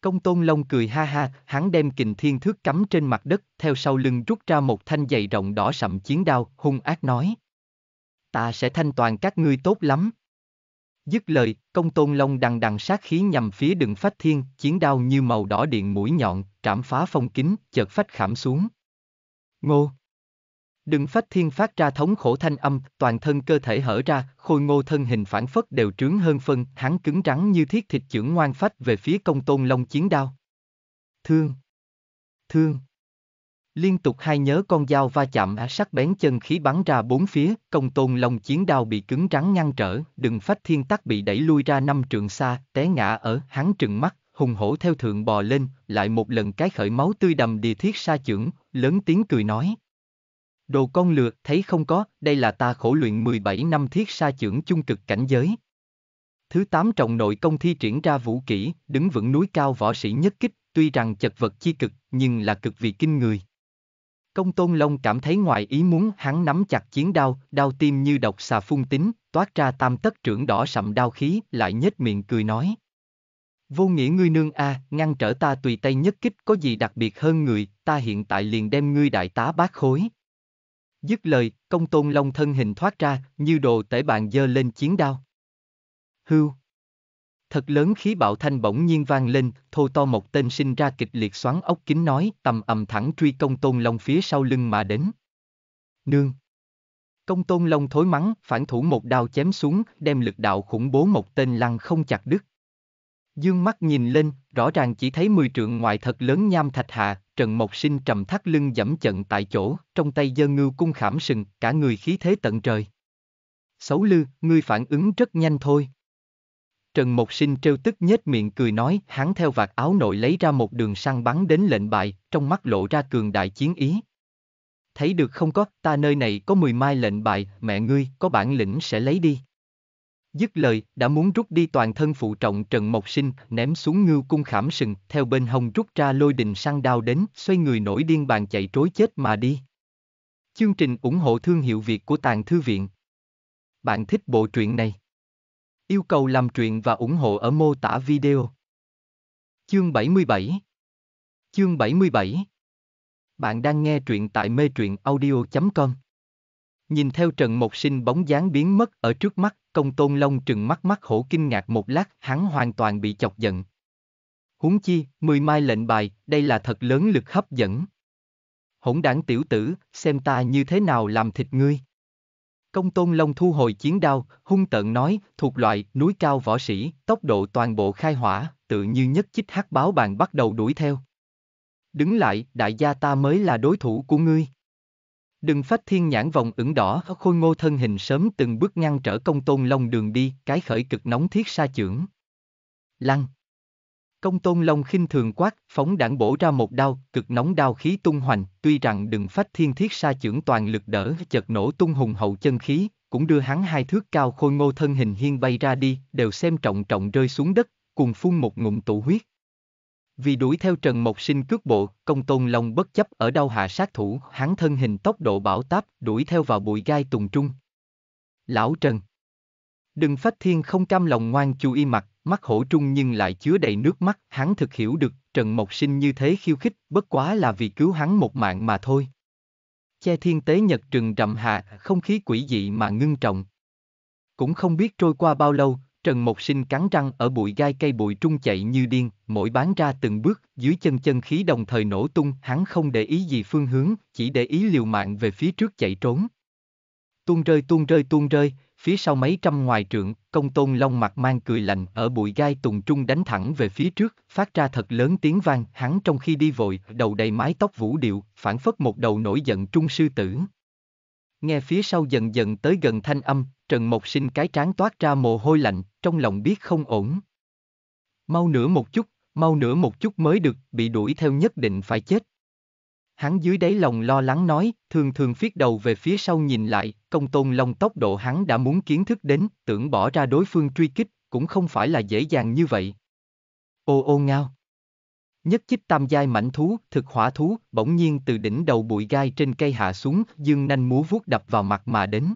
Công tôn long cười ha ha, hắn đem kình thiên thước cắm trên mặt đất, theo sau lưng rút ra một thanh dày rộng đỏ sậm chiến đao, hung ác nói. Ta sẽ thanh toàn các ngươi tốt lắm. Dứt lời, công tôn long đằng đằng sát khí nhằm phía đường phách thiên, chiến đao như màu đỏ điện mũi nhọn, trảm phá phong kính, chợt phách khảm xuống. Ngô! Đừng phách thiên phát ra thống khổ thanh âm, toàn thân cơ thể hở ra, khôi ngô thân hình phản phất đều trướng hơn phân, hắn cứng rắn như thiết thịt chưởng ngoan phách về phía công tôn long chiến đao. Thương! Thương! Liên tục hai nhớ con dao va chạm á sắc bén chân khí bắn ra bốn phía, công tôn long chiến đao bị cứng rắn ngăn trở, đừng phách thiên tắc bị đẩy lui ra năm trường xa, té ngã ở, hắn trừng mắt, hùng hổ theo thượng bò lên, lại một lần cái khởi máu tươi đầm địa thiết sa chưởng lớn tiếng cười nói. Đồ con lừa, thấy không có, đây là ta khổ luyện 17 năm thiết sa chưởng chung cực cảnh giới. Thứ tám trọng nội công thi triển ra vũ kỹ, đứng vững núi cao võ sĩ nhất kích, tuy rằng chật vật chi cực, nhưng là cực vì kinh người. Công Tôn Long cảm thấy ngoài ý muốn hắn nắm chặt chiến đao, đao tim như độc xà phun tính, toát ra tam tất trưởng đỏ sậm đao khí, lại nhếch miệng cười nói. Vô nghĩa ngươi nương a, à, ngăn trở ta tùy tay nhất kích có gì đặc biệt hơn người, ta hiện tại liền đem ngươi đại tá bát khối. Dứt lời, công tôn long thân hình thoát ra, như đồ tể bàn dơ lên chiến đao. Hưu. Thật lớn khí bạo thanh bỗng nhiên vang lên, thô to một tên sinh ra kịch liệt xoắn ốc kính nói, tầm ầm thẳng truy công tôn long phía sau lưng mà đến. Nương! Công tôn long thối mắng, phản thủ một đao chém xuống, đem lực đạo khủng bố một tên lăng không chặt đứt. Dương mắt nhìn lên, rõ ràng chỉ thấy mười trượng ngoại thật lớn nham thạch hạ, Trần Mộc Sinh trầm thắt lưng dẫm trận tại chỗ, trong tay giơ ngưu cung khảm sừng, cả người khí thế tận trời. Xấu lư, ngươi phản ứng rất nhanh thôi. Trần Mộc Sinh trêu tức nhếch miệng cười nói, hắn theo vạt áo nội lấy ra một đường săn bắn đến lệnh bại, trong mắt lộ ra cường đại chiến ý. Thấy được không có, ta nơi này có 10 mai lệnh bại, mẹ ngươi, có bản lĩnh sẽ lấy đi. Dứt lời, đã muốn rút đi toàn thân phụ trọng Trần Mộc Sinh, ném xuống ngưu cung khảm sừng, theo bên hồng rút ra lôi đình săn đao đến, xoay người nổi điên bàn chạy trối chết mà đi. Chương trình ủng hộ thương hiệu Việt của Tàng Thư Viện. Bạn thích bộ truyện này? Yêu cầu làm truyện và ủng hộ ở mô tả video. Chương 77 Chương 77 Bạn đang nghe truyện tại mê truyện audio.com Nhìn theo Trần Mộc Sinh bóng dáng biến mất ở trước mắt, công tôn long trừng mắt mắt hổ kinh ngạc một lát, hắn hoàn toàn bị chọc giận. Huống chi, mười mai lệnh bài, đây là thật lớn lực hấp dẫn. Hỗn đảng tiểu tử, xem ta như thế nào làm thịt ngươi. Công tôn Long thu hồi chiến đao, hung tợn nói, thuộc loại núi cao võ sĩ, tốc độ toàn bộ khai hỏa, tự như nhất chích hắc báo bàn bắt đầu đuổi theo. Đứng lại, đại gia ta mới là đối thủ của ngươi. Đừng phách thiên nhãn vòng ửng đỏ, khôi ngô thân hình sớm từng bước ngăn trở công tôn Long đường đi, cái khởi cực nóng thiết sa trưởng. Lăng. Công tôn Long khinh thường quát, phóng đảng bổ ra một đao, cực nóng đao khí tung hoành, tuy rằng đừng phách thiên thiết sa trưởng toàn lực đỡ chợt nổ tung hùng hậu chân khí, cũng đưa hắn hai thước cao khôi ngô thân hình hiên bay ra đi, đều xem trọng trọng rơi xuống đất, cùng phun một ngụm tụ huyết. Vì đuổi theo Trần Mộc Sinh cước bộ, công tôn Long bất chấp ở đâu hạ sát thủ, hắn thân hình tốc độ bảo táp, đuổi theo vào bụi gai tùng trung. Lão Trần Đừng phách thiên không cam lòng ngoan chú y mặt, mắt hổ trung nhưng lại chứa đầy nước mắt, hắn thực hiểu được, Trần Mộc Sinh như thế khiêu khích, bất quá là vì cứu hắn một mạng mà thôi. Che thiên tế nhật trừng rậm hạ, không khí quỷ dị mà ngưng trọng. Cũng không biết trôi qua bao lâu, Trần Mộc Sinh cắn răng ở bụi gai cây bụi trung chạy như điên, mỗi bán ra từng bước, dưới chân chân khí đồng thời nổ tung, hắn không để ý gì phương hướng, chỉ để ý liều mạng về phía trước chạy trốn. Tuôn rơi tuôn rơi tuôn rơi, phía sau mấy trăm ngoài trượng, công tôn long mặt mang cười lạnh ở bụi gai tùng trung đánh thẳng về phía trước, phát ra thật lớn tiếng vang, hắn trong khi đi vội, đầu đầy mái tóc vũ điệu, phản phất một đầu nổi giận trung sư tử. Nghe phía sau dần dần tới gần thanh âm, Trần Mộc Sinh cái trán toát ra mồ hôi lạnh, trong lòng biết không ổn. Mau nửa một chút, mau nửa một chút mới được, bị đuổi theo nhất định phải chết. Hắn dưới đáy lòng lo lắng nói, thường thường phiết đầu về phía sau nhìn lại, công tôn long tốc độ hắn đã muốn kiến thức đến, tưởng bỏ ra đối phương truy kích, cũng không phải là dễ dàng như vậy. Ô ô ngao. Nhất chích tam giai mảnh thú, thực hỏa thú, bỗng nhiên từ đỉnh đầu bụi gai trên cây hạ xuống, dương nanh múa vuốt đập vào mặt mà đến.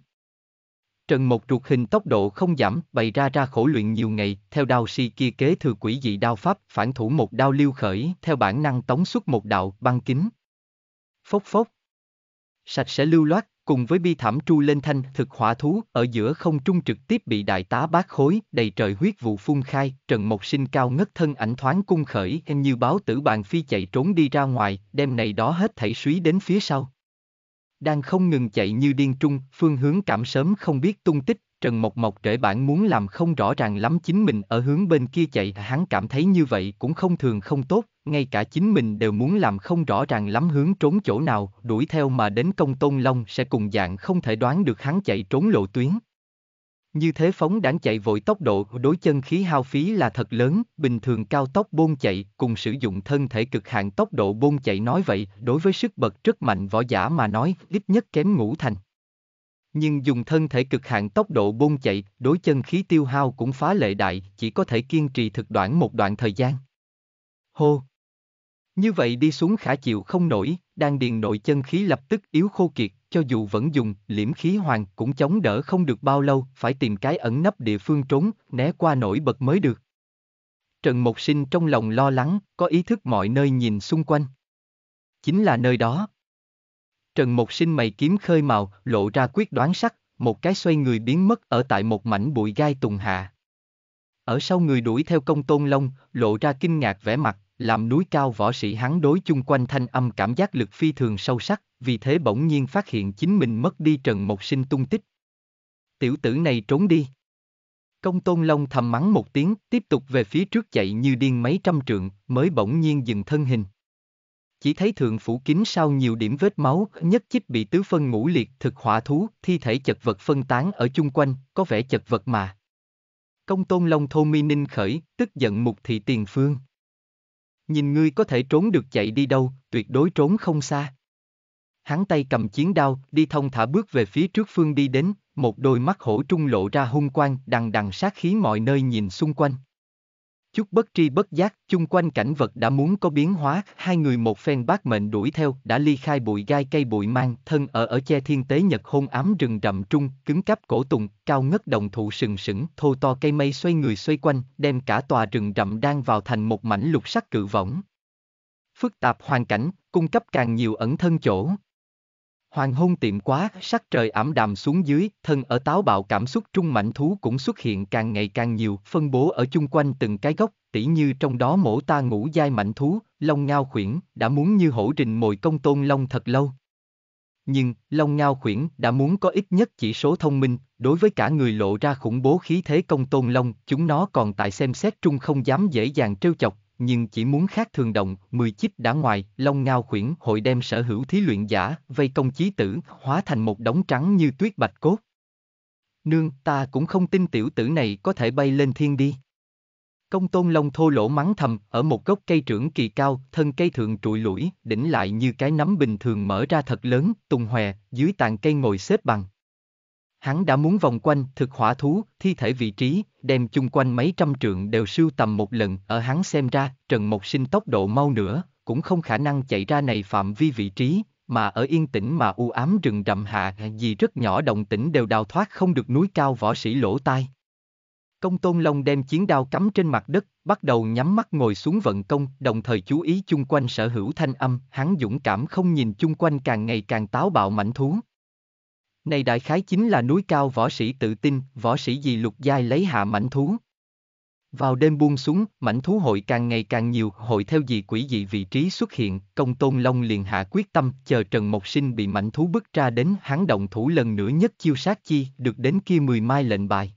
Trần một ruột hình tốc độ không giảm, bày ra ra khổ luyện nhiều ngày, theo đao si kia kế thừa quỷ dị đao pháp, phản thủ một đao lưu khởi, theo bản năng tống xuất một đạo, băng kính, phốc phốc. Sạch sẽ lưu loát, cùng với bi thảm tru lên thanh thực hỏa thú ở giữa không trung trực tiếp bị đại tá bát khối đầy trời huyết vụ phun khai trần mộc sinh cao ngất thân ảnh thoáng cung khởi em như báo tử bàn phi chạy trốn đi ra ngoài đem này đó hết thảy suý đến phía sau đang không ngừng chạy như điên trung phương hướng cảm sớm không biết tung tích trần mộc mộc trễ bản muốn làm không rõ ràng lắm chính mình ở hướng bên kia chạy hắn cảm thấy như vậy cũng không thường không tốt ngay cả chính mình đều muốn làm không rõ ràng lắm hướng trốn chỗ nào, đuổi theo mà đến công tôn long sẽ cùng dạng không thể đoán được hắn chạy trốn lộ tuyến. Như thế phóng đáng chạy vội tốc độ đối chân khí hao phí là thật lớn, bình thường cao tốc bôn chạy cùng sử dụng thân thể cực hạn tốc độ bôn chạy nói vậy, đối với sức bật rất mạnh võ giả mà nói, ít nhất kém ngũ thành. Nhưng dùng thân thể cực hạn tốc độ bôn chạy, đối chân khí tiêu hao cũng phá lệ đại, chỉ có thể kiên trì thực đoạn một đoạn thời gian. Hô! Như vậy đi xuống khả chịu không nổi, đang điền nội chân khí lập tức yếu khô kiệt, cho dù vẫn dùng liễm khí hoàng cũng chống đỡ không được bao lâu, phải tìm cái ẩn nấp địa phương trốn, né qua nổi bật mới được. Trần Mộc Sinh trong lòng lo lắng, có ý thức mọi nơi nhìn xung quanh. Chính là nơi đó. Trần Mộc Sinh mày kiếm khơi màu, lộ ra quyết đoán sắc, một cái xoay người biến mất ở tại một mảnh bụi gai tùng hạ. Ở sau người đuổi theo công tôn long, lộ ra kinh ngạc vẻ mặt, làm núi cao võ sĩ hắn đối chung quanh thanh âm cảm giác lực phi thường sâu sắc, vì thế bỗng nhiên phát hiện chính mình mất đi Trần Mộc Sinh tung tích. Tiểu tử này trốn đi. Công Tôn Long thầm mắng một tiếng, tiếp tục về phía trước chạy như điên mấy trăm trượng, mới bỗng nhiên dừng thân hình. Chỉ thấy thượng phủ kín sau nhiều điểm vết máu, nhất chích bị tứ phân ngũ liệt thực hỏa thú, thi thể chật vật phân tán ở chung quanh, có vẻ chật vật mà. Công Tôn Long thô mi ninh khởi, tức giận mục thị tiền phương. Nhìn ngươi có thể trốn được chạy đi đâu, tuyệt đối trốn không xa. Hắn tay cầm chiến đao, đi thông thả bước về phía trước phương đi đến, một đôi mắt hổ trung lộ ra hung quang, đằng đằng sát khí mọi nơi nhìn xung quanh. Chút bất tri bất giác, chung quanh cảnh vật đã muốn có biến hóa, hai người một phen bát mệnh đuổi theo, đã ly khai bụi gai cây bụi mang, thân ở ở che thiên tế nhật hôn ám rừng rậm trung, cứng cáp cổ tùng, cao ngất đồng thụ sừng sững, thô to cây mây xoay người xoay quanh, đem cả tòa rừng rậm đang vào thành một mảnh lục sắc cự võng. Phức tạp hoàn cảnh, cung cấp càng nhiều ẩn thân chỗ. Hoàng hôn tiệm quá, sắc trời ẩm đạm xuống dưới, thân ở táo bạo cảm xúc trung mạnh thú cũng xuất hiện càng ngày càng nhiều, phân bố ở chung quanh từng cái gốc. tỉ như trong đó mổ ta ngủ dai mạnh thú, Long ngao khuyển, đã muốn như hổ rình mồi công tôn long thật lâu. Nhưng, Long ngao khuyển đã muốn có ít nhất chỉ số thông minh, đối với cả người lộ ra khủng bố khí thế công tôn long, chúng nó còn tại xem xét trung không dám dễ dàng trêu chọc, nhưng chỉ muốn khác thường động, 10 chiếc đã ngoài, long ngao khuyển hội đem sở hữu thí luyện giả, vây công chí tử, hóa thành một đống trắng như tuyết bạch cốt. Nương, ta cũng không tin tiểu tử này có thể bay lên thiên đi. Công tôn long thô lỗ mắng thầm, ở một gốc cây trưởng kỳ cao, thân cây thượng trụi lũi, đỉnh lại như cái nắm bình thường mở ra thật lớn, tùng hòe, dưới tàn cây ngồi xếp bằng. Hắn đã muốn vòng quanh thực hỏa thú, thi thể vị trí, đem chung quanh mấy trăm trượng đều sưu tầm một lần, ở hắn xem ra, Trần Mộc Sinh tốc độ mau nữa, cũng không khả năng chạy ra này phạm vi vị trí, mà ở yên tĩnh mà u ám rừng rậm hạ gì rất nhỏ động tĩnh đều đào thoát không được núi cao võ sĩ lỗ tai. Công Tôn Long đem chiến đao cắm trên mặt đất, bắt đầu nhắm mắt ngồi xuống vận công, đồng thời chú ý chung quanh sở hữu thanh âm, hắn dũng cảm không nhìn chung quanh càng ngày càng táo bạo mảnh thú. Này đại khái chính là núi cao võ sĩ tự tin, võ sĩ gì lục giai lấy hạ mảnh thú. Vào đêm buông xuống, mảnh thú hội càng ngày càng nhiều, hội theo dị quỷ dị vị trí xuất hiện, công tôn long liền hạ quyết tâm, chờ Trần Mộc Sinh bị mảnh thú bức ra đến hắn động thủ lần nữa nhất chiêu sát chi, được đến kia mười mai lệnh bài.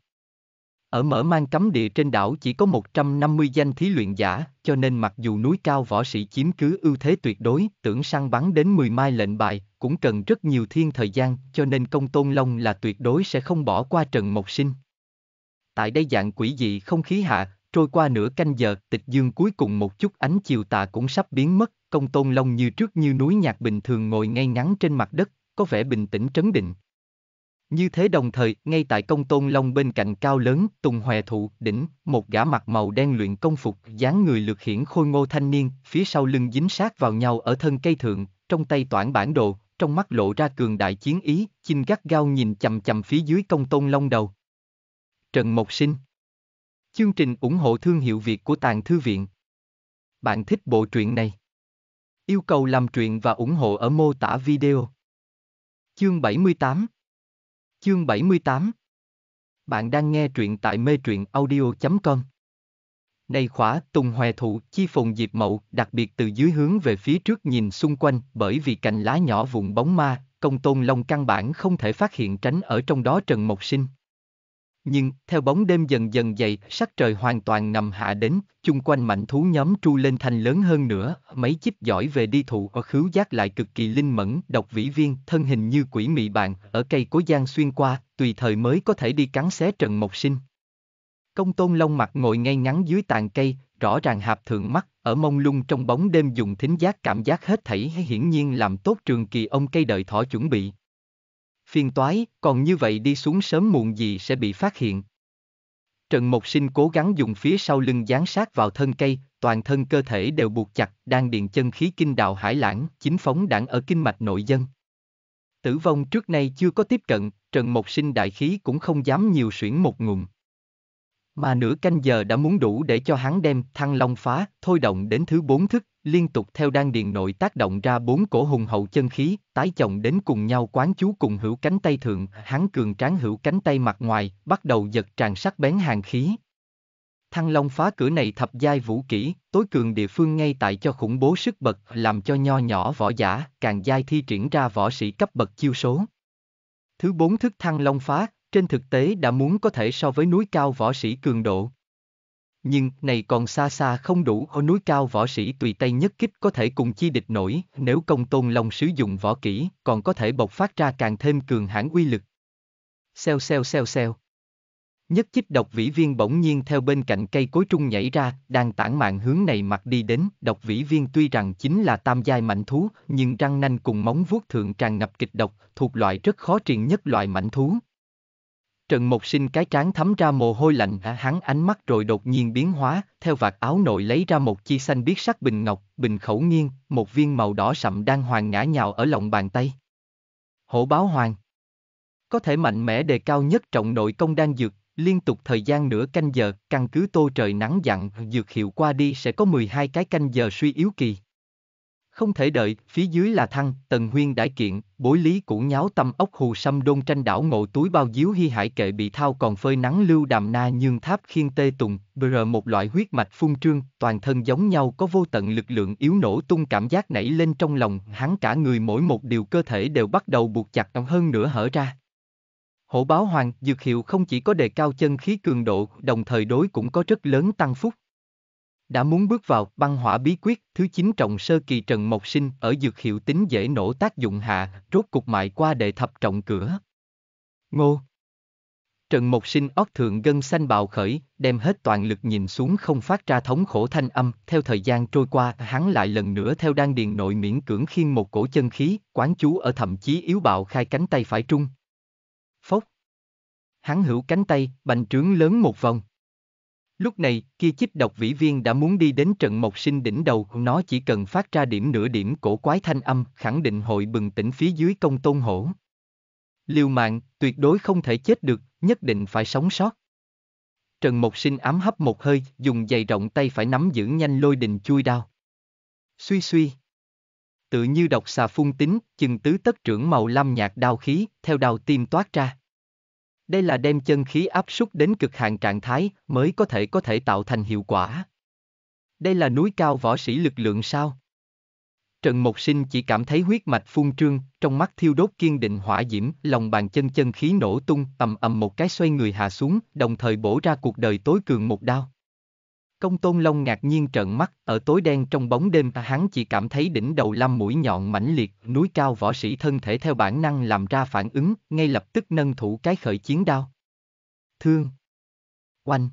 Ở mở mang cấm địa trên đảo chỉ có 150 danh thí luyện giả, cho nên mặc dù núi cao võ sĩ chiếm cứ ưu thế tuyệt đối, tưởng săn bắn đến 10 mai lệnh bài cũng cần rất nhiều thiên thời gian, cho nên công tôn long là tuyệt đối sẽ không bỏ qua trận Mộc Sinh. Tại đây dạng quỷ dị không khí hạ, trôi qua nửa canh giờ, tịch dương cuối cùng một chút ánh chiều tà cũng sắp biến mất, công tôn long như trước như núi nhạc bình thường ngồi ngay ngắn trên mặt đất, có vẻ bình tĩnh trấn định. Như thế đồng thời, ngay tại công tôn long bên cạnh cao lớn, tùng hòe thụ, đỉnh, một gã mặt màu đen luyện công phục, dáng người lược hiển khôi ngô thanh niên, phía sau lưng dính sát vào nhau ở thân cây thượng, trong tay toản bản đồ, trong mắt lộ ra cường đại chiến ý, chinh gắt gao nhìn chầm chầm phía dưới công tôn long đầu. Trần Mộc Sinh Chương trình ủng hộ thương hiệu Việt của Tàng Thư Viện Bạn thích bộ truyện này? Yêu cầu làm truyện và ủng hộ ở mô tả video. Chương 78 Chương 78 Bạn đang nghe truyện tại mê truyện audio.com Này khỏa, Tùng Hòe Thụ, Chi Phùng Diệp Mậu, đặc biệt từ dưới hướng về phía trước nhìn xung quanh bởi vì cành lá nhỏ vụn bóng ma, công tôn long căn bản không thể phát hiện tránh ở trong đó Trần Mộc Sinh. Nhưng, theo bóng đêm dần dần dày, sắc trời hoàn toàn nằm hạ đến, chung quanh mạnh thú nhóm tru lên thành lớn hơn nữa, mấy chiếc giỏi về đi thụ ở khứu giác lại cực kỳ linh mẫn, độc vĩ viên, thân hình như quỷ mị bạn, ở cây cố giang xuyên qua, tùy thời mới có thể đi cắn xé trần mộc sinh. Công tôn long mặt ngồi ngay ngắn dưới tàn cây, rõ ràng hạp thượng mắt, ở mông lung trong bóng đêm dùng thính giác cảm giác hết thảy hay hiển nhiên làm tốt trường kỳ ông cây đợi thỏ chuẩn bị phiền toái, còn như vậy đi xuống sớm muộn gì sẽ bị phát hiện. Trần Mộc Sinh cố gắng dùng phía sau lưng dán sát vào thân cây, toàn thân cơ thể đều buộc chặt, đang điện chân khí kinh đạo hải lãng, chính phóng đảng ở kinh mạch nội dân. Tử vong trước nay chưa có tiếp cận, Trần Mộc Sinh đại khí cũng không dám nhiều suyễn một ngụm. Mà nửa canh giờ đã muốn đủ để cho hắn đem thăng long phá, thôi động đến thứ bốn thức, liên tục theo đan điền nội tác động ra bốn cổ hùng hậu chân khí, tái chồng đến cùng nhau quán chú cùng hữu cánh tay thượng, hắn cường tráng hữu cánh tay mặt ngoài, bắt đầu giật tràn sắc bén hàng khí. Thăng Long phá cửa này thập giai vũ kỹ, tối cường địa phương ngay tại cho khủng bố sức bật, làm cho nho nhỏ võ giả, càng giai thi triển ra võ sĩ cấp bậc chiêu số. Thứ bốn thức Thăng Long phá, trên thực tế đã muốn có thể so với núi cao võ sĩ cường độ, nhưng, này còn xa xa không đủ ở núi cao võ sĩ tùy tay nhất kích có thể cùng chi địch nổi, nếu công tôn lòng sử dụng võ kỹ, còn có thể bộc phát ra càng thêm cường hãn uy lực. Xeo xeo xeo xeo. Nhất chích độc vĩ viên bỗng nhiên theo bên cạnh cây cối trung nhảy ra, đang tản mạng hướng này mặt đi đến, độc vĩ viên tuy rằng chính là tam giai mạnh thú, nhưng răng nanh cùng móng vuốt thượng tràn ngập kịch độc, thuộc loại rất khó truyền nhất loại mạnh thú. Trần Mộc Sinh cái trán thấm ra mồ hôi lạnh à hắn ánh mắt rồi đột nhiên biến hóa, theo vạt áo nội lấy ra một chi xanh biết sắc bình ngọc, bình khẩu nghiêng, một viên màu đỏ sậm đang hoàng ngã nhào ở lòng bàn tay. Hổ báo hoàng Có thể mạnh mẽ đề cao nhất trọng nội công đang dược, liên tục thời gian nửa canh giờ, căn cứ tô trời nắng dặn, dược hiệu qua đi sẽ có 12 cái canh giờ suy yếu kỳ không thể đợi, phía dưới là thăng, tần huyên đại kiện, bối lý cũ nháo tâm ốc hù xăm đôn tranh đảo ngộ túi bao diếu hy hải kệ bị thao còn phơi nắng lưu đàm na nhương tháp khiên tê tùng, br một loại huyết mạch phun trương, toàn thân giống nhau có vô tận lực lượng yếu nổ tung cảm giác nảy lên trong lòng, hắn cả người mỗi một điều cơ thể đều bắt đầu buộc chặt hơn nữa hở ra. Hổ báo hoàng, dược hiệu không chỉ có đề cao chân khí cường độ, đồng thời đối cũng có rất lớn tăng phúc, đã muốn bước vào băng hỏa bí quyết thứ 9 trọng sơ kỳ Trần Mộc Sinh ở dược hiệu tính dễ nổ tác dụng hạ, rốt cục mại qua đệ thập trọng cửa. Ngô Trần Mộc Sinh óc thượng gân xanh bạo khởi, đem hết toàn lực nhìn xuống không phát ra thống khổ thanh âm, theo thời gian trôi qua, hắn lại lần nữa theo đan điền nội miễn cưỡng khiên một cổ chân khí, quán chú ở thậm chí yếu bạo khai cánh tay phải trung. Phốc. Hắn hữu cánh tay, bành trướng lớn một vòng. Lúc này, kia chích độc vĩ viên đã muốn đi đến trận mộc sinh đỉnh đầu, nó chỉ cần phát ra điểm nửa điểm cổ quái thanh âm, khẳng định hội bừng tỉnh phía dưới công tôn hổ. Liều mạng, tuyệt đối không thể chết được, nhất định phải sống sót. Trần Mộc Sinh ám hấp một hơi, dùng giày rộng tay phải nắm giữ nhanh lôi đình chui đao. Suy suy. Tự như độc xà phun tính, chừng tứ tất trưởng màu lam nhạt đao khí, theo đao tim toát ra. Đây là đem chân khí áp súc đến cực hạn trạng thái mới có thể có thể tạo thành hiệu quả. Đây là núi cao võ sĩ lực lượng sao? Trần Mộc Sinh chỉ cảm thấy huyết mạch phun trương, trong mắt thiêu đốt kiên định hỏa diễm, lòng bàn chân chân khí nổ tung, ầm ầm một cái xoay người hạ xuống, đồng thời bổ ra cuộc đời tối cường một đao. Công tôn long ngạc nhiên trợn mắt, ở tối đen trong bóng đêm hắn chỉ cảm thấy đỉnh đầu lam mũi nhọn mãnh liệt, núi cao võ sĩ thân thể theo bản năng làm ra phản ứng, ngay lập tức nâng thủ cái khởi chiến đao. Thương. Oanh.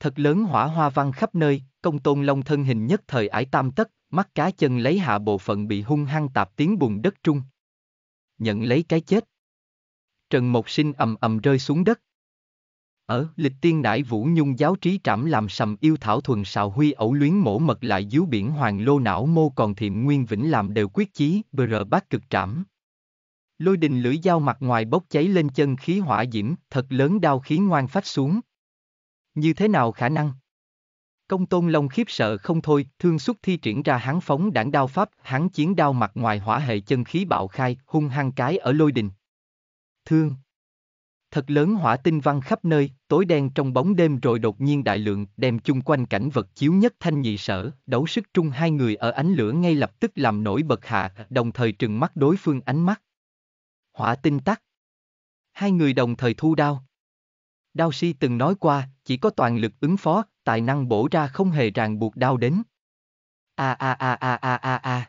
Thật lớn hỏa hoa văn khắp nơi, công tôn long thân hình nhất thời ải tam tất, mắt cá chân lấy hạ bộ phận bị hung hăng tạp tiếng bùn đất trung. Nhận lấy cái chết. Trần Mộc Sinh ầm ầm rơi xuống đất, ở lịch tiên đại vũ nhung giáo trí trảm làm sầm yêu thảo thuần xào huy ẩu luyến mổ mật lại díu biển hoàng lô não mô còn thiệm nguyên vĩnh làm đều quyết chí br bát cực trảm. Lôi đình lưỡi dao mặt ngoài bốc cháy lên chân khí hỏa diễm, thật lớn đau khí ngoan phách xuống. Như thế nào khả năng? Công tôn long khiếp sợ không thôi, thương xuất thi triển ra hán phóng đảng đao pháp, hán chiến đao mặt ngoài hỏa hệ chân khí bạo khai, hung hăng cái ở lôi đình. Thương! thật lớn hỏa tinh văng khắp nơi, tối đen trong bóng đêm rồi đột nhiên đại lượng đem chung quanh cảnh vật chiếu nhất thanh nhị sở, đấu sức trung hai người ở ánh lửa ngay lập tức làm nổi bật hạ, đồng thời trừng mắt đối phương ánh mắt. Hỏa tinh tắt. Hai người đồng thời thu đao. Đao si từng nói qua, chỉ có toàn lực ứng phó, tài năng bổ ra không hề ràng buộc đao đến. A a a a a a a.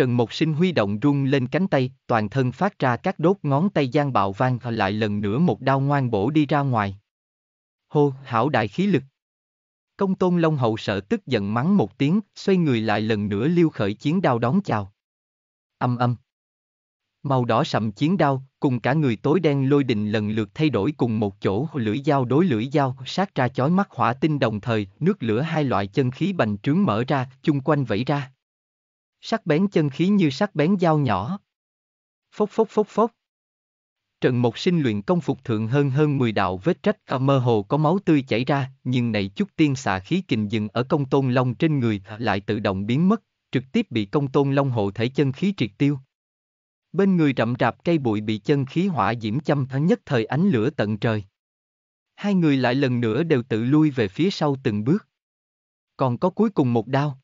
Trần Mộc Sinh huy động rung lên cánh tay, toàn thân phát ra các đốt ngón tay gian bạo vang và lại lần nữa một đao ngoan bổ đi ra ngoài. Hô, hảo đại khí lực. Công tôn Long Hậu sợ tức giận mắng một tiếng, xoay người lại lần nữa liêu khởi chiến đao đón chào. Âm âm. Màu đỏ sậm chiến đao, cùng cả người tối đen lôi đình lần lượt thay đổi cùng một chỗ lưỡi dao đối lưỡi dao sát ra chói mắt hỏa tinh đồng thời, nước lửa hai loại chân khí bành trướng mở ra, chung quanh vẫy ra sắc bén chân khí như sắc bén dao nhỏ. Phốc phốc phốc phốc. Trần Mộc Sinh luyện công phục thượng hơn hơn 10 đạo vết rách ở à, mơ hồ có máu tươi chảy ra, nhưng này chút tiên xạ khí kình dừng ở công tôn long trên người lại tự động biến mất, trực tiếp bị công tôn long hộ thể chân khí triệt tiêu. Bên người rậm rạp cây bụi bị chân khí hỏa diễm châm nhất thời ánh lửa tận trời. Hai người lại lần nữa đều tự lui về phía sau từng bước. Còn có cuối cùng một đao.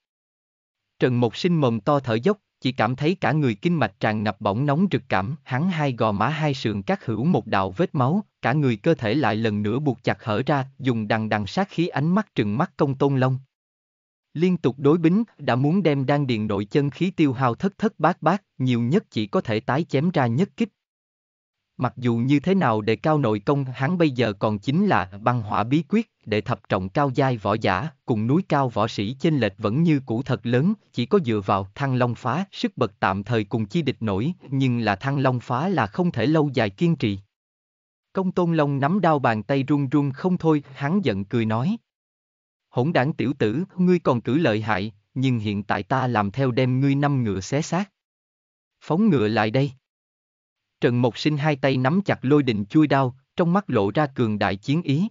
Trần Mộc Sinh mồm to thở dốc, chỉ cảm thấy cả người kinh mạch tràn ngập bỏng nóng rực cảm, hắn hai gò má hai sườn cắt hữu một đạo vết máu, cả người cơ thể lại lần nữa buộc chặt hở ra, dùng đằng đằng sát khí ánh mắt trừng mắt công tôn long. Liên tục đối bính, đã muốn đem đan điền nội chân khí tiêu hao thất thất bát bát, nhiều nhất chỉ có thể tái chém ra nhất kích, Mặc dù như thế nào để cao nội công hắn bây giờ còn chính là băng hỏa bí quyết, để thập trọng cao giai võ giả, cùng núi cao võ sĩ chênh lệch vẫn như cũ thật lớn, chỉ có dựa vào thăng long phá, sức bật tạm thời cùng chi địch nổi, nhưng là thăng long phá là không thể lâu dài kiên trì. Công tôn long nắm đao bàn tay run run không thôi, hắn giận cười nói. Hỗn đảng tiểu tử, ngươi còn cử lợi hại, nhưng hiện tại ta làm theo đem ngươi năm ngựa xé xác. Phóng ngựa lại đây. Trần Mộc Sinh hai tay nắm chặt lôi đình chui đao, trong mắt lộ ra cường đại chiến ý.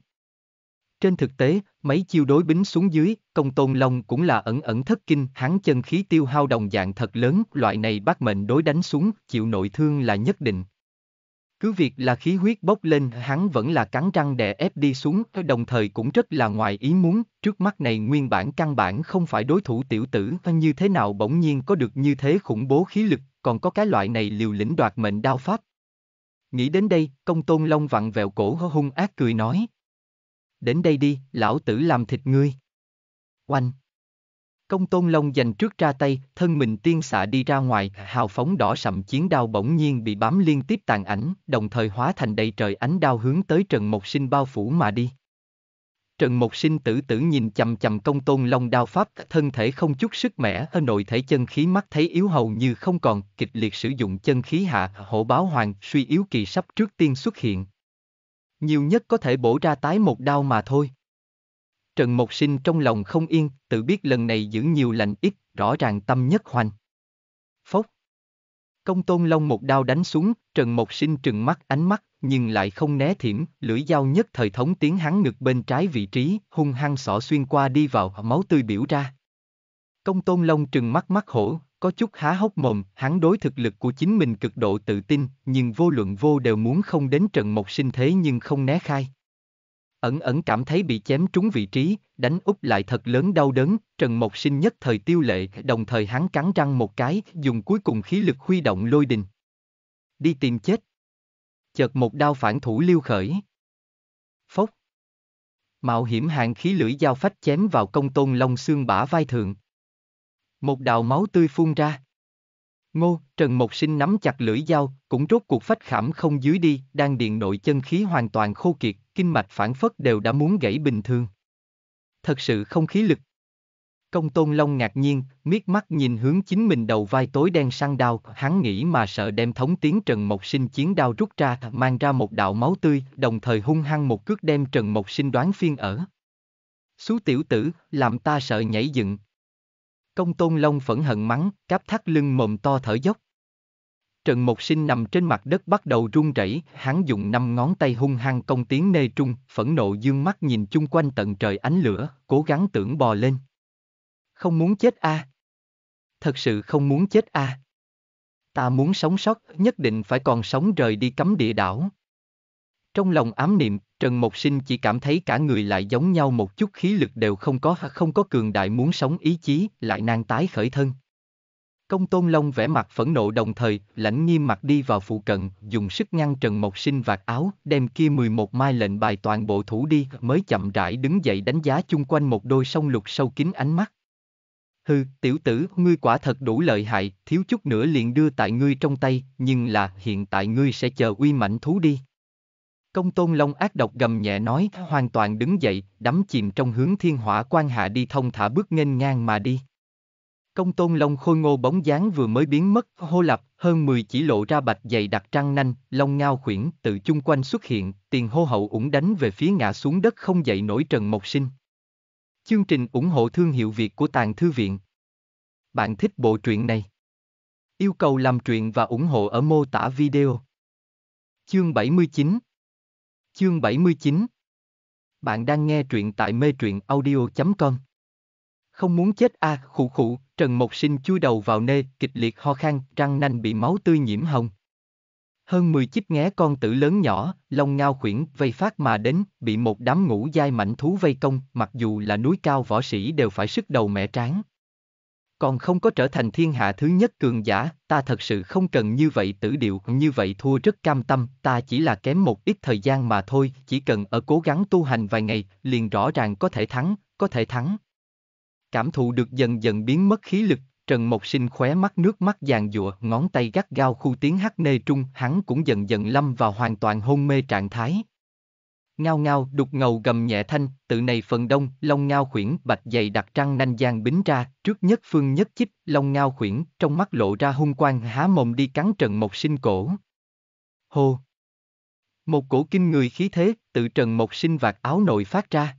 Trên thực tế, mấy chiêu đối bính xuống dưới, công tôn long cũng là ẩn ẩn thất kinh, hắn chân khí tiêu hao đồng dạng thật lớn, loại này bác mệnh đối đánh xuống, chịu nội thương là nhất định. Cứ việc là khí huyết bốc lên, hắn vẫn là cắn răng đè ép đi xuống, đồng thời cũng rất là ngoài ý muốn, trước mắt này nguyên bản căn bản không phải đối thủ tiểu tử, như thế nào bỗng nhiên có được như thế khủng bố khí lực, còn có cái loại này liều lĩnh đoạt mệnh đao pháp. Nghĩ đến đây, công tôn long vặn vẹo cổ hó hung ác cười nói. Đến đây đi, lão tử làm thịt ngươi. Oanh! Công tôn long giành trước ra tay, thân mình tiên xạ đi ra ngoài, hào phóng đỏ sậm chiến đao bỗng nhiên bị bám liên tiếp tàn ảnh, đồng thời hóa thành đầy trời ánh đao hướng tới Trần Mộc Sinh bao phủ mà đi. Trần Mộc Sinh tử tử nhìn chầm chầm công tôn long đao pháp, thân thể không chút sức mẻ, ở nội thể chân khí mắt thấy yếu hầu như không còn, kịch liệt sử dụng chân khí hạ, hộ báo hoàng, suy yếu kỳ sắp trước tiên xuất hiện. Nhiều nhất có thể bổ ra tái một đao mà thôi. Trần Mộc Sinh trong lòng không yên, tự biết lần này giữ nhiều lành ít, rõ ràng tâm nhất hoành. Phốc. Công tôn long một đao đánh xuống, Trần Mộc Sinh trừng mắt ánh mắt nhưng lại không né thiểm, lưỡi dao nhất thời thống tiếng hắn ngực bên trái vị trí, hung hăng xỏ xuyên qua đi vào, máu tươi biểu ra. Công tôn long trừng mắt mắt hổ, có chút há hốc mồm, hắn đối thực lực của chính mình cực độ tự tin, nhưng vô luận vô đều muốn không đến trận Mộc sinh thế nhưng không né khai. Ẩn ẩn cảm thấy bị chém trúng vị trí, đánh úp lại thật lớn đau đớn, Trần Mộc Sinh nhất thời tiêu lệ, đồng thời hắn cắn răng một cái, dùng cuối cùng khí lực huy động lôi đình. Đi tìm chết chợt một đao phản thủ liêu khởi. Phốc. Mạo hiểm hàng khí lưỡi dao phách chém vào công tôn long xương bả vai thượng. Một đạo máu tươi phun ra. Ngô, Trần Mộc Sinh nắm chặt lưỡi dao, cũng rốt cuộc phách khảm không dưới đi, đang điện nội chân khí hoàn toàn khô kiệt, kinh mạch phản phất đều đã muốn gãy bình thường. Thật sự không khí lực. Công tôn Long ngạc nhiên, miết mắt nhìn hướng chính mình đầu vai tối đen săn đao, hắn nghĩ mà sợ đem thống tiếng Trần Mộc Sinh chiến đao rút ra, mang ra một đạo máu tươi, đồng thời hung hăng một cước đem Trần Mộc Sinh đoán phiên ở. Xú tiểu tử, làm ta sợ nhảy dựng. Công tôn Long phẫn hận mắng, cáp thắt lưng mồm to thở dốc. Trần Mộc Sinh nằm trên mặt đất bắt đầu run rẩy, hắn dùng năm ngón tay hung hăng công tiếng nê trung, phẫn nộ dương mắt nhìn chung quanh tận trời ánh lửa, cố gắng tưởng bò lên. Không muốn chết à? Thật sự không muốn chết à? Ta muốn sống sót, nhất định phải còn sống rời đi cấm địa đảo. Trong lòng ám niệm, Trần Mộc Sinh chỉ cảm thấy cả người lại giống nhau một chút khí lực đều không có không có cường đại muốn sống ý chí, lại nang tái khởi thân. Công Tôn Long vẽ mặt phẫn nộ đồng thời, lãnh nghiêm mặt đi vào phụ cận, dùng sức ngăn Trần Mộc Sinh vạt áo, đem kia 11 mai lệnh bài toàn bộ thủ đi, mới chậm rãi đứng dậy đánh giá chung quanh một đôi sông lục sâu kín ánh mắt. Hừ, tiểu tử, ngươi quả thật đủ lợi hại, thiếu chút nữa liền đưa tại ngươi trong tay, nhưng là hiện tại ngươi sẽ chờ uy mạnh thú đi. Công tôn long ác độc gầm nhẹ nói, hoàn toàn đứng dậy, đắm chìm trong hướng thiên hỏa quan hạ đi thông thả bước nghênh ngang mà đi. Công tôn long khôi ngô bóng dáng vừa mới biến mất, hô lập, hơn 10 chỉ lộ ra bạch dày đặc trăng nanh, long ngao khuyển tự chung quanh xuất hiện, tiền hô hậu ủng đánh về phía ngã xuống đất không dậy nổi trần mộc sinh. Chương trình ủng hộ thương hiệu Việt của Tàng Thư Viện. Bạn thích bộ truyện này? Yêu cầu làm truyện và ủng hộ ở mô tả video. Chương 79 Chương 79 Bạn đang nghe truyện tại mê truyện audio.com Không muốn chết a à, khụ khụ, Trần Mộc Sinh chui đầu vào nê, kịch liệt ho khan, răng nanh bị máu tươi nhiễm hồng. Hơn 10 chiếc ngé con tử lớn nhỏ, lông ngao khuyển, vây phát mà đến, bị một đám ngũ dai mảnh thú vây công, mặc dù là núi cao võ sĩ đều phải sức đầu mẹ tráng. Còn không có trở thành thiên hạ thứ nhất cường giả, ta thật sự không cần như vậy tử điệu, như vậy thua rất cam tâm, ta chỉ là kém một ít thời gian mà thôi, chỉ cần ở cố gắng tu hành vài ngày, liền rõ ràng có thể thắng, có thể thắng. Cảm thụ được dần dần biến mất khí lực, Trần Mộc Sinh khóe mắt nước mắt giàn giụa, ngón tay gắt gao khu tiếng hát nê trung, hắn cũng dần dần lâm vào hoàn toàn hôn mê trạng thái. Ngao ngao, đục ngầu gầm nhẹ thanh, tự này phần đông, lông ngao khuyển, bạch dày đặt trăng nanh giang bính ra, trước nhất phương nhất chích, lông ngao khuyển, trong mắt lộ ra hung quang há mồm đi cắn Trần Mộc Sinh cổ. Hô! Một cổ kinh người khí thế, tự Trần Mộc Sinh vạt áo nội phát ra.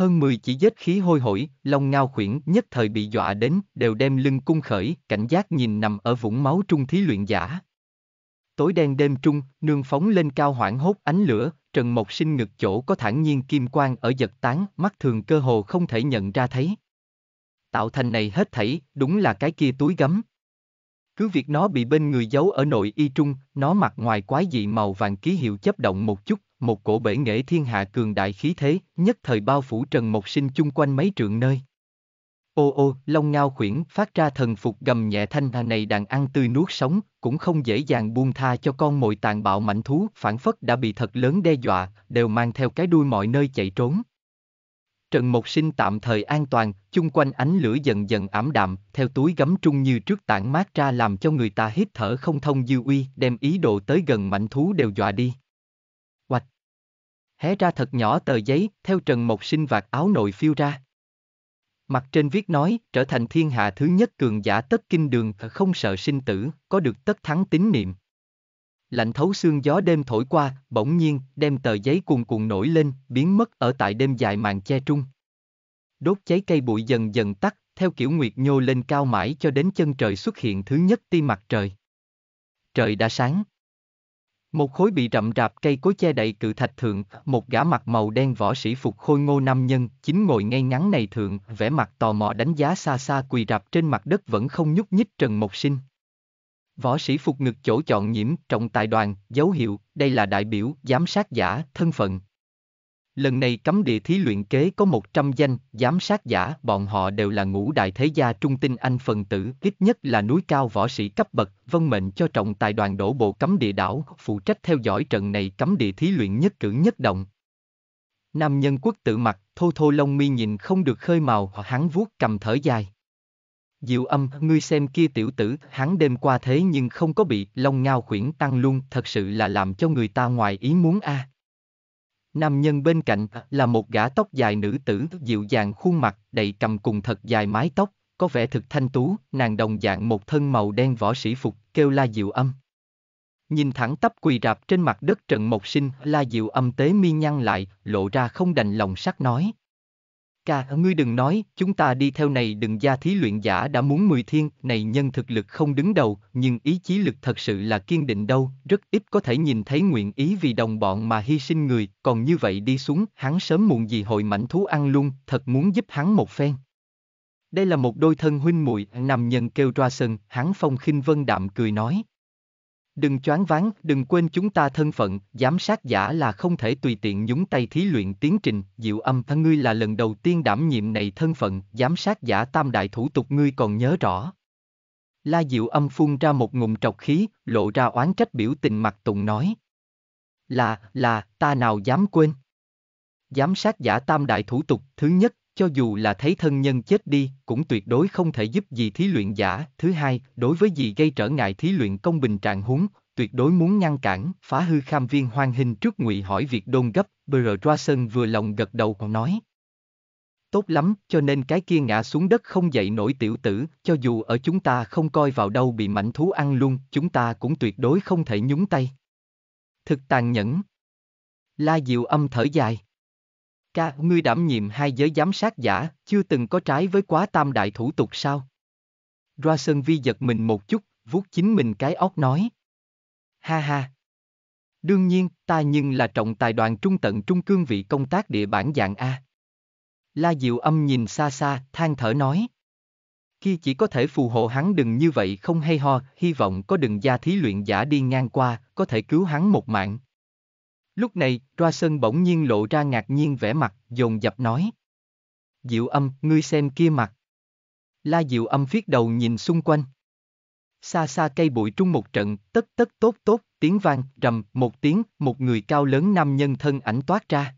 Hơn 10 chỉ vết khí hôi hổi, lòng ngao khuyển nhất thời bị dọa đến, đều đem lưng cung khởi, cảnh giác nhìn nằm ở vũng máu trung thí luyện giả. Tối đen đêm trung, nương phóng lên cao hoảng hốt ánh lửa, Trần Mộc sinh ngực chỗ có thản nhiên kim quang ở giật tán, mắt thường cơ hồ không thể nhận ra thấy. Tạo thành này hết thảy, đúng là cái kia túi gấm. Cứ việc nó bị bên người giấu ở nội y trung, nó mặc ngoài quái dị màu vàng ký hiệu chấp động một chút một cổ bể nghệ thiên hạ cường đại khí thế, nhất thời bao phủ Trần Mộc Sinh chung quanh mấy trượng nơi. Ô ô, long ngao khuyển phát ra thần phục gầm nhẹ thanh hà này đàn ăn tươi nuốt sống, cũng không dễ dàng buông tha cho con mồi tàn bạo mạnh thú, phản phất đã bị thật lớn đe dọa, đều mang theo cái đuôi mọi nơi chạy trốn. Trần Mộc Sinh tạm thời an toàn, chung quanh ánh lửa dần dần ảm đạm, theo túi gấm trung như trước tản mát ra làm cho người ta hít thở không thông dư uy, đem ý đồ tới gần mạnh thú đều dọa đi hé ra thật nhỏ tờ giấy, theo Trần Mộc Sinh vạt áo nội phiêu ra. Mặt trên viết nói, trở thành thiên hạ thứ nhất cường giả tất kinh đường, không sợ sinh tử, có được tất thắng tín niệm. Lạnh thấu xương gió đêm thổi qua, bỗng nhiên, đem tờ giấy cuồn cuộn nổi lên, biến mất ở tại đêm dài màn che trung. Đốt cháy cây bụi dần dần tắt, theo kiểu nguyệt nhô lên cao mãi cho đến chân trời xuất hiện thứ nhất ti mặt trời. Trời đã sáng. Một khối bị rậm rạp cây cối che đậy cự thạch thượng, một gã mặt màu đen võ sĩ phục khôi ngô nam nhân, chính ngồi ngay ngắn này thượng, vẻ mặt tò mò đánh giá xa xa quỳ rạp trên mặt đất vẫn không nhúc nhích Trần Mộc Sinh. Võ sĩ phục ngực chỗ chọn nhiễm, trọng tài đoàn, dấu hiệu, đây là đại biểu, giám sát giả, thân phận, Lần này cấm địa thí luyện kế có 100 danh, giám sát giả, bọn họ đều là ngũ đại thế gia trung tinh anh phần tử, ít nhất là núi cao võ sĩ cấp bậc, vân mệnh cho trọng tài đoàn đổ bộ cấm địa đảo, phụ trách theo dõi trận này cấm địa thí luyện nhất cử nhất động. Nam nhân quốc tự mặt, thô thô lông mi nhìn không được khơi màu, hắn vuốt cầm thở dài. Diệu âm, ngươi xem kia tiểu tử, hắn đêm qua thế nhưng không có bị, lông ngao khuyển tăng luôn, thật sự là làm cho người ta ngoài ý muốn a. À. Nam nhân bên cạnh là một gã tóc dài nữ tử dịu dàng khuôn mặt đầy cầm cùng thật dài mái tóc, có vẻ thực thanh tú, nàng đồng dạng một thân màu đen võ sĩ phục, kêu la diệu âm. Nhìn thẳng tắp quỳ rạp trên mặt đất trận mộc sinh, la diệu âm tế mi nhăn lại, lộ ra không đành lòng sắc nói, Ca, ngươi đừng nói, chúng ta đi theo này đừng gia thí luyện giả đã muốn mười thiên, này nhân thực lực không đứng đầu, nhưng ý chí lực thật sự là kiên định đâu, rất ít có thể nhìn thấy nguyện ý vì đồng bọn mà hy sinh người, còn như vậy đi xuống, hắn sớm muộn gì hội mảnh thú ăn luôn, thật muốn giúp hắn một phen. Đây là một đôi thân huynh muội, nam nhân kêu ra sân, hắn phong khinh vân đạm cười nói. Đừng choáng váng, đừng quên chúng ta thân phận, giám sát giả là không thể tùy tiện nhúng tay thí luyện tiến trình, diệu âm thân ngươi là lần đầu tiên đảm nhiệm này thân phận, giám sát giả tam đại thủ tục ngươi còn nhớ rõ. La diệu âm phun ra một ngụm trọc khí, lộ ra oán trách biểu tình mặt tùng nói. Là, là, ta nào dám quên. Giám sát giả tam đại thủ tục, thứ nhất, cho dù là thấy thân nhân chết đi, cũng tuyệt đối không thể giúp gì thí luyện giả. Thứ hai, đối với gì gây trở ngại thí luyện công bình trạng huống, tuyệt đối muốn ngăn cản, phá hư kham viên hoan hình trước ngụy hỏi việc đôn gấp, Bờ Sơn vừa lòng gật đầu còn nói. Tốt lắm, cho nên cái kia ngã xuống đất không dậy nổi tiểu tử, cho dù ở chúng ta không coi vào đâu bị mảnh thú ăn luôn, chúng ta cũng tuyệt đối không thể nhúng tay. Thực tàn nhẫn. La Diệu âm thở dài. Ca, ngươi đảm nhiệm hai giới giám sát giả, chưa từng có trái với quá tam đại thủ tục sao? Ra Sơn Vi giật mình một chút, vuốt chính mình cái óc nói. Ha ha! Đương nhiên, ta nhưng là trọng tài đoàn trung tận trung cương vị công tác địa bản dạng A. La Diệu Âm nhìn xa xa, than thở nói. Khi chỉ có thể phù hộ hắn đừng như vậy không hay ho, hy vọng có đừng gia thí luyện giả đi ngang qua, có thể cứu hắn một mạng. Lúc này, Ra Sơn bỗng nhiên lộ ra ngạc nhiên vẻ mặt, dồn dập nói. Diệu âm, ngươi xem kia mặt. La Diệu âm phiết đầu nhìn xung quanh. Xa xa cây bụi trung một trận, tất tất tốt tốt, tiếng vang, rầm, một tiếng, một người cao lớn nam nhân thân ảnh toát ra.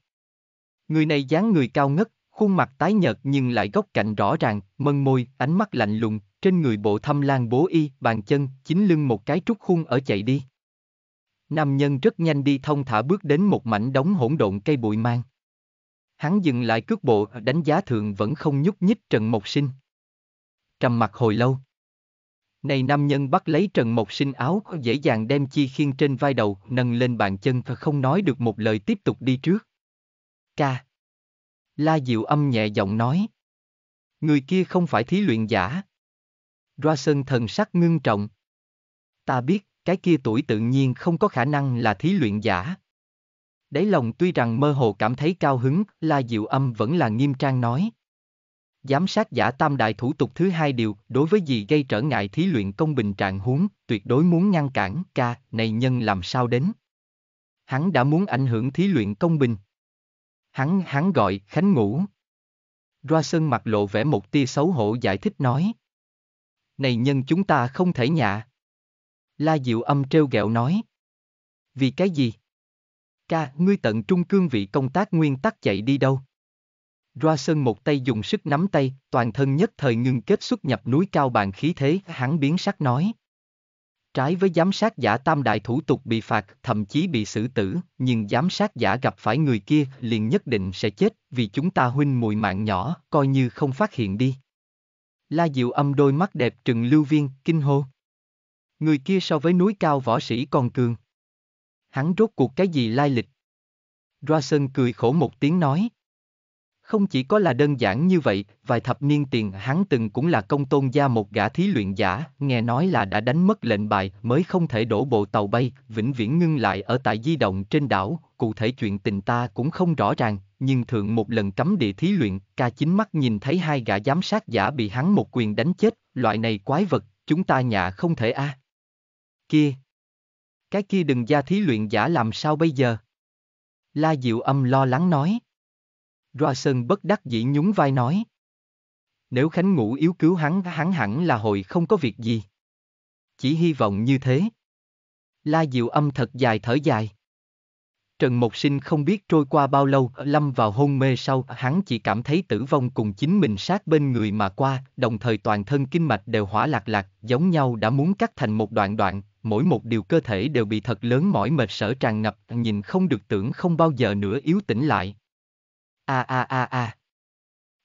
Người này dáng người cao ngất, khuôn mặt tái nhợt nhưng lại góc cạnh rõ ràng, mân môi, ánh mắt lạnh lùng, trên người bộ thâm lan bố y, bàn chân, chính lưng một cái trúc khung ở chạy đi. Nam nhân rất nhanh đi thông thả bước đến một mảnh đống hỗn độn cây bụi mang. Hắn dừng lại cước bộ, đánh giá thường vẫn không nhúc nhích Trần Mộc Sinh. Trầm mặt hồi lâu. Này nam nhân bắt lấy Trần Mộc Sinh áo, dễ dàng đem chi khiên trên vai đầu, nâng lên bàn chân và không nói được một lời tiếp tục đi trước. Ca. La Diệu âm nhẹ giọng nói. Người kia không phải thí luyện giả. Ra sơn thần sắc ngưng trọng. Ta biết cái kia tuổi tự nhiên không có khả năng là thí luyện giả. Đấy lòng tuy rằng mơ hồ cảm thấy cao hứng, La Diệu Âm vẫn là nghiêm trang nói. Giám sát giả tam đại thủ tục thứ hai điều, đối với gì gây trở ngại thí luyện công bình trạng huống, tuyệt đối muốn ngăn cản, ca, này nhân làm sao đến. Hắn đã muốn ảnh hưởng thí luyện công bình. Hắn, hắn gọi, khánh ngủ. Roa Sơn mặt lộ vẻ một tia xấu hổ giải thích nói. Này nhân chúng ta không thể nhạ. La Diệu Âm trêu ghẹo nói. Vì cái gì? Ca, ngươi tận trung cương vị công tác nguyên tắc chạy đi đâu? Ra Sơn một tay dùng sức nắm tay, toàn thân nhất thời ngưng kết xuất nhập núi cao bàn khí thế, hắn biến sắc nói. Trái với giám sát giả tam đại thủ tục bị phạt, thậm chí bị xử tử, nhưng giám sát giả gặp phải người kia liền nhất định sẽ chết, vì chúng ta huynh mùi mạng nhỏ, coi như không phát hiện đi. La Diệu âm đôi mắt đẹp trừng lưu viên, kinh hô. Người kia so với núi cao võ sĩ còn cường. Hắn rốt cuộc cái gì lai lịch? Rasen cười khổ một tiếng nói. Không chỉ có là đơn giản như vậy, vài thập niên tiền hắn từng cũng là công tôn gia một gã thí luyện giả, nghe nói là đã đánh mất lệnh bài mới không thể đổ bộ tàu bay, vĩnh viễn ngưng lại ở tại di động trên đảo, cụ thể chuyện tình ta cũng không rõ ràng, nhưng thượng một lần cấm địa thí luyện, ca chính mắt nhìn thấy hai gã giám sát giả bị hắn một quyền đánh chết, loại này quái vật, chúng ta nhà không thể a. À kia. Cái kia đừng gia thí luyện giả làm sao bây giờ? La Diệu Âm lo lắng nói. Roa Sơn bất đắc dĩ nhún vai nói. Nếu Khánh Ngũ yếu cứu hắn, hắn hẳn là hồi không có việc gì. Chỉ hy vọng như thế. La Diệu Âm thật dài thở dài. Trần Mộc Sinh không biết trôi qua bao lâu, lâm vào hôn mê sau, hắn chỉ cảm thấy tử vong cùng chính mình sát bên người mà qua, đồng thời toàn thân kinh mạch đều hỏa lạc lạc, giống nhau đã muốn cắt thành một đoạn đoạn, mỗi một điều cơ thể đều bị thật lớn mỏi mệt sở tràn ngập, nhìn không được tưởng không bao giờ nữa yếu tỉnh lại. A a a a.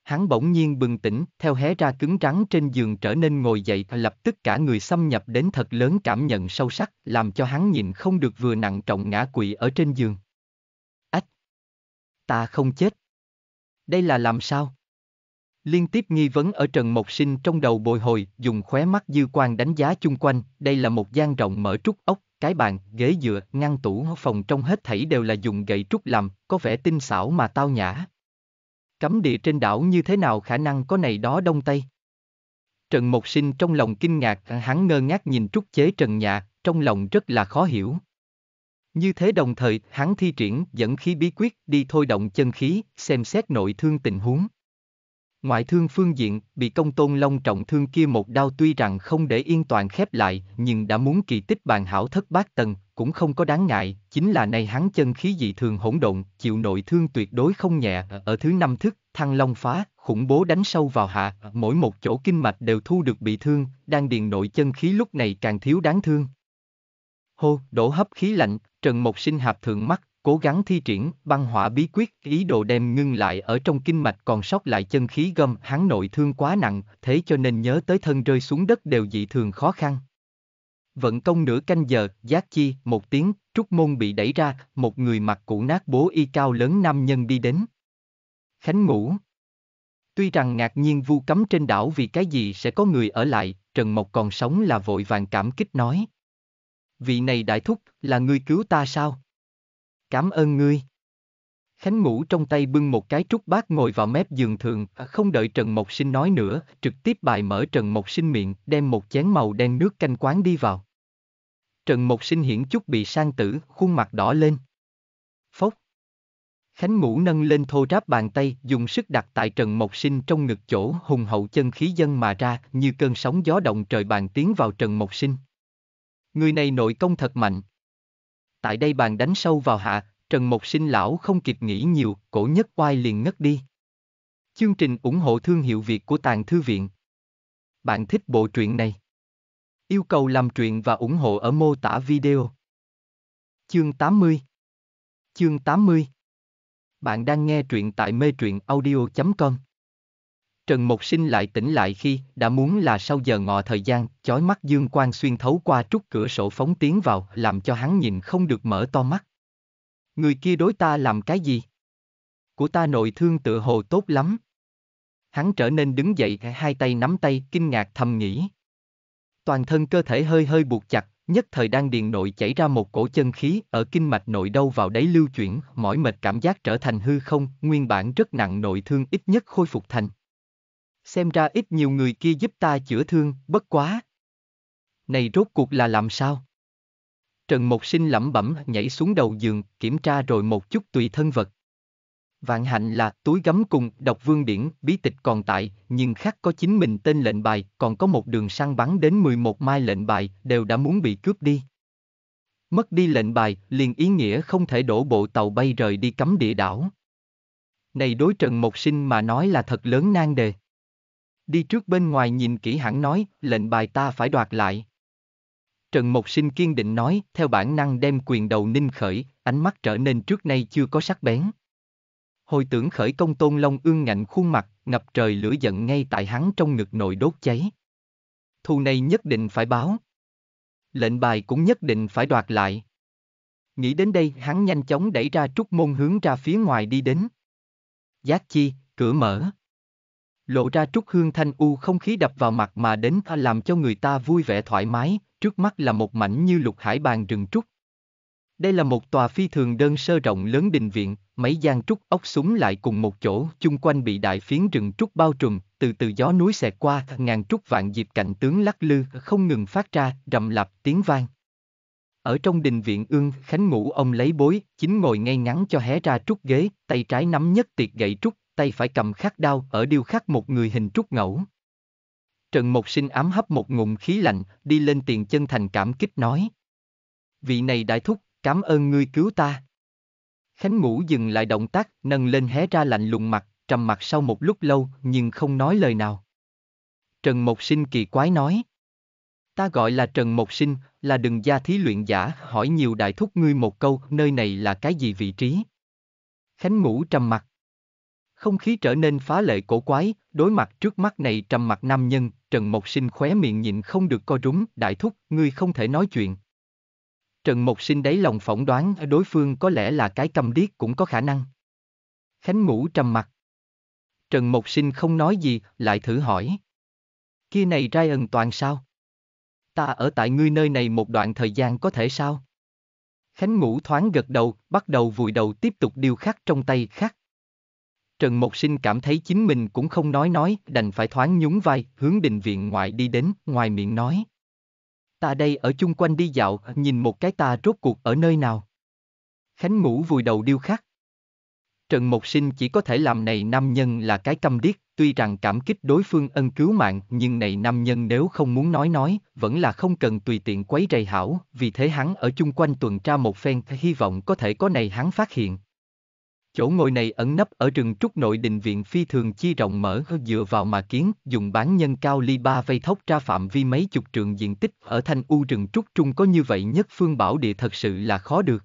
Hắn bỗng nhiên bừng tỉnh, theo hé ra cứng trắng trên giường trở nên ngồi dậy, lập tức cả người xâm nhập đến thật lớn cảm nhận sâu sắc, làm cho hắn nhìn không được vừa nặng trọng ngã quỵ ở trên giường. Ách! Ta không chết! Đây là làm sao? Liên tiếp nghi vấn ở Trần Mộc Sinh trong đầu bồi hồi, dùng khóe mắt dư quan đánh giá chung quanh, đây là một gian rộng mở trúc ốc, cái bàn, ghế dựa, ngăn tủ phòng trong hết thảy đều là dùng gậy trúc làm, có vẻ tinh xảo mà tao nhã. Cấm địa trên đảo như thế nào khả năng có này đó đông tây? Trần Mộc Sinh trong lòng kinh ngạc, hắn ngơ ngác nhìn trúc chế Trần Nhạ, trong lòng rất là khó hiểu. Như thế đồng thời, hắn thi triển dẫn khí bí quyết đi thôi động chân khí, xem xét nội thương tình huống. Ngoại thương phương diện, bị công tôn long trọng thương kia một đao tuy rằng không để yên toàn khép lại, nhưng đã muốn kỳ tích bàn hảo thất bát tầng, cũng không có đáng ngại, chính là này hắn chân khí dị thường hỗn độn, chịu nội thương tuyệt đối không nhẹ, ở thứ năm thức, thăng long phá, khủng bố đánh sâu vào hạ, mỗi một chỗ kinh mạch đều thu được bị thương, đang điền nội chân khí lúc này càng thiếu đáng thương. Hô, đổ hấp khí lạnh, Trần Mộc Sinh hạp thượng mắt, cố gắng thi triển băng hỏa bí quyết ý đồ đem ngưng lại ở trong kinh mạch còn sót lại chân khí gom hắn nội thương quá nặng thế cho nên nhớ tới thân rơi xuống đất đều dị thường khó khăn vận công nửa canh giờ giác chi một tiếng trúc môn bị đẩy ra một người mặc cũ nát bố y cao lớn nam nhân đi đến khánh ngủ tuy rằng ngạc nhiên vu cấm trên đảo vì cái gì sẽ có người ở lại trần mộc còn sống là vội vàng cảm kích nói vị này đại thúc là người cứu ta sao cảm ơn ngươi. Khánh ngủ trong tay bưng một cái trúc bát ngồi vào mép giường thường à, không đợi Trần Mộc Sinh nói nữa, trực tiếp bài mở Trần Mộc Sinh miệng, đem một chén màu đen nước canh quán đi vào. Trần Mộc Sinh hiển chút bị sang tử, khuôn mặt đỏ lên. Phốc. Khánh ngủ nâng lên thô ráp bàn tay, dùng sức đặt tại Trần Mộc Sinh trong ngực chỗ hùng hậu chân khí dân mà ra, như cơn sóng gió động trời bàn tiến vào Trần Mộc Sinh. Người này nội công thật mạnh tại đây bàn đánh sâu vào hạ, Trần Mộc Sinh lão không kịp nghĩ nhiều, cổ nhất oai liền ngất đi. Chương trình ủng hộ thương hiệu Việt của Tàng Thư Viện. Bạn thích bộ truyện này? Yêu cầu làm truyện và ủng hộ ở mô tả video. Chương 80 Chương 80 Bạn đang nghe truyện tại mê truyện audio.com Trần Mộc Sinh lại tỉnh lại khi đã muốn là sau giờ ngọ thời gian, chói mắt dương quang xuyên thấu qua trúc cửa sổ phóng tiến vào, làm cho hắn nhìn không được mở to mắt. Người kia đối ta làm cái gì? Của ta nội thương tự hồ tốt lắm. Hắn trở nên đứng dậy, hai tay nắm tay, kinh ngạc thầm nghĩ. Toàn thân cơ thể hơi hơi buộc chặt, nhất thời đang điền nội chảy ra một cổ chân khí ở kinh mạch nội đâu vào đấy lưu chuyển, mỏi mệt cảm giác trở thành hư không, nguyên bản rất nặng nội thương ít nhất khôi phục thành xem ra ít nhiều người kia giúp ta chữa thương, bất quá. Này rốt cuộc là làm sao? Trần Mộc Sinh lẩm bẩm nhảy xuống đầu giường, kiểm tra rồi một chút tùy thân vật. Vạn hạnh là túi gấm cùng đọc vương điển, bí tịch còn tại, nhưng khác có chính mình tên lệnh bài, còn có một đường săn bắn đến 11 mai lệnh bài, đều đã muốn bị cướp đi. Mất đi lệnh bài, liền ý nghĩa không thể đổ bộ tàu bay rời đi cấm địa đảo. Này đối Trần Mộc Sinh mà nói là thật lớn nan đề. Đi trước bên ngoài nhìn kỹ hẳn nói, lệnh bài ta phải đoạt lại. Trần Mộc Sinh kiên định nói, theo bản năng đem quyền đầu ninh khởi, ánh mắt trở nên trước nay chưa có sắc bén. Hồi tưởng khởi công tôn long ương ngạnh khuôn mặt, ngập trời lửa giận ngay tại hắn trong ngực nội đốt cháy. Thù này nhất định phải báo. Lệnh bài cũng nhất định phải đoạt lại. Nghĩ đến đây hắn nhanh chóng đẩy ra trúc môn hướng ra phía ngoài đi đến. Giác chi, cửa mở lộ ra trúc hương thanh u không khí đập vào mặt mà đến tha làm cho người ta vui vẻ thoải mái, trước mắt là một mảnh như lục hải bàn rừng trúc. Đây là một tòa phi thường đơn sơ rộng lớn đình viện, mấy gian trúc ốc súng lại cùng một chỗ, chung quanh bị đại phiến rừng trúc bao trùm, từ từ gió núi xẹt qua, ngàn trúc vạn diệp cạnh tướng lắc lư, không ngừng phát ra, rầm lập tiếng vang. Ở trong đình viện ương, Khánh ngủ ông lấy bối, chính ngồi ngay ngắn cho hé ra trúc ghế, tay trái nắm nhất tiệt gậy trúc, tay phải cầm khắc đao ở điêu khắc một người hình trúc ngẫu. Trần Mộc Sinh ám hấp một ngụm khí lạnh, đi lên tiền chân thành cảm kích nói. Vị này đại thúc, cảm ơn ngươi cứu ta. Khánh ngũ dừng lại động tác, nâng lên hé ra lạnh lùng mặt, trầm mặt sau một lúc lâu nhưng không nói lời nào. Trần Mộc Sinh kỳ quái nói. Ta gọi là Trần Mộc Sinh, là đừng gia thí luyện giả, hỏi nhiều đại thúc ngươi một câu, nơi này là cái gì vị trí? Khánh ngũ trầm mặt. Không khí trở nên phá lệ cổ quái, đối mặt trước mắt này trầm mặt nam nhân, Trần Mộc Sinh khóe miệng nhịn không được co rúm, đại thúc, ngươi không thể nói chuyện. Trần Mộc Sinh đáy lòng phỏng đoán đối phương có lẽ là cái cầm điếc cũng có khả năng. Khánh Ngũ trầm mặt. Trần Mộc Sinh không nói gì, lại thử hỏi. Kia này Ryan toàn sao? Ta ở tại ngươi nơi này một đoạn thời gian có thể sao? Khánh Ngũ thoáng gật đầu, bắt đầu vùi đầu tiếp tục điêu khắc trong tay khắc, Trần Mộc Sinh cảm thấy chính mình cũng không nói nói, đành phải thoáng nhún vai, hướng đình viện ngoại đi đến, ngoài miệng nói. Ta đây ở chung quanh đi dạo, nhìn một cái ta rốt cuộc ở nơi nào. Khánh Ngũ vùi đầu điêu khắc. Trần Mộc Sinh chỉ có thể làm này nam nhân là cái câm điếc, tuy rằng cảm kích đối phương ân cứu mạng, nhưng này nam nhân nếu không muốn nói nói, vẫn là không cần tùy tiện quấy rầy hảo, vì thế hắn ở chung quanh tuần tra một phen, hy vọng có thể có này hắn phát hiện. Chỗ ngồi này ẩn nấp ở rừng trúc nội đình viện phi thường chi rộng mở hơn dựa vào mà kiến, dùng bán nhân cao ly ba vây thốc ra phạm vi mấy chục trường diện tích ở thanh u rừng trúc trung có như vậy nhất phương bảo địa thật sự là khó được.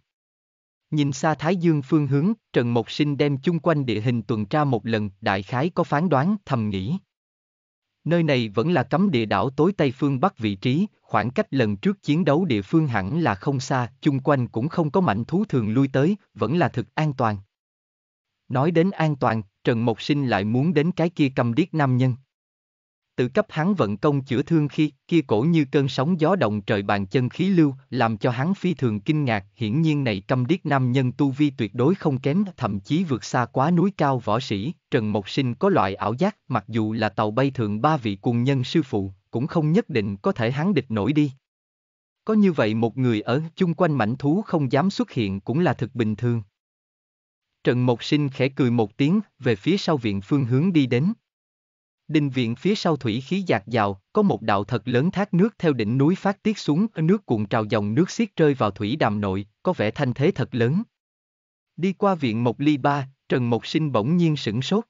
Nhìn xa Thái Dương phương hướng, Trần Mộc Sinh đem chung quanh địa hình tuần tra một lần, đại khái có phán đoán, thầm nghĩ. Nơi này vẫn là cấm địa đảo tối Tây phương Bắc vị trí, khoảng cách lần trước chiến đấu địa phương hẳn là không xa, chung quanh cũng không có mảnh thú thường lui tới, vẫn là thực an toàn. Nói đến an toàn, Trần Mộc Sinh lại muốn đến cái kia cầm điếc nam nhân. Tự cấp hắn vận công chữa thương khi kia cổ như cơn sóng gió động trời bàn chân khí lưu, làm cho hắn phi thường kinh ngạc, hiển nhiên này cầm điếc nam nhân tu vi tuyệt đối không kém, thậm chí vượt xa quá núi cao võ sĩ, Trần Mộc Sinh có loại ảo giác, mặc dù là tàu bay thượng ba vị cùng nhân sư phụ, cũng không nhất định có thể hắn địch nổi đi. Có như vậy một người ở chung quanh mảnh thú không dám xuất hiện cũng là thực bình thường. Trần Mộc Sinh khẽ cười một tiếng, về phía sau viện phương hướng đi đến. Đình viện phía sau thủy khí giạt dào, có một đạo thật lớn thác nước theo đỉnh núi phát tiết xuống, nước cuộn trào dòng nước xiết rơi vào thủy đàm nội, có vẻ thanh thế thật lớn. Đi qua viện Mộc Ly Ba, Trần Mộc Sinh bỗng nhiên sửng sốt.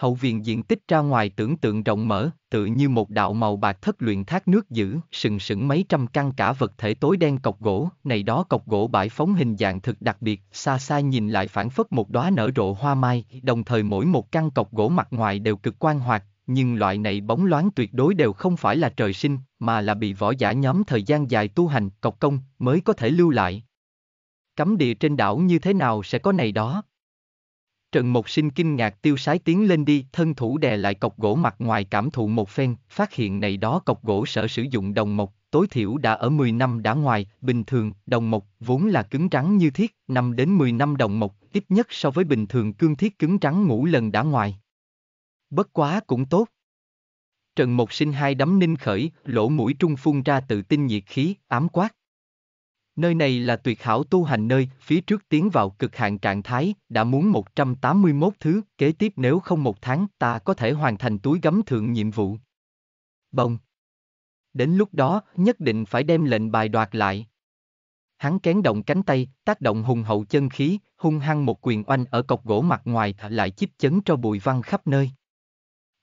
Hậu viện diện tích ra ngoài tưởng tượng rộng mở, tự như một đạo màu bạc thất luyện thác nước giữ, sừng sững mấy trăm căn cả vật thể tối đen cọc gỗ, này đó cọc gỗ bãi phóng hình dạng thực đặc biệt, xa xa nhìn lại phản phất một đóa nở rộ hoa mai, đồng thời mỗi một căn cọc gỗ mặt ngoài đều cực quan hoạt, nhưng loại này bóng loáng tuyệt đối đều không phải là trời sinh, mà là bị võ giả nhóm thời gian dài tu hành, cọc công, mới có thể lưu lại. Cấm địa trên đảo như thế nào sẽ có này đó? Trần Mộc Sinh kinh ngạc tiêu sái tiến lên đi, thân thủ đè lại cọc gỗ mặt ngoài cảm thụ một phen, phát hiện này đó cọc gỗ sở sử dụng đồng mộc, tối thiểu đã ở 10 năm đã ngoài, bình thường, đồng mộc vốn là cứng rắn như thiết, năm đến 10 năm đồng mộc, ít nhất so với bình thường cương thiết cứng rắn ngũ lần đã ngoài. Bất quá cũng tốt. Trần Mộc Sinh hai đấm ninh khởi, lỗ mũi trung phun ra tự tin nhiệt khí, ám quát, Nơi này là tuyệt hảo tu hành nơi, phía trước tiến vào cực hạn trạng thái, đã muốn 181 thứ, kế tiếp nếu không một tháng, ta có thể hoàn thành túi gấm thượng nhiệm vụ. Bông. Đến lúc đó, nhất định phải đem lệnh bài đoạt lại. Hắn kén động cánh tay, tác động hùng hậu chân khí, hung hăng một quyền oanh ở cọc gỗ mặt ngoài lại chích chấn cho bụi văn khắp nơi.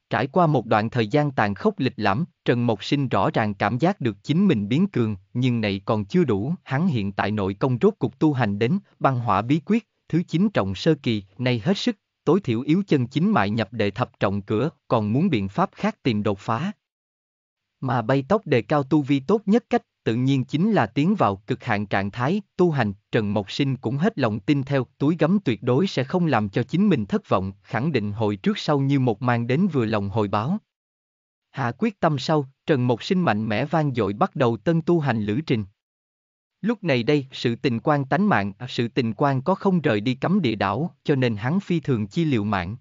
Trải qua một đoạn thời gian tàn khốc lịch lãm, Trần Mộc Sinh rõ ràng cảm giác được chính mình biến cường, nhưng này còn chưa đủ, hắn hiện tại nội công rốt cục tu hành đến, băng hỏa bí quyết, thứ chín trọng sơ kỳ, nay hết sức, tối thiểu yếu chân chính mại nhập đệ thập trọng cửa, còn muốn biện pháp khác tìm đột phá. Mà bay tốc đề cao tu vi tốt nhất cách, tự nhiên chính là tiến vào cực hạn trạng thái tu hành trần mộc sinh cũng hết lòng tin theo túi gấm tuyệt đối sẽ không làm cho chính mình thất vọng khẳng định hồi trước sau như một mang đến vừa lòng hồi báo hạ quyết tâm sau trần mộc sinh mạnh mẽ vang dội bắt đầu tân tu hành lữ trình Lúc này đây, sự tình quan tánh mạng, sự tình quan có không rời đi cấm địa đảo, cho nên hắn phi thường chi liệu mạng.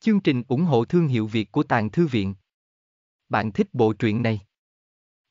Chương trình ủng hộ thương hiệu Việt của Tàng Thư Viện. Bạn thích bộ truyện này?